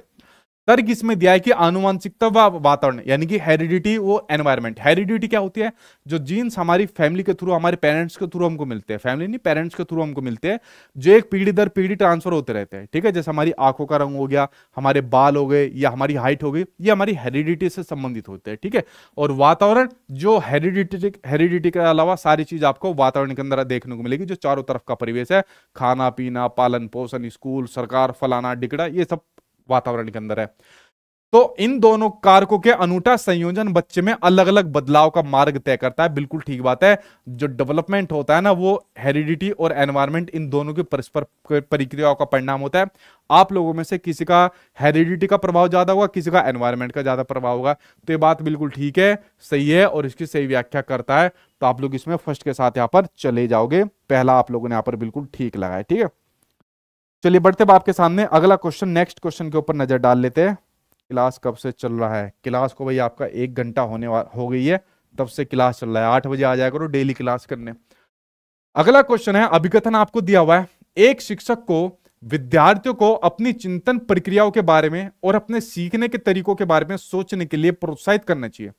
तर्क इसमें दिया है कि आनुवांशिकता व वातावरण यानी कि हेरिडिटी वो एनवायरमेंट हेरिडिटी क्या होती है जो जीन्स हमारी फैमिली के थ्रू हमारे पेरेंट्स के थ्रू हमको मिलते हैं फैमिली नहीं पेरेंट्स के थ्रू हमको मिलते हैं जो एक पीढ़ी दर पीढ़ी ट्रांसफर होते रहते हैं ठीक है जैसे हमारी आंखों का रंग हो गया हमारे बाल हो गए या हमारी हाइट हो गई ये हमारी हेरिडिटी से संबंधित होते हैं ठीक है और वातावरण जो हेरिडिटी हेरिडिटी के अलावा सारी चीज आपको वातावरण के अंदर देखने को मिलेगी जो चारों तरफ का परिवेश है खाना पीना पालन पोषण स्कूल सरकार फलाना डिकड़ा ये सब वातावरण के अंदर है तो इन दोनों कारकों के अनूठा संयोजन बच्चे में अलग अलग बदलाव का मार्ग तय करता है बिल्कुल ठीक बात है जो डेवलपमेंट होता है ना वो हेरिडिटी और एनवायरमेंट इन दोनों की परस्पर प्रक्रियाओं का परिणाम होता है आप लोगों में से किसी का हेरिडिटी का प्रभाव ज्यादा होगा किसी का एनवायरमेंट का ज्यादा प्रभाव होगा तो ये बात बिल्कुल ठीक है सही है और इसकी सही व्याख्या करता है तो आप लोग इसमें फर्स्ट के साथ यहाँ पर चले जाओगे पहला आप लोगों ने यहाँ पर बिल्कुल ठीक लगा है ठीक है चलिए बढ़ते अब आपके सामने अगला क्वेश्चन नेक्स्ट क्वेश्चन के ऊपर नजर डाल लेते हैं क्लास कब से चल रहा है क्लास को भाई आपका एक घंटा होने हो गई है तब से क्लास चल रहा है आठ बजे आ जाया करो डेली क्लास करने अगला क्वेश्चन है अभिकथन आपको दिया हुआ है एक शिक्षक को विद्यार्थियों को अपनी चिंतन प्रक्रियाओं के बारे में और अपने सीखने के तरीकों के बारे में सोचने के लिए प्रोत्साहित करना चाहिए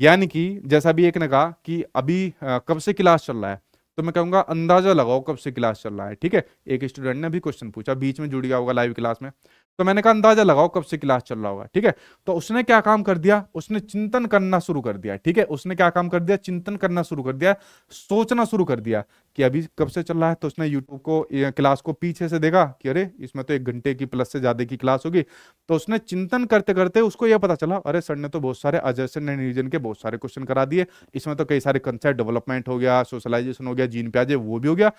यानी कि जैसा भी एक ने कहा कि अभी कब से क्लास चल रहा है तो मैं कहूंगा अंदाजा लगाओ कब से क्लास चल रहा है ठीक है एक स्टूडेंट ने भी क्वेश्चन पूछा बीच में जुड़ गया होगा लाइव क्लास में तो मैंने कहा अंदाजा लगाओ कब से क्लास चल रहा होगा ठीक है तो उसने क्या काम कर दिया उसने चिंतन करना शुरू कर दिया ठीक है उसने क्या काम कर दिया चिंतन करना शुरू कर दिया सोचना शुरू कर दिया कि अभी कब से चल रहा है तो उसने यूट्यूब को क्लास को पीछे से देखा कि अरे इसमें तो एक घंटे की प्लस से ज्यादा की क्लास होगी तो उसने चिंतन करते करते उसको यह पता चला अरे सर ने तो बहुत सारे अजय सर रीजन के बहुत सारे क्वेश्चन करा दिए इसमें तो कई सारे कंसेप्ट डेवलपमेंट हो गया सोशलाइजेशन हो गया जीन प्याजे वो भी हो गया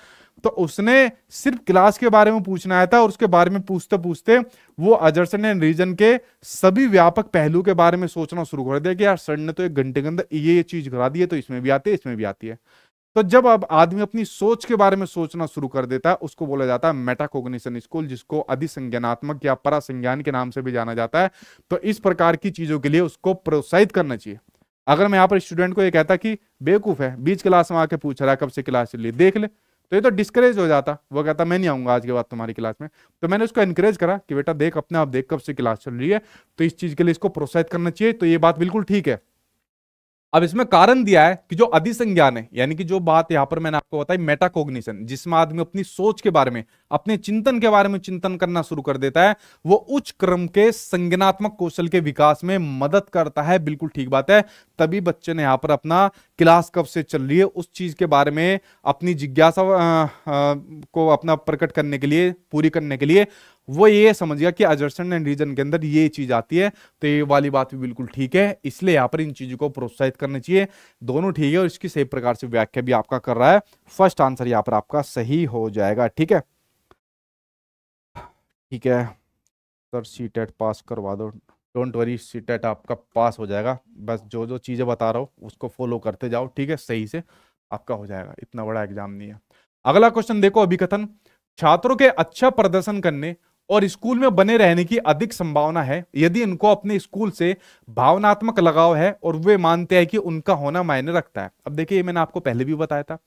तो उसने सिर्फ क्लास के बारे में पूछना आया था और उसके बारे में पूछते पूछते वो अजरसन एंड रीजन के सभी व्यापक पहलू के बारे में सोचना शुरू कर दिया कि यार सर ने तो एक घंटे के अंदर ये ये चीज करा दी है तो इसमें भी आती है इसमें भी आती है तो जब अब आदमी अपनी सोच के बारे में सोचना शुरू कर देता है उसको बोला जाता है मेटाकोग्निशन स्कूल जिसको अधिसंज्ञानात्मक या परासंज्ञान के नाम से भी जाना जाता है तो इस प्रकार की चीजों के लिए उसको प्रोत्साहित करना चाहिए अगर मैं यहाँ पर स्टूडेंट को ये कहता कि बेवकूफ है बीच क्लास में आके पूछ रहा है कब से क्लास चलिए देख ले तो ये तो डिस्करेज हो जाता वो कहता मैं नहीं आऊंगा आज के बाद तुम्हारी क्लास में तो मैंने उसको एनकरेज करा कि बेटा देख अपने आप देख कब से क्लास चल रही है तो इस चीज़ के लिए इसको प्रोत्साहित करना चाहिए तो ये बात बिल्कुल ठीक है अब इसमें कारण दिया है कि जो अधिसंज्ञान है यानी कि जो बात यहां पर मैंने आपको बताई मेटाकोग्निशन जिसमें आदमी अपनी सोच के बारे में अपने चिंतन के बारे में चिंतन करना शुरू कर देता है वो उच्च क्रम के संज्ञानात्मक कौशल के विकास में मदद करता है बिल्कुल ठीक बात है तभी बच्चे ने यहाँ पर अपना क्लास कब से चल रही है उस चीज के बारे में अपनी जिज्ञासा को अपना प्रकट करने के लिए पूरी करने के लिए वो ये समझ गया कि अजर्सन एंड रीजन के अंदर ये चीज आती है तो ये वाली बात भी बिल्कुल ठीक है इसलिए यहाँ पर इन चीजों को प्रोत्साहित करना चाहिए दोनों ठीक है और इसकी सही प्रकार से व्याख्या भी आपका कर रहा है फर्स्ट आंसर यहाँ पर आपका सही हो जाएगा ठीक है ठीक है sir CTET e pass करवा दो डोंट वरी सी टेट आपका पास हो जाएगा बस जो जो चीज़ें बता रहा हूँ उसको फॉलो करते जाओ ठीक है सही से आपका हो जाएगा इतना बड़ा एग्जाम नहीं है अगला क्वेश्चन देखो अभी कथन छात्रों के अच्छा प्रदर्शन करने और स्कूल में बने रहने की अधिक संभावना है यदि इनको अपने स्कूल से भावनात्मक लगाव है और वे मानते हैं कि उनका होना मायने रखता है अब देखिए ये मैंने आपको पहले भी बताया था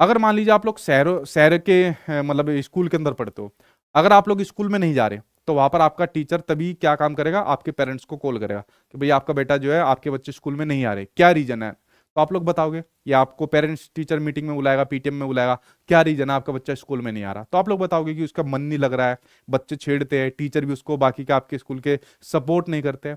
अगर मान लीजिए आप लोग शहर शहर के मतलब स्कूल के अंदर पढ़ते हो अगर आप लोग स्कूल में नहीं जा रहे तो वहां पर आपका टीचर तभी क्या काम करेगा आपके पेरेंट्स को कॉल करेगा कि भाई आपका बेटा जो है आपके बच्चे स्कूल में नहीं आ रहे क्या रीज़न है तो आप लोग बताओगे या आपको पेरेंट्स टीचर मीटिंग में बुलाएगा पीटीएम में बुलाएगा क्या रीज़न है आपका बच्चा स्कूल में नहीं आ रहा तो आप लोग बताओगे कि उसका मन नहीं लग रहा है बच्चे छेड़ते हैं टीचर भी उसको बाकी के आपके स्कूल के सपोर्ट नहीं करते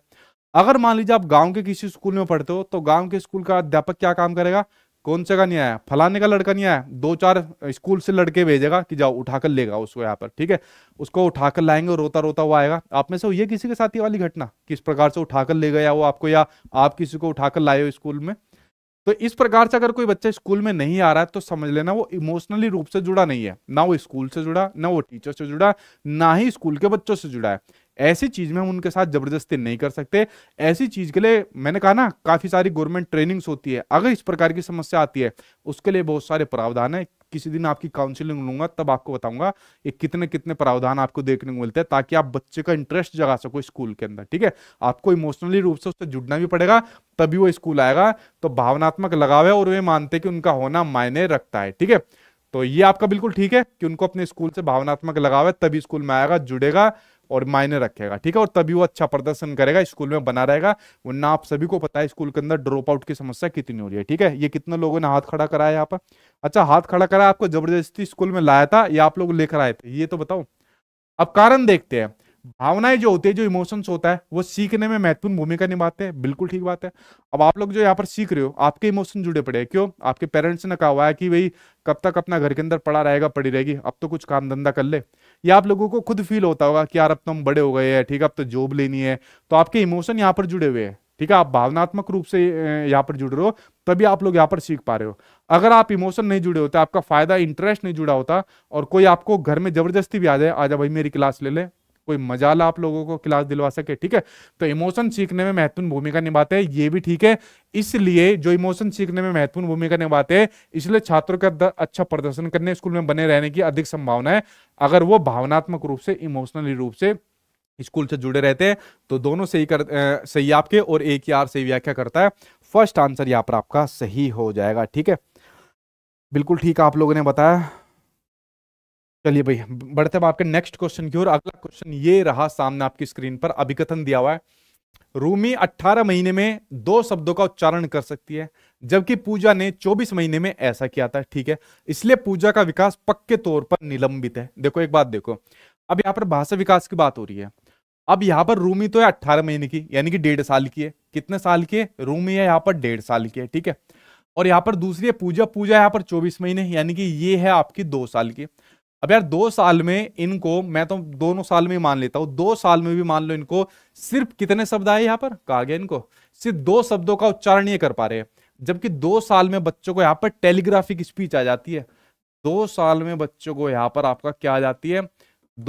अगर मान लीजिए आप गाँव के किसी स्कूल में पढ़ते हो तो गाँव के स्कूल का अध्यापक क्या काम करेगा कौन से का नहीं आया फलाने का लड़का नहीं आया दो चार स्कूल से लड़के भेजेगा कि जाओ उठाकर लेगा उसको यहाँ पर ठीक है उसको उठाकर लाएंगे और रोता रोता वो आएगा आप में से ये किसी के साथ ही वाली घटना किस प्रकार से उठाकर ले गया वो आपको या आप किसी को उठाकर लाए हो स्कूल में तो इस प्रकार से अगर कोई बच्चा स्कूल में नहीं आ रहा है तो समझ लेना वो इमोशनली रूप से जुड़ा नहीं है ना वो स्कूल से जुड़ा ना वो टीचर से जुड़ा ना ही स्कूल के बच्चों से जुड़ा है ऐसी चीज में हम उनके साथ जबरदस्ती नहीं कर सकते ऐसी चीज के लिए मैंने कहा ना काफी सारी गवर्नमेंट ट्रेनिंग्स होती है अगर इस प्रकार की समस्या आती है उसके लिए बहुत सारे प्रावधान है किसी दिन आपकी काउंसिलिंग लूंगा तब आपको बताऊंगा कितने कितने प्रावधान आपको देखने को मिलते हैं ताकि आप बच्चे का इंटरेस्ट जगा सको स्कूल के अंदर ठीक है आपको इमोशनली रूप से उससे जुड़ना भी पड़ेगा तभी वो स्कूल आएगा तो भावनात्मक लगाव है और वे मानते कि उनका होना मायने रखता है ठीक है तो ये आपका बिल्कुल ठीक है कि उनको अपने स्कूल से भावनात्मक लगाव है तभी स्कूल में आएगा जुड़ेगा और मायने रखेगा ठीक है और तभी वो अच्छा प्रदर्शन करेगा स्कूल में बना रहेगा वरना आप सभी को पता है स्कूल के अंदर ड्रॉप आउट की समस्या कितनी हो रही है ठीक है ये कितने लोगों ने हाथ खड़ा कराया यहाँ पर अच्छा हाथ खड़ा कराया आपको जबरदस्ती स्कूल में लाया था या आप लोग लेकर आए थे ये तो बताओ अब कारण देखते हैं भावनाएं जो होती है जो इमोशंस होता है वो सीखने में महत्वपूर्ण भूमिका निभाते हैं बिल्कुल ठीक बात है अब आप लोग जो यहाँ पर सीख रहे हो आपके इमोशन जुड़े पड़े हैं क्यों आपके पेरेंट्स ने कहा हुआ है कि भाई कब तक अपना घर के अंदर पड़ा रहेगा पड़ी रहेगी अब तो कुछ काम धंधा कर ले ये आप लोगों को खुद फील होता होगा कि यार अब तुम तो बड़े हो गए हैं ठीक है अब तो जॉब लेनी है तो आपके इमोशन यहाँ पर जुड़े हुए हैं ठीक है आप भावनात्मक रूप से यहाँ पर जुड़ रहे हो तभी आप लोग यहाँ पर सीख पा रहे हो अगर आप इमोशन नहीं जुड़े होते आपका फायदा इंटरेस्ट नहीं जुड़ा होता और कोई आपको घर में जबरदस्ती भी आ जाए आ जा भाई मेरी क्लास ले ले कोई मजाल आप लोगों को क्लास दिलवा सके ठीक है तो इमोशन सीखने में महत्वपूर्ण भूमिका निभाते हैं ये भी ठीक है इसलिए जो इमोशन सीखने में महत्वपूर्ण भूमिका निभाते हैं इसलिए छात्रों का अच्छा प्रदर्शन करने स्कूल में बने रहने की अधिक संभावना है अगर वो भावनात्मक रूप से इमोशनली रूप से स्कूल से जुड़े रहते हैं तो दोनों सही कर सही आपके और एक ही आर सही व्याख्या करता है फर्स्ट आंसर यहाँ पर आपका सही हो जाएगा ठीक है बिल्कुल ठीक आप लोगों ने बताया चलिए भैया बढ़ते हैं आपके नेक्स्ट क्वेश्चन की ओर अगला क्वेश्चन ये रहा सामने आपकी स्क्रीन पर अभिकथन दिया हुआ है रूमी 18 महीने में दो शब्दों का उच्चारण कर सकती है जबकि पूजा ने 24 महीने में ऐसा किया था ठीक है इसलिए पूजा का विकास पक्के तौर पर निलंबित है देखो एक बात देखो अब यहाँ पर भाषा विकास की बात हो रही है अब यहाँ पर रूमी तो है अट्ठारह महीने की यानी कि डेढ़ साल की है कितने साल की है रूमी है यहाँ पर डेढ़ साल की है ठीक है और यहाँ पर दूसरी है पूजा पूजा यहाँ पर चौबीस महीने यानी कि ये है आपकी दो साल की अब यार दो साल में इनको मैं तो दोनों साल में मान लेता हूं दो साल में भी मान लो इनको सिर्फ कितने शब्द आए यहाँ पर कहा गया इनको सिर्फ दो शब्दों का उच्चारण ये कर पा रहे हैं जबकि दो साल में बच्चों को यहाँ पर टेलीग्राफिक स्पीच आ जाती है दो साल में बच्चों को यहाँ पर आपका क्या आ जाती है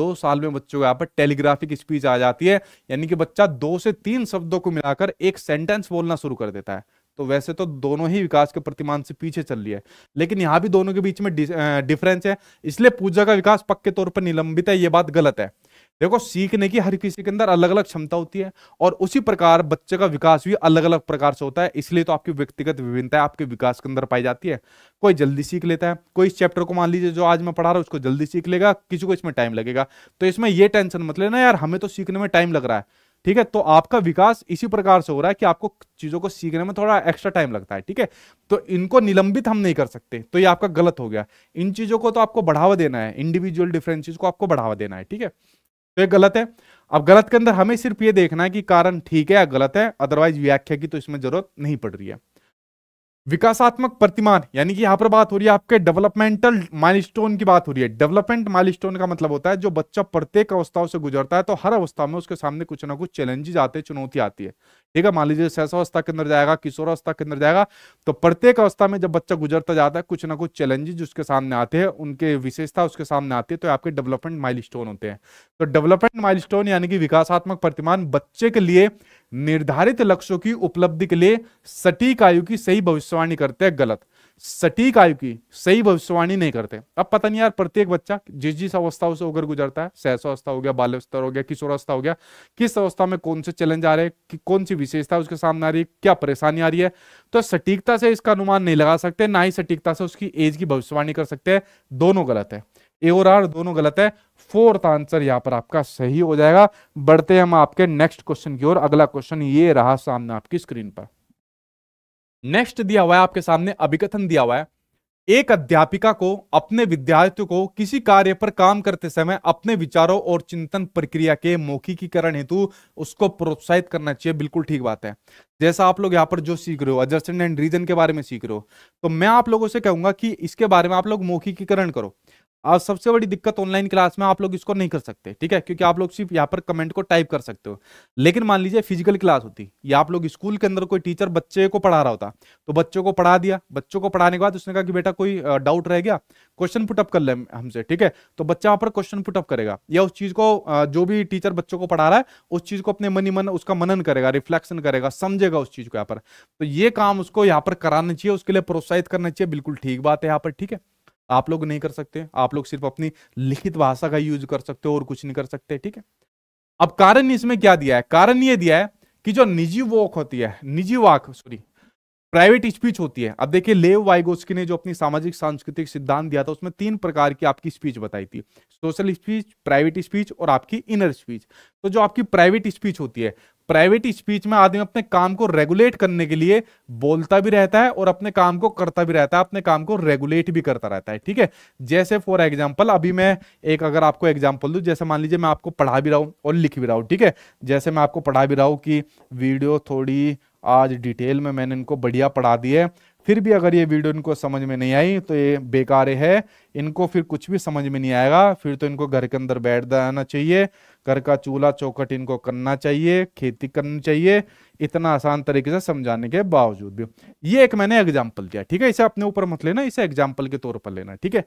दो साल में बच्चों को यहां पर टेलीग्राफिक स्पीच आ जाती है यानी कि बच्चा दो से तीन शब्दों को मिलाकर एक सेंटेंस बोलना शुरू कर देता है तो वैसे तो दोनों ही विकास के प्रतिमान से पीछे चल रही है लेकिन यहाँ भी दोनों के बीच में डिफरेंस है इसलिए पूजा का विकास पक्के तौर पर निलंबित है ये बात गलत है देखो सीखने की हर किसी के अंदर अलग अलग क्षमता होती है और उसी प्रकार बच्चे का विकास भी अलग अलग प्रकार से होता है इसलिए तो आपकी व्यक्तिगत विभिन्नता आपके विकास के अंदर पाई जाती है कोई जल्दी सीख लेता है कोई इस चैप्टर को मान लीजिए जो आज मैं पढ़ा रहा हूँ उसको जल्दी सीख लेगा किसी को इसमें टाइम लगेगा तो इसमें यह टेंशन मत लेना यार हमें तो सीखने में टाइम लग रहा है ठीक है तो आपका विकास इसी प्रकार से हो रहा है कि आपको चीजों को सीखने में थोड़ा एक्स्ट्रा टाइम लगता है ठीक है तो इनको निलंबित हम नहीं कर सकते तो ये आपका गलत हो गया इन चीजों को तो आपको बढ़ावा देना है इंडिविजुअल डिफरेंसिस को आपको बढ़ावा देना है ठीक है तो ये गलत है अब गलत के अंदर हमें सिर्फ ये देखना है कि कारण ठीक है या गलत है अदरवाइज व्याख्या की तो इसमें जरूरत नहीं पड़ रही है विकासात्मक प्रतिमान यानी कि यहाँ पर बात हो रही है आपके डेवलपमेंटल माइलस्टोन की बात हो रही है डेवलपमेंट माइलस्टोन का मतलब होता है जो बच्चा प्रत्येक अवस्थाओं से गुजरता है तो हर अवस्था में उसके सामने कुछ ना कुछ चैलेंजेस आते हैं चुनौती आती है ठीक है मान लीजिए अवस्था के अंदर जाएगा अवस्था के अंदर जाएगा तो प्रत्येक अवस्था में जब बच्चा गुजरता जाता है कुछ ना कुछ चैलेंजेज उसके सामने आते हैं उनके विशेषता उसके सामने आती है तो आपके डेवलपमेंट माइल होते हैं तो डेवलपमेंट माइल यानी कि विकासात्मक प्रतिमान बच्चे के लिए निर्धारित लक्ष्यों की उपलब्धि के लिए सटीक आयु की सही भविष्यवाणी करते हैं गलत सटीक आयु की सही भविष्यवाणी नहीं करते अब पता नहीं यार प्रत्येक बच्चा जिस जिस अवस्थाओं से होकर गुजरता है सहसा अवस्था हो गया बाल्यावस्था हो गया किशोरावस्था हो गया किस अवस्था में कौन से चैलेंज आ रहे हैं कौन सी विशेषता उसके सामने आ रही है क्या परेशानी आ रही है तो सटीकता से इसका अनुमान नहीं लगा सकते ना ही सटीकता से उसकी एज की भविष्यवाणी कर सकते हैं दोनों गलत है ए और आर दोनों गलत है फोर्थ आंसर यहाँ पर आपका सही हो जाएगा बढ़ते हम आपके नेक्स्ट क्वेश्चन की ओर अगला क्वेश्चन ये रहा सामने आपकी स्क्रीन पर नेक्स्ट दिया हुआ है आपके सामने अभिकथन दिया हुआ है एक अध्यापिका को अपने विद्यार्थियों को किसी कार्य पर काम करते समय अपने विचारों और चिंतन प्रक्रिया के मौखिकीकरण हेतु उसको प्रोत्साहित करना चाहिए बिल्कुल ठीक बात है जैसा आप लोग यहाँ पर जो सीख रहे हो एडजस्टमेंट एंड रीजन के बारे में सीख रहे हो तो मैं आप लोगों से कहूंगा कि इसके बारे में आप लोग मौखिकीकरण करो और सबसे बड़ी दिक्कत ऑनलाइन क्लास में आप लोग इसको नहीं कर सकते ठीक है क्योंकि आप लोग सिर्फ यहाँ पर कमेंट को टाइप कर सकते हो लेकिन मान लीजिए फिजिकल क्लास होती या आप लोग स्कूल के अंदर कोई टीचर बच्चे को पढ़ा रहा होता तो बच्चों को पढ़ा दिया बच्चों को पढ़ाने के बाद उसने कहा कि बेटा कोई डाउट रह गया क्वेश्चन पुटअप कर ले हमसे ठीक है तो बच्चा वहाँ पर क्वेश्चन पुटअप करेगा या उस चीज को जो भी टीचर बच्चों को पढ़ा रहा है उस चीज को अपने मनी मन उसका मनन करेगा रिफ्लेक्शन करेगा समझेगा उस चीज को यहाँ पर तो ये काम उसको यहाँ पर कराना चाहिए उसके लिए प्रोत्साहित करना चाहिए बिल्कुल ठीक बात है यहाँ पर ठीक है आप लोग नहीं कर सकते आप लोग सिर्फ अपनी लिखित भाषा का यूज कर सकते हो और कुछ नहीं कर सकते ठीक है अब कारण इसमें क्या दिया है कारण ये दिया है कि जो निजी वॉक होती है निजी वाक सॉरी प्राइवेट स्पीच होती है अब देखिए लेव वाइगोस्की ने जो अपनी सामाजिक सांस्कृतिक सिद्धांत दिया था उसमें तीन प्रकार की आपकी स्पीच बताई थी सोशल स्पीच प्राइवेट स्पीच और आपकी इनर स्पीच तो जो आपकी प्राइवेट स्पीच होती है प्राइवेट स्पीच में आदमी अपने काम को रेगुलेट करने के लिए बोलता भी रहता है और अपने काम को करता भी रहता है अपने काम को रेगुलेट भी करता रहता है ठीक है जैसे फॉर एग्जाम्पल अभी मैं एक अगर आपको एग्जाम्पल दूं जैसे मान लीजिए मैं आपको पढ़ा भी रहा हूँ और लिख भी रहा हूँ ठीक है जैसे मैं आपको पढ़ा भी रहा हूँ कि वीडियो थोड़ी आज डिटेल में मैंने इनको बढ़िया पढ़ा दी है फिर भी अगर ये वीडियो इनको समझ में नहीं आई तो ये बेकार है इनको फिर कुछ भी समझ में नहीं आएगा फिर तो इनको घर के अंदर बैठ जाना चाहिए घर का चूल्हा चौखट इनको करना चाहिए खेती करनी चाहिए इतना आसान तरीके से समझाने के बावजूद भी ये एक मैंने एग्जाम्पल दिया ठीक है इसे अपने ऊपर मत लेना इसे एग्जाम्पल के तौर पर लेना ठीक है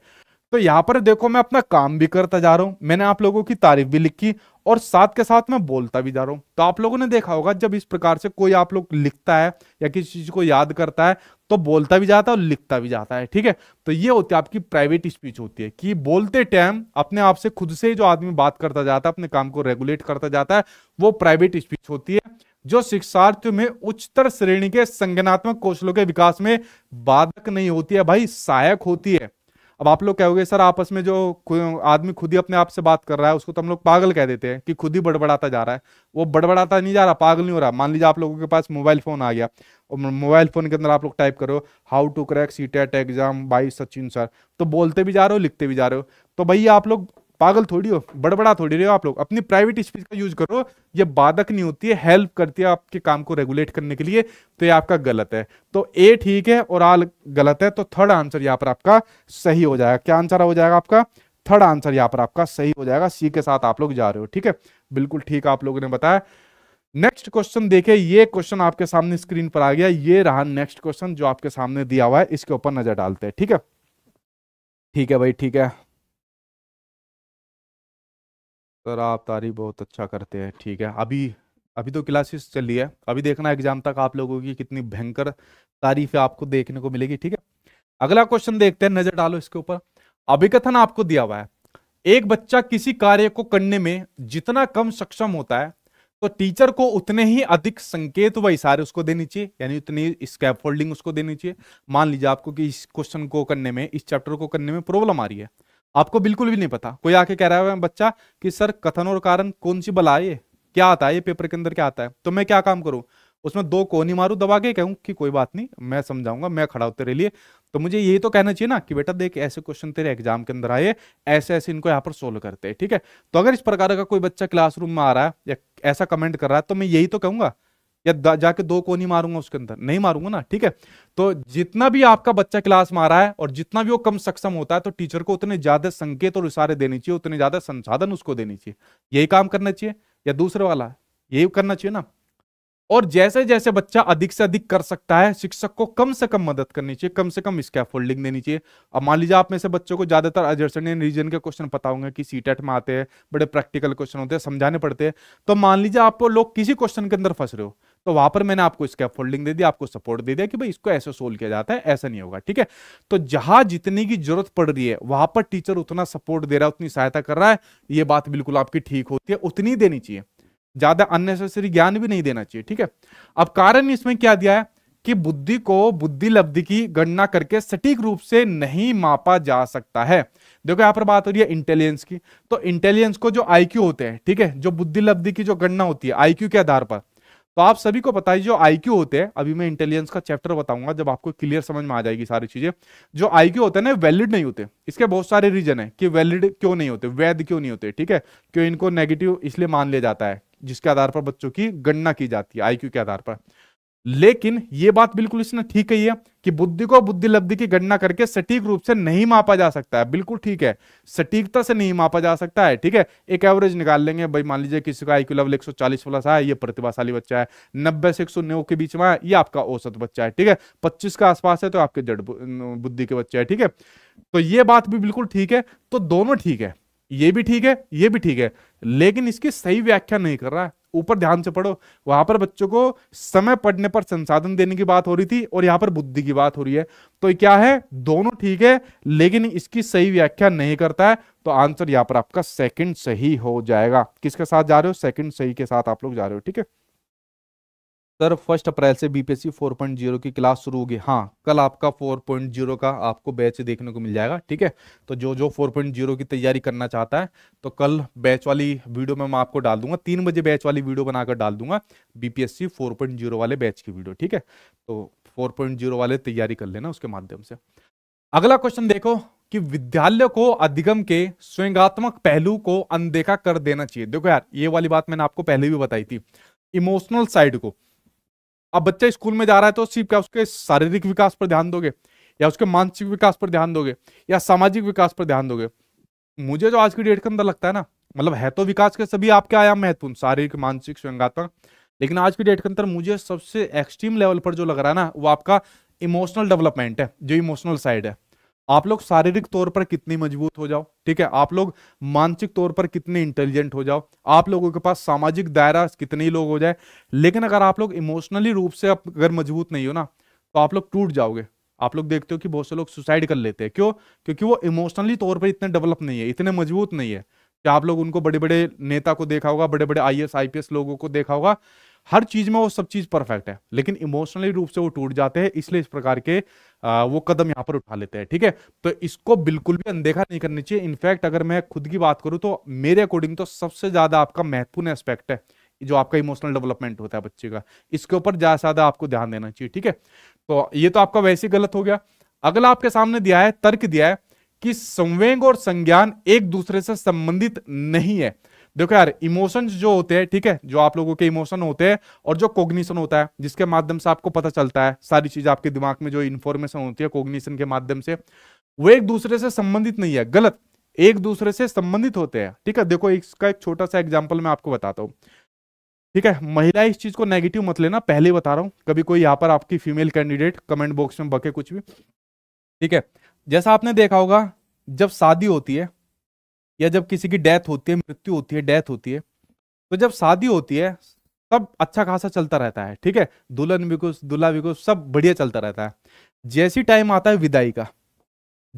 तो यहाँ पर देखो मैं अपना काम भी करता जा रहा हूँ मैंने आप लोगों की तारीफ भी लिखी और साथ के साथ मैं बोलता भी जा रहा हूँ तो आप लोगों ने देखा होगा जब इस प्रकार से कोई आप लोग लिखता है या किसी चीज को याद करता है तो बोलता भी जाता है और लिखता भी जाता है ठीक है तो ये होती है आपकी प्राइवेट स्पीच होती है कि बोलते टाइम अपने आप से खुद से जो आदमी बात करता जाता है अपने काम को रेगुलेट करता जाता है वो प्राइवेट स्पीच होती है जो शिक्षार्थियों में उच्चतर श्रेणी के संज्ञानात्मक कौशलों के विकास में बाधक नहीं होती है भाई सहायक होती है अब आप लोग कहोगे सर आपस में जो आदमी खुद ही अपने आप से बात कर रहा है उसको तो हम लोग पागल कह देते हैं कि खुद ही बड़बड़ाता जा रहा है वो बड़बड़ाता नहीं जा रहा पागल नहीं हो रहा मान लीजिए आप लोगों के पास मोबाइल फ़ोन आ गया और मोबाइल फ़ोन के अंदर आप लोग टाइप करो how to crack CTET exam by Sachin sir तो बोलते भी जा रहे हो लिखते भी जा रहे हो तो भैया आप लोग पागल थोड़ी हो बड़बड़ा थोड़ी रहे हो आप लोग अपनी प्राइवेट स्पीच का यूज करो ये बाधक नहीं होती है हेल्प करती है आपके काम को रेगुलेट करने के लिए तो ये आपका गलत है तो ए ठीक है और आल गलत है तो थर्ड आंसर यहाँ पर आपका सही हो जाएगा क्या आंसर हो जाएगा आपका थर्ड आंसर यहाँ पर आपका सही हो जाएगा सी के साथ आप लोग जा रहे हो ठीक है बिल्कुल ठीक आप लोगों ने बताया नेक्स्ट क्वेश्चन देखे ये क्वेश्चन आपके सामने स्क्रीन पर आ गया ये रहा नेक्स्ट क्वेश्चन जो आपके सामने दिया हुआ है इसके ऊपर नजर डालते हैं ठीक है ठीक है भाई ठीक है सर आप तारीफ बहुत अच्छा करते हैं ठीक है अभी अभी तो क्लासेस चल रही है अभी देखना एग्जाम तक आप लोगों की कितनी भयंकर तारीफ आपको देखने को मिलेगी ठीक है अगला क्वेश्चन देखते हैं नजर डालो इसके ऊपर अभिकथन आपको दिया हुआ है एक बच्चा किसी कार्य को करने में जितना कम सक्षम होता है तो टीचर को उतने ही अधिक संकेत व इशारे उसको देनी चाहिए यानी उतनी स्कैपफोल्डिंग उसको देनी चाहिए मान लीजिए आपको कि इस क्वेश्चन को करने में इस चैप्टर को करने में प्रॉब्लम आ रही है आपको बिल्कुल भी नहीं पता कोई आके कह रहा है बच्चा कि सर कथन और कारण कौन सी बला है ये क्या आता है ये पेपर के अंदर क्या आता है तो मैं क्या काम करूँ उसमें दो कोनी मारू दबा के कहूँ कि कोई बात नहीं मैं समझाऊंगा मैं खड़ा होते तेरे लिए तो मुझे यही तो कहना चाहिए ना कि बेटा देख ऐसे क्वेश्चन तेरे एग्जाम के अंदर आए ऐसे ऐसे इनको यहाँ पर सोल्व करते हैं ठीक है तो अगर इस प्रकार का कोई बच्चा क्लासरूम में आ रहा है या ऐसा कमेंट कर रहा है तो मैं यही तो कहूंगा या जाके दो कोनी मारूंगा उसके अंदर नहीं मारूंगा ना ठीक है तो जितना भी आपका बच्चा क्लास में आ रहा है और जितना भी वो कम सक्षम होता है तो टीचर को उतने ज्यादा संकेत और इशारे देने चाहिए उतने ज्यादा संसाधन उसको देने चाहिए यही काम करना चाहिए या दूसरे वाला यही करना चाहिए ना और जैसे जैसे बच्चा अधिक से अधिक कर सकता है शिक्षक को कम से कम मदद करनी चाहिए कम से कम स्कैफ फोल्डिंग देनी चाहिए अब मान लीजिए आप में से बच्चों को ज्यादातर अजर्सन रीजन के क्वेश्चन पता होंगे कि सीटेट में आते हैं बड़े प्रैक्टिकल क्वेश्चन होते हैं समझाने पड़ते हैं तो मान लीजिए आप लोग किसी क्वेश्चन के अंदर फंस रहे हो तो वहां पर मैंने आपको स्कैप फोल्डिंग दे दिया आपको सपोर्ट दे दिया कि भाई इसको ऐसे सोल्व किया जाता है ऐसा नहीं होगा ठीक है तो जहां जितनी की जरूरत पड़ रही है वहां पर टीचर उतना सपोर्ट दे रहा है उतनी सहायता कर रहा है ये बात बिल्कुल आपकी ठीक होती है उतनी देनी चाहिए ज्यादा अननेसेसरी ज्ञान भी नहीं देना चाहिए ठीक है अब कारण इसमें क्या दिया है कि बुद्धि को बुद्धि लब्धि की गणना करके सटीक रूप से नहीं मापा जा सकता है देखो यहाँ पर बात हो रही है इंटेलिजेंस की तो इंटेलिजेंस को जो आईक्यू होते हैं ठीक है जो बुद्धि लब्धि की जो गणना होती है आईक्यू के आधार पर तो आप सभी को पता है जो आईक्यू होते हैं अभी मैं इंटेलिजेंस का चैप्टर बताऊंगा जब आपको क्लियर समझ में आ जाएगी सारी चीजें जो आईक्यू होते हैं ना वैलिड नहीं होते इसके बहुत सारे रीजन है कि वैलिड क्यों नहीं होते वैध क्यों नहीं होते ठीक है क्यों इनको नेगेटिव इसलिए मान लिया जाता है जिसके आधार पर बच्चों की गणना की जाती है आईक्यू के आधार पर लेकिन ये बात बिल्कुल इसने ठीक कही है कि बुद्धि को बुद्धि लब्धि की गणना करके सटीक रूप से नहीं मापा जा सकता है बिल्कुल ठीक है सटीकता से नहीं मापा जा सकता है ठीक है एक एवरेज निकाल लेंगे भाई मान लीजिए किसी का आईक्यू लेवल 140 प्लस है ये प्रतिभाशाली बच्चा है 90 से नौ के बीच में है ये आपका औसत बच्चा है ठीक है पच्चीस के आसपास है तो आपके जड़ बुद्धि के बच्चे है ठीक है तो ये बात भी बिल्कुल ठीक है तो दोनों ठीक है ये भी ठीक है ये भी ठीक है लेकिन इसकी सही व्याख्या नहीं कर रहा है ऊपर ध्यान से पढ़ो वहां पर बच्चों को समय पढ़ने पर संसाधन देने की बात हो रही थी और यहां पर बुद्धि की बात हो रही है तो क्या है दोनों ठीक है लेकिन इसकी सही व्याख्या नहीं करता है तो आंसर यहां पर आपका सेकंड सही हो जाएगा किसके साथ जा रहे हो सेकंड सही के साथ आप लोग जा रहे हो ठीक है सर फर्स्ट अप्रैल से बीपीएससी 4.0 की क्लास शुरू होगी हाँ कल आपका 4.0 का आपको बैच देखने को मिल जाएगा ठीक है तो जो जो 4.0 की तैयारी करना चाहता है तो कल बैच वाली वीडियो में मैं आपको डाल दूंगा तीन बजे बैच वाली वीडियो बनाकर डाल दूंगा बीपीएससी 4.0 वाले बैच की वीडियो ठीक है तो 4.0 वाले तैयारी कर लेना उसके माध्यम से अगला क्वेश्चन देखो कि विद्यालय को अधिगम के स्वयंगात्मक पहलू को अनदेखा कर देना चाहिए देखो यार ये वाली बात मैंने आपको पहले भी बताई थी इमोशनल साइड को अब बच्चा स्कूल में जा रहा है तो सिर्फ क्या उसके शारीरिक विकास पर ध्यान दोगे या उसके मानसिक विकास पर ध्यान दोगे या सामाजिक विकास पर ध्यान दोगे मुझे जो तो आज की डेट के अंदर लगता है ना मतलब है तो विकास के सभी आपके आयाम महत्वपूर्ण शारीरिक मानसिक स्वयंगात्मक लेकिन आज की डेट के अंदर मुझे सबसे एक्सट्रीम लेवल पर जो लग रहा है ना वो आपका इमोशनल डेवलपमेंट है जो इमोशनल साइड है आप लोग शारीरिक तौर पर कितने मजबूत हो जाओ ठीक है आप लोग मानसिक तौर पर कितने इंटेलिजेंट हो जाओ आप लोगों के पास सामाजिक दायरा कितने लोग हो जाए लेकिन अगर आप लोग इमोशनली रूप से अगर मजबूत नहीं हो ना तो आप लोग टूट जाओगे आप लोग देखते हो कि बहुत से लोग सुसाइड कर लेते हैं क्यों क्योंकि वो इमोशनली तौर पर इतने डेवलप नहीं है इतने मजबूत नहीं है कि आप लोग उनको बड़े बड़े नेता को देखा होगा बड़े बड़े आई एस लोगों को देखा होगा हर चीज में वो सब चीज परफेक्ट है लेकिन इमोशनली रूप से वो टूट जाते हैं इसलिए इस प्रकार के आ, वो कदम यहाँ पर उठा लेते हैं ठीक है तो इसको बिल्कुल भी अनदेखा नहीं करनी चाहिए इनफैक्ट अगर मैं खुद की बात करूँ तो मेरे अकॉर्डिंग तो सबसे ज्यादा आपका महत्वपूर्ण एस्पेक्ट है जो आपका इमोशनल डेवलपमेंट होता है बच्चे का इसके ऊपर ज्यादा से ज्यादा आपको ध्यान देना चाहिए ठीक है तो ये तो आपका वैसे गलत हो गया अगला आपके सामने दिया है तर्क दिया है कि संवेग और संज्ञान एक दूसरे से संबंधित नहीं है देखो यार इमोशंस जो होते हैं ठीक है जो आप लोगों के इमोशन होते हैं और जो कोग्निशन होता है जिसके माध्यम से आपको पता चलता है सारी चीज आपके दिमाग में जो इन्फॉर्मेशन होती है कोग्निशन के माध्यम से वो एक दूसरे से संबंधित नहीं है गलत एक दूसरे से संबंधित होते हैं ठीक है देखो इसका एक छोटा सा एग्जाम्पल मैं आपको बताता हूँ ठीक है महिला इस चीज को नेगेटिव मत लेना पहले बता रहा हूँ कभी कोई यहाँ पर आपकी फीमेल कैंडिडेट कमेंट बॉक्स में बके कुछ भी ठीक है जैसा आपने देखा होगा जब शादी होती है या जब किसी की डेथ होती है मृत्यु होती है डेथ होती है तो जब शादी होती है सब अच्छा खासा चलता रहता है ठीक है दुल्हन भी कुछ दुल्हा भी कुछ सब बढ़िया चलता रहता है जैसी टाइम आता है विदाई का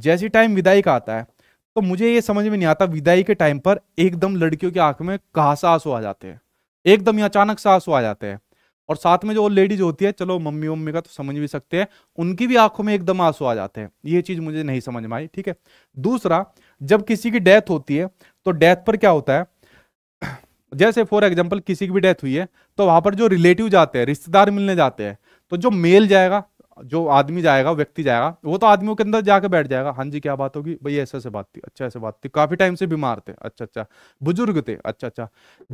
जैसी टाइम विदाई का आता है तो मुझे ये समझ में नहीं आता विदाई के टाइम पर एकदम लड़कियों की आंख में कहा आंसू आ जाते हैं एकदम ही अचानक से आंसू आ जाते हैं और साथ में जो लेडीज होती है चलो मम्मी मम्मी का तो समझ भी सकते हैं उनकी भी आंखों में एकदम आंसू आ जाते हैं ये चीज मुझे नहीं समझ में आई ठीक है दूसरा जब किसी की डेथ होती है तो डेथ पर क्या होता है जैसे फॉर एग्जाम्पल किसी की भी डेथ हुई है तो वहां पर जो रिलेटिव जाते हैं रिश्तेदार मिलने जाते हैं तो जो मेल जाएगा जो आदमी जाएगा व्यक्ति जाएगा वो तो आदमियों के अंदर जाके बैठ जाएगा हाँ जी क्या बात होगी भाई ऐसे ऐसे बात थी अच्छा ऐसे बात थी काफी टाइम से बीमार थे अच्छा अच्छा बुजुर्ग थे अच्छा अच्छा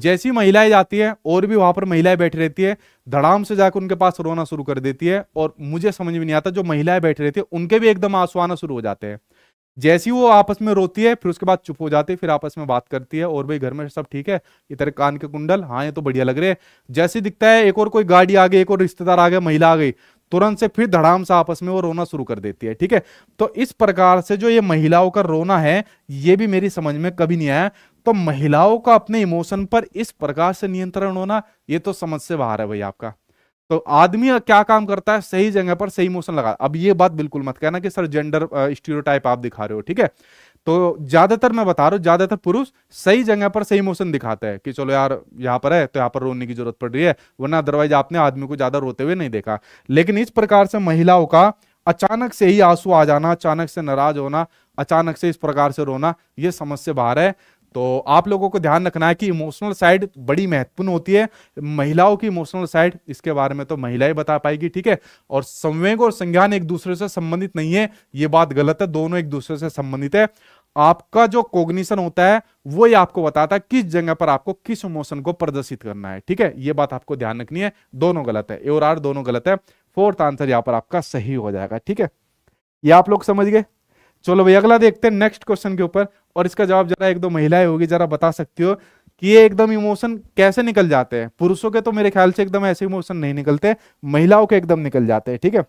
जैसी महिलाएं जाती है और भी वहां पर महिलाएं बैठी रहती है धड़ाम से जाकर उनके पास रोना शुरू कर देती है और मुझे समझ में नहीं आता जो महिलाएं बैठी रहती है उनके भी एकदम आंसू आना शुरू हो जाते हैं जैसी वो आपस में रोती है फिर उसके बाद चुप हो जाती है फिर आपस में बात करती है और भाई घर में सब ठीक है इतने कान के कुंडल हाँ ये तो बढ़िया लग रहे हैं जैसे दिखता है एक और कोई गाड़ी आ गई एक और रिश्तेदार आ गया महिला आ गई तुरंत से फिर धड़ाम से आपस में वो रोना शुरू कर देती है ठीक है तो इस प्रकार से जो ये महिलाओं का रोना है ये भी मेरी समझ में कभी नहीं आया तो महिलाओं का अपने इमोशन पर इस प्रकार से नियंत्रण होना ये तो समझ से बाहर है भाई आपका तो आदमी क्या काम करता है सही जगह पर सही मोशन लगा अब ये बात बिल्कुल मत कहना कि सर जेंडर स्टीरियोटाइप आप दिखा रहे हो ठीक है तो ज्यादातर मैं बता रहा हूं ज्यादातर पुरुष सही जगह पर सही मोशन दिखाते हैं कि चलो यार यहां पर है तो यहां पर रोने की जरूरत पड़ रही है वरना अदरवाइज आपने आदमी को ज्यादा रोते हुए नहीं देखा लेकिन इस प्रकार से महिलाओं का अचानक से ही आंसू आ जाना अचानक से नाराज होना अचानक से इस प्रकार से रोना ये समझ से बाहर है तो आप लोगों को ध्यान रखना है कि इमोशनल साइड बड़ी महत्वपूर्ण होती है महिलाओं की इमोशनल साइड इसके बारे में तो महिलाएं बता पाएगी ठीक है और संवेग और संज्ञान एक दूसरे से संबंधित नहीं है ये बात गलत है दोनों एक दूसरे से संबंधित है आपका जो कोग्निशन होता है वो ही आपको बताता है किस जगह पर आपको किस इमोशन को प्रदर्शित करना है ठीक है ये बात आपको ध्यान रखनी है दोनों गलत है ए और आर दोनों गलत है फोर्थ आंसर यहाँ पर आपका सही हो जाएगा ठीक है ये आप लोग समझ गए चलो भाई अगला देखते हैं नेक्स्ट क्वेश्चन के ऊपर और इसका जवाब जरा एक दो महिलाएं होगी जरा बता सकती हो कि ये एकदम इमोशन कैसे निकल जाते हैं पुरुषों के तो मेरे ख्याल से एकदम ऐसे इमोशन नहीं निकलते महिलाओं के एकदम निकल जाते हैं ठीक है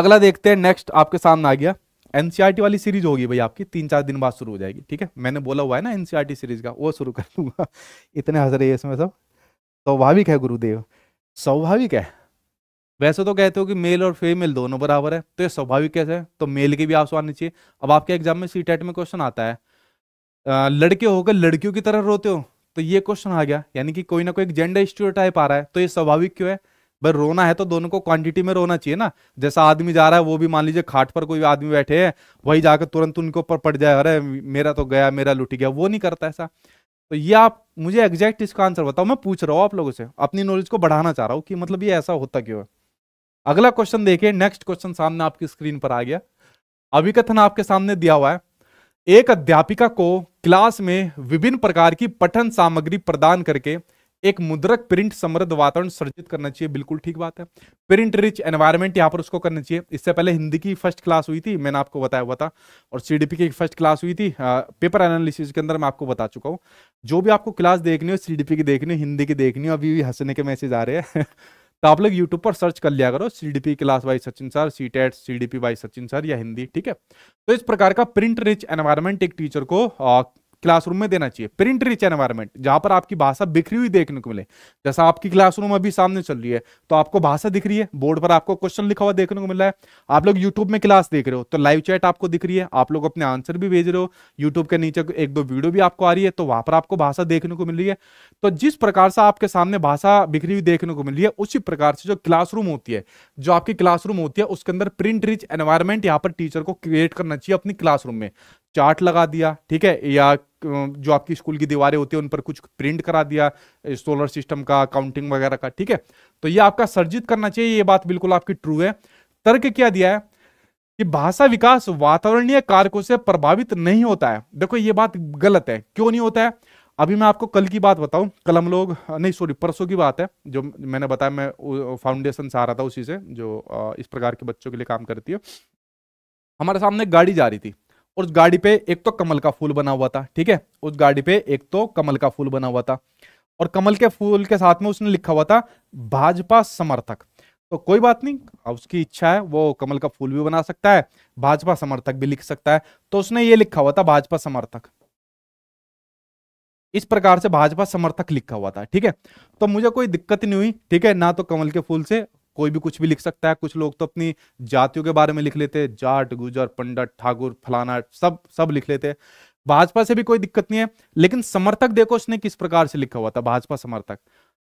अगला देखते हैं नेक्स्ट आपके सामने आ गया एनसीईआरटी e वाली सीरीज होगी भाई आपकी तीन चार दिन बाद शुरू हो जाएगी ठीक है मैंने बोला हुआ है ना एनसीईआरटी सीरीज e का वो शुरू कर दूंगा इतने हंस रही है इसमें सब स्वाभाविक है गुरुदेव स्वाभाविक है वैसे तो कहते हो कि मेल और फीमेल दोनों बराबर है तो ये स्वाभाविक कैसे है तो मेल की भी आप आनी चाहिए अब आपके एग्जाम में सी टेट e में क्वेश्चन आता है लड़के होकर लड़कियों की तरह रोते हो तो ये क्वेश्चन आ गया यानी कि कोई ना कोई एक जेंडर स्टीरियोटाइप आ रहा है तो ये स्वाभाविक क्यों है भाई रोना है तो दोनों को क्वांटिटी में रोना चाहिए ना जैसा आदमी जा रहा है वो भी मान लीजिए खाट पर कोई आदमी बैठे है वही जाकर तुरंत उनके ऊपर पड़ जाए अरे मेरा तो गया मेरा लुटी गया वो नहीं करता ऐसा तो ये आप मुझे एग्जैक्ट इसका आंसर बताओ मैं पूछ रहा हूँ आप लोगों से अपनी नॉलेज को बढ़ाना चाह रहा हूँ कि मतलब ये ऐसा होता क्यों है अगला क्वेश्चन देखिए नेक्स्ट क्वेश्चन सामने आपकी स्क्रीन पर आ गया अभिकथन आपके सामने दिया हुआ है एक अध्यापिका को क्लास में विभिन्न प्रकार की पठन सामग्री प्रदान करके एक मुद्रक प्रिंट समृद्ध वातावरण सर्जित करना चाहिए बिल्कुल ठीक बात है प्रिंट रिच एनवायरमेंट यहाँ पर उसको करना चाहिए इससे पहले हिंदी की फर्स्ट क्लास हुई थी मैंने आपको बताया हुआ था और सीडीपी की फर्स्ट क्लास हुई थी आ, पेपर एनालिसिस के अंदर मैं आपको बता चुका हूँ जो भी आपको क्लास देखनी हो सीडीपी की देखनी हो हिंदी की देखनी हो अभी भी हंसने के मैसेज आ रहे हैं तो आप लोग यूट्यूब पर सर्च कर लिया करो C D P class by Sachin sir CTET C D P by Sachin sir या हिंदी ठीक है तो इस प्रकार का प्रिंट रिच एनवायरमेंट एक टीचर को क्लासरूम में देना चाहिए प्रिंट रिच एनवायरमेंट जहां पर आपकी भाषा बिखरी हुई देखने को मिले जैसा आपकी क्लासरूम अभी सामने चल रही है तो आपको भाषा दिख रही है बोर्ड पर आपको क्वेश्चन लिखा हुआ देखने को मिल रहा है आप लोग यूट्यूब में क्लास देख रहे हो तो लाइव चैट आपको दिख रही है आप लोग अपने आंसर भी भेज रहे हो यूट्यूब के नीचे एक दो वीडियो भी आपको आ रही है तो वहां पर आपको भाषा देखने को मिल रही है तो जिस प्रकार से आपके सामने भाषा बिखरी हुई देखने को मिल रही है उसी प्रकार से जो क्लासरूम होती है जो आपकी क्लासरूम होती है उसके अंदर प्रिंट रिच एनवायरमेंट यहाँ पर टीचर को क्रिएट करना चाहिए अपनी क्लासरूम में चार्ट लगा दिया ठीक है या जो आपकी स्कूल की दीवारें होती है उन पर कुछ प्रिंट करा दिया सोलर सिस्टम का काउंटिंग वगैरह का ठीक है तो ये आपका सर्जित करना चाहिए ये बात बिल्कुल आपकी ट्रू है तर्क क्या दिया है कि भाषा विकास वातावरणीय कारकों से प्रभावित नहीं होता है देखो ये बात गलत है क्यों नहीं होता है अभी मैं आपको कल की बात बताऊं कल हम लोग नहीं सॉरी परसों की बात है जो मैंने बताया मैं फाउंडेशन से आ रहा था उसी से जो इस प्रकार के बच्चों के लिए काम करती है हमारे सामने गाड़ी जा रही थी उस गाड़ी पे एक तो कमल का फूल बना हुआ था ठीक है उस गाड़ी पे एक तो कमल का फूल बना हुआ था और कमल के फूल के साथ में उसने लिखा हुआ था भाजपा समर्थक तो कोई बात नहीं उसकी इच्छा है वो कमल का फूल भी बना सकता है भाजपा समर्थक भी लिख सकता है तो उसने ये लिखा हुआ था भाजपा समर्थक इस प्रकार से भाजपा समर्थक लिखा हुआ था ठीक है तो मुझे कोई दिक्कत नहीं हुई ठीक है ना तो कमल के फूल से कोई भी कुछ भी लिख सकता है कुछ लोग तो अपनी जातियों के बारे में लिख लेते हैं जाट गुजर पंडित ठाकुर फलाना सब सब लिख लेते हैं भाजपा से भी कोई दिक्कत नहीं है लेकिन समर्थक देखो उसने किस प्रकार से लिखा हुआ था भाजपा समर्थक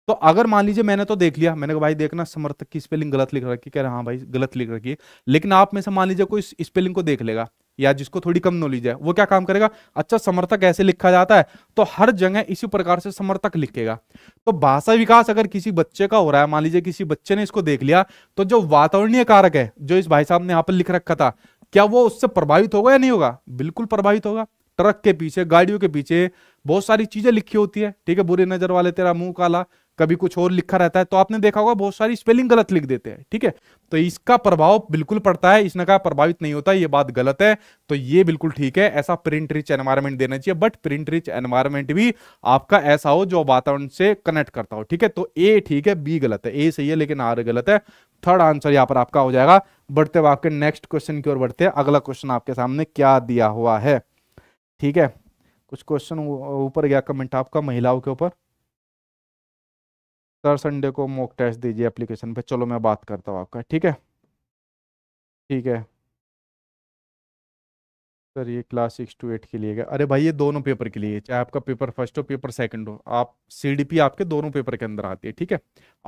तो अगर मान लीजिए मैंने तो देख लिया मैंने कहा भाई देखना समर्थक की स्पेलिंग गलत लिख रखी कह रहे हाँ भाई गलत लिख रखी है लेकिन आप में से मान लीजिए कोई स्पेलिंग को देख लेगा या जिसको थोड़ी कम नॉलेज है वो क्या काम करेगा अच्छा समर्थक ऐसे लिखा जाता है तो हर जगह इसी प्रकार से समर्थक लिखेगा तो भाषा विकास अगर किसी बच्चे का हो रहा है मान लीजिए किसी बच्चे ने इसको देख लिया तो जो वातावरणीय कारक है जो इस भाई साहब ने यहाँ पर लिख रखा था क्या वो उससे प्रभावित होगा या नहीं होगा बिल्कुल प्रभावित होगा ट्रक के पीछे गाड़ियों के पीछे बहुत सारी चीजें लिखी होती है ठीक है बुरी नजर वाले तेरा मुंह काला कभी कुछ और लिखा रहता है तो आपने देखा होगा बहुत सारी स्पेलिंग गलत लिख देते हैं ठीक है तो इसका प्रभाव बिल्कुल पड़ता है इसने कहा प्रभावित नहीं होता ये बात गलत है तो ये बिल्कुल ठीक है ऐसा प्रिंट रिच एनवायरमेंट देना चाहिए बट प्रिंट रिच एनवायरमेंट भी आपका ऐसा हो जो वातावरण से कनेक्ट करता हो ठीक है तो ए ठीक है बी गलत है ए सही है लेकिन आर गलत है थर्ड आंसर यहाँ पर आपका हो जाएगा बढ़ते हुए आपके नेक्स्ट क्वेश्चन की ओर बढ़ते हैं अगला क्वेश्चन आपके सामने क्या दिया हुआ है ठीक है कुछ क्वेश्चन ऊपर गया कमेंट आपका महिलाओं के ऊपर सर संडे को मॉक टेस्ट दीजिए एप्लीकेशन पे चलो मैं बात करता हूँ आपका ठीक है ठीक है सर ये क्लास सिक्स टू एट के लिए गया अरे भाई ये दोनों पेपर के लिए चाहे आपका पेपर फर्स्ट हो पेपर सेकंड हो आप सीडीपी आपके दोनों पेपर के अंदर आती है ठीक है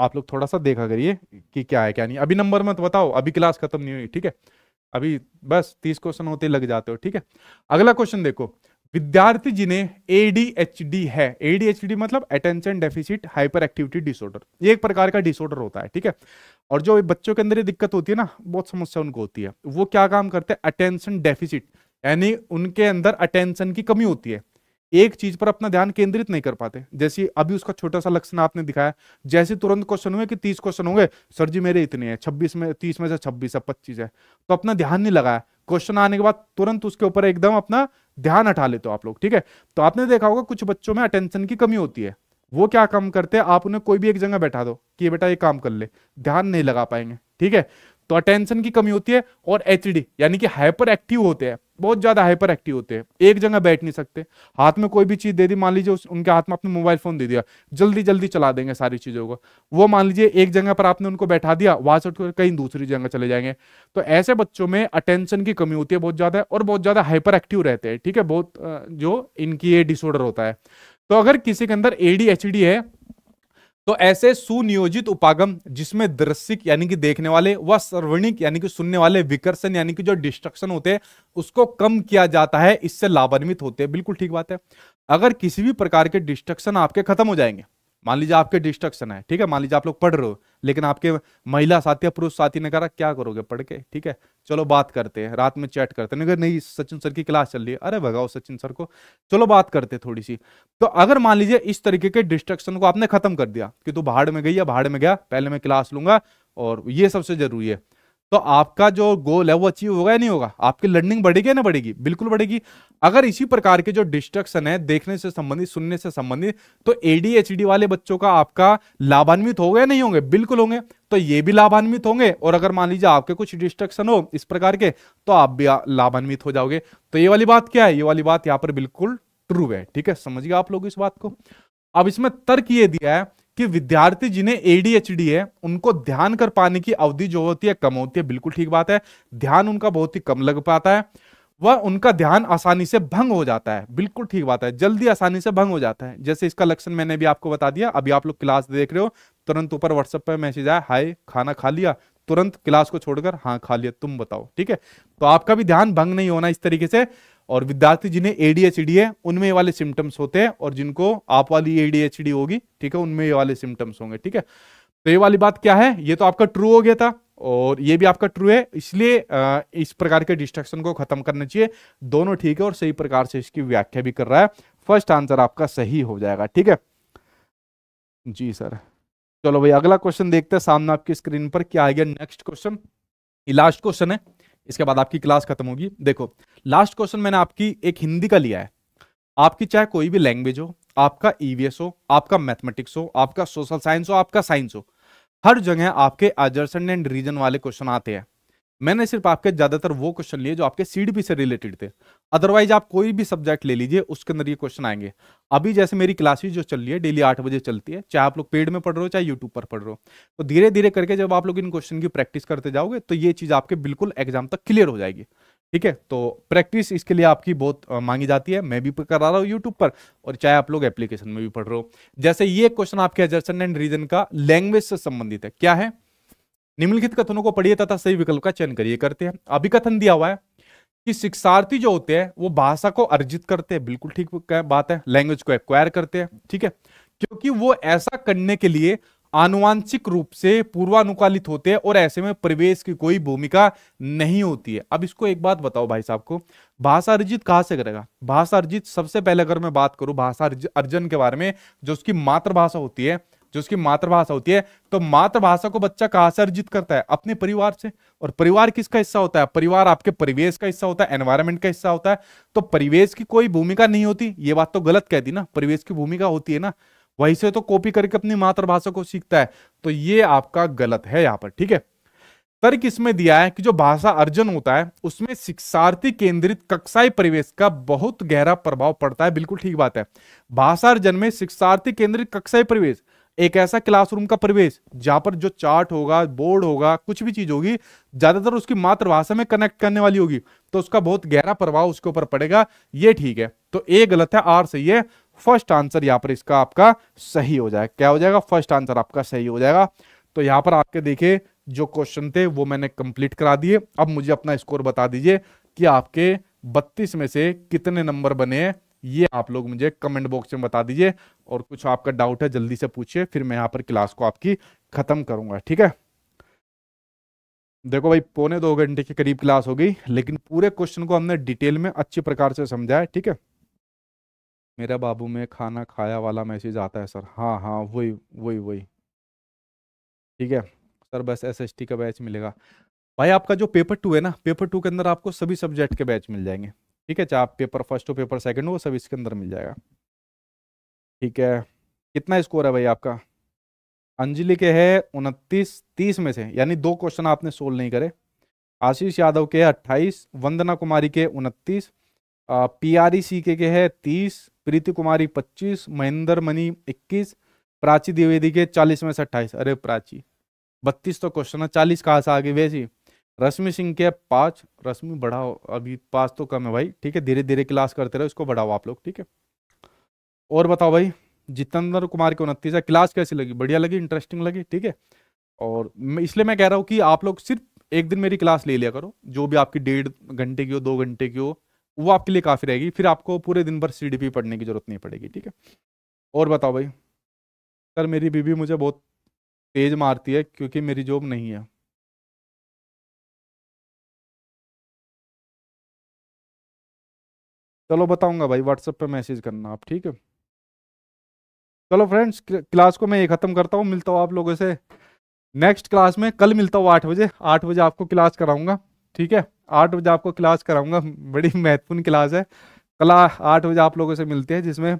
आप लोग थोड़ा सा देखा करिए कि क्या है क्या नहीं अभी नंबर मत बताओ अभी क्लास खत्म नहीं हुई ठीक है अभी बस तीस क्वेश्चन होते लग जाते हो ठीक है अगला क्वेश्चन देखो विद्यार्थी जिन्हें एडीएचडी है एडीएचडी मतलब attention deficit hyperactivity disorder ये एक प्रकार का डिसऑर्डर होता है ठीक है और जो बच्चों के अंदर ये दिक्कत होती है ना बहुत समस्या उनको होती है वो क्या काम करते हैं अटेंशन डेफिसिट यानी उनके अंदर अटेंशन की कमी होती है एक चीज पर अपना ध्यान केंद्रित नहीं कर पाते जैसे अभी उसका छोटा सा लक्षण आपने दिखाया जैसे तुरंत क्वेश्चन हुए कि तीस क्वेश्चन होंगे सर जी मेरे इतने हैं छब्बीस में तीस में से छब्बीस है पच्चीस है तो अपना ध्यान नहीं लगाया क्वेश्चन आने के बाद तुरंत उसके ऊपर एकदम अपना ध्यान हटा लेते हो आप लोग ठीक है तो आपने देखा होगा कुछ बच्चों में अटेंशन की कमी होती है वो क्या काम करते हैं आप उन्हें कोई भी एक जगह बैठा दो कि बेटा ये काम कर ले ध्यान नहीं लगा पाएंगे ठीक है तो अटेंशन की कमी होती है और एच यानी कि हाइपर एक्टिव होते हैं बहुत ज्यादा हाइपर एक्टिव होते हैं एक जगह बैठ नहीं सकते हाथ में कोई भी चीज दे दी मान लीजिए उनके हाथ में आपने मोबाइल फोन दे दिया जल्दी जल्दी चला देंगे सारी चीजों को वो मान लीजिए एक जगह पर आपने उनको बैठा दिया वहां से उठकर कहीं दूसरी जगह चले जाएंगे तो ऐसे बच्चों में अटेंशन की कमी होती है बहुत ज्यादा और बहुत ज्यादा हाइपर एक्टिव रहते हैं ठीक है बहुत जो इनकी ये डिसऑर्डर होता है तो अगर किसी के अंदर एडीएचडी है तो ऐसे सुनियोजित उपागम जिसमें दृश्यिक यानी कि देखने वाले व सर्वणिक यानी कि सुनने वाले विकर्षण यानी कि जो डिस्ट्रक्शन होते हैं उसको कम किया जाता है इससे लाभान्वित होते हैं बिल्कुल ठीक बात है अगर किसी भी प्रकार के डिस्ट्रक्शन आपके खत्म हो जाएंगे मान लीजिए आपके डिस्ट्रक्शन है ठीक है मान लीजिए आप लोग पढ़ रहे हो लेकिन आपके महिला साथी या पुरुष साथी ने रहा क्या करोगे पढ़ के ठीक है चलो बात करते हैं रात में चैट करते हैं नहीं सचिन सर की क्लास चल रही है अरे भगाओ सचिन सर को चलो बात करते थोड़ी सी तो अगर मान लीजिए इस तरीके के डिस्ट्रक्शन को आपने खत्म कर दिया कि तू भाड़ में गई या भाड़ में गया पहले मैं क्लास लूंगा और ये सबसे जरूरी है तो आपका जो गोल है वो अचीव होगा या नहीं होगा आपकी लर्निंग बढ़ेगी ना बढ़ेगी बिल्कुल बढ़ेगी अगर इसी प्रकार के जो डिस्ट्रक्शन है देखने से संबंधित सुनने से संबंधित तो एडीएचडी वाले बच्चों का आपका लाभान्वित होगा या नहीं होंगे बिल्कुल होंगे तो ये भी लाभान्वित होंगे और अगर मान लीजिए आपके कुछ डिस्ट्रक्शन हो इस प्रकार के तो आप भी लाभान्वित हो जाओगे तो ये वाली बात क्या है ये वाली बात यहाँ पर बिल्कुल ट्रू है ठीक है समझिए आप लोग इस बात को अब इसमें तर्क ये दिया है कि विद्यार्थी जिन्हें एडीएचडी है उनको ध्यान कर पाने की अवधि जो होती है कम होती है बिल्कुल ठीक बात है ध्यान उनका बहुत ही कम लग पाता है वह उनका ध्यान आसानी से भंग हो जाता है बिल्कुल ठीक बात है जल्दी आसानी से भंग हो जाता है जैसे इसका लक्षण मैंने भी आपको बता दिया अभी आप लोग क्लास देख रहे हो तुरंत ऊपर व्हाट्सएप पर मैसेज आया हाय खाना खा लिया तुरंत क्लास को छोड़कर हाँ खा लिया तुम बताओ ठीक है तो आपका भी ध्यान भंग नहीं होना इस तरीके से और विद्यार्थी जिन्हें एडीएचडी है उनमें ये वाले सिम्टम्स होते हैं और जिनको आप वाली एडीएचडी होगी ठीक है उनमें ये वाले सिम्टम्स होंगे ठीक है तो ये वाली बात क्या है ये तो आपका ट्रू हो गया था और ये भी आपका ट्रू है इसलिए इस प्रकार के डिस्ट्रक्शन को खत्म करना चाहिए दोनों ठीक है और सही प्रकार से इसकी व्याख्या भी कर रहा है फर्स्ट आंसर आपका सही हो जाएगा ठीक है जी सर चलो भाई अगला क्वेश्चन देखते हैं सामने आपकी स्क्रीन पर क्या आ गया नेक्स्ट क्वेश्चन लास्ट क्वेश्चन है इसके बाद आपकी क्लास खत्म होगी देखो लास्ट क्वेश्चन मैंने आपकी एक हिंदी का लिया है आपकी चाहे कोई भी लैंग्वेज हो आपका ईवीएस e हो आपका मैथमेटिक्स हो आपका सोशल साइंस हो आपका साइंस हो हर जगह आपके आजर्सन एंड रीजन वाले क्वेश्चन आते हैं मैंने सिर्फ आपके ज्यादातर वो क्वेश्चन लिए जो आपके सीडीपी से रिलेटेड थे अदरवाइज आप कोई भी सब्जेक्ट ले लीजिए उसके अंदर ये क्वेश्चन आएंगे अभी जैसे मेरी क्लासेस जो चल रही है डेली आठ बजे चलती है चाहे आप लोग पेड में पढ़ रहे हो चाहे यूट्यूब पर पढ़ रहे हो तो धीरे धीरे करके जब आप लोग इन क्वेश्चन की प्रैक्टिस करते जाओगे तो ये चीज आपके बिल्कुल एग्जाम तक क्लियर हो जाएगी ठीक है तो प्रैक्टिस इसके लिए आपकी बहुत मांगी जाती है मैं भी करा रहा हूँ यूट्यूब पर और चाहे आप लोग एप्लीकेशन में भी पढ़ रहे हो जैसे ये क्वेश्चन आपके एजर्सन एंड रीजन का लैंग्वेज से संबंधित है क्या है निम्नलिखित कथनों को पढ़िए तथा सही विकल्प का चयन करिए करते हैं अभी कथन दिया हुआ है कि शिक्षार्थी जो होते हैं वो भाषा को अर्जित करते हैं बिल्कुल ठीक बात है लैंग्वेज को एक्वायर करते हैं ठीक है क्योंकि वो ऐसा करने के लिए आनुवांशिक रूप से पूर्वानुकालित होते हैं और ऐसे में प्रवेश की कोई भूमिका नहीं होती है अब इसको एक बात बताओ भाई साहब को भाषा अर्जित कहाँ से करेगा भाषा अर्जित सबसे पहले अगर मैं बात करूं भाषा अर्जन के बारे में जो उसकी मातृभाषा होती है जो उसकी मातृभाषा होती है तो मातृभाषा को बच्चा कहाँ से अर्जित करता है अपने परिवार से और परिवार किसका हिस्सा होता है परिवार आपके परिवेश का हिस्सा होता है एनवायरमेंट का हिस्सा होता है तो परिवेश की कोई भूमिका नहीं होती ये बात तो गलत कहती ना परिवेश की भूमिका होती है ना वही से तो कॉपी करके अपनी मातृभाषा को सीखता है तो ये आपका गलत है यहाँ पर ठीक है तर्क इसमें दिया है कि जो भाषा अर्जन होता है उसमें शिक्षार्थी केंद्रित कक्षाई परिवेश का बहुत गहरा प्रभाव पड़ता है बिल्कुल ठीक बात है भाषा अर्जन में शिक्षार्थी केंद्रित कक्षाई परिवेश एक ऐसा क्लासरूम का प्रवेश जहां पर जो चार्ट होगा बोर्ड होगा कुछ भी चीज होगी ज्यादातर उसकी मातृभाषा में कनेक्ट करने वाली होगी तो उसका बहुत गहरा प्रभाव उसके ऊपर पड़ेगा ये ठीक है तो ए गलत है आर सही है फर्स्ट आंसर यहाँ पर इसका आपका सही हो जाएगा क्या हो जाएगा फर्स्ट आंसर आपका सही हो जाएगा तो यहाँ पर आपके देखे जो क्वेश्चन थे वो मैंने कंप्लीट करा दिए अब मुझे अपना स्कोर बता दीजिए कि आपके 32 में से कितने नंबर बने हैं ये आप लोग मुझे कमेंट बॉक्स में बता दीजिए और कुछ आपका डाउट है जल्दी से पूछिए फिर मैं यहाँ पर क्लास को आपकी ख़त्म करूंगा ठीक है देखो भाई पौने दो घंटे के करीब क्लास हो गई लेकिन पूरे क्वेश्चन को हमने डिटेल में अच्छी प्रकार से समझाया ठीक है मेरा बाबू में खाना खाया वाला मैसेज आता है सर हाँ हाँ वही वही वही ठीक है सर बस एस का बैच मिलेगा भाई आपका जो पेपर टू है ना पेपर टू के अंदर आपको सभी सब्जेक्ट के बैच मिल जाएंगे ठीक है चाहे आप पेपर फर्स्ट हो पेपर सेकंड हो सब इसके अंदर मिल जाएगा ठीक है कितना स्कोर है भाई आपका अंजलि के है उनतीस तीस में से यानी दो क्वेश्चन आपने सोल्व नहीं करे आशीष यादव के है अट्ठाईस वंदना कुमारी के उनतीस पी आर ई सी के, है तीस प्रीति कुमारी पच्चीस महेंद्र मनी इक्कीस प्राची द्विवेदी के चालीस में से अट्ठाईस अरे प्राची बत्तीस तो क्वेश्चन है चालीस कहाँ से आ गई वैसी रश्मि सिंह के पाँच रश्मि बढ़ाओ अभी पाँच तो कम है भाई ठीक है धीरे धीरे क्लास करते रहो इसको बढ़ाओ आप लोग ठीक है और बताओ भाई जितेंद्र कुमार की उनतीस है क्लास कैसी लगी बढ़िया लगी इंटरेस्टिंग लगी ठीक है और इसलिए मैं कह रहा हूँ कि आप लोग सिर्फ एक दिन मेरी क्लास ले लिया करो जो भी आपकी डेढ़ घंटे की हो दो घंटे की हो वो आपके लिए काफ़ी रहेगी फिर आपको पूरे दिन भर सी पढ़ने की जरूरत नहीं पड़ेगी ठीक है और बताओ भाई सर मेरी बीबी मुझे बहुत तेज़ मारती है क्योंकि मेरी जॉब नहीं है चलो बताऊंगा भाई व्हाट्सएप पे मैसेज करना आप ठीक है चलो फ्रेंड्स क्लास को मैं ये ख़त्म करता हूँ मिलता हूँ आप लोगों से नेक्स्ट क्लास में कल मिलता हूँ आठ बजे आठ बजे आपको क्लास कराऊंगा ठीक है आठ बजे आपको क्लास कराऊंगा बड़ी महत्वपूर्ण क्लास है कल आठ बजे आप लोगों से मिलते हैं जिसमें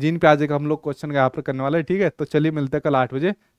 जीन प्याजे का हम लोग क्वेश्चन यहाँ पर करने वाले हैं ठीक है तो चलिए मिलते हैं कल आठ बजे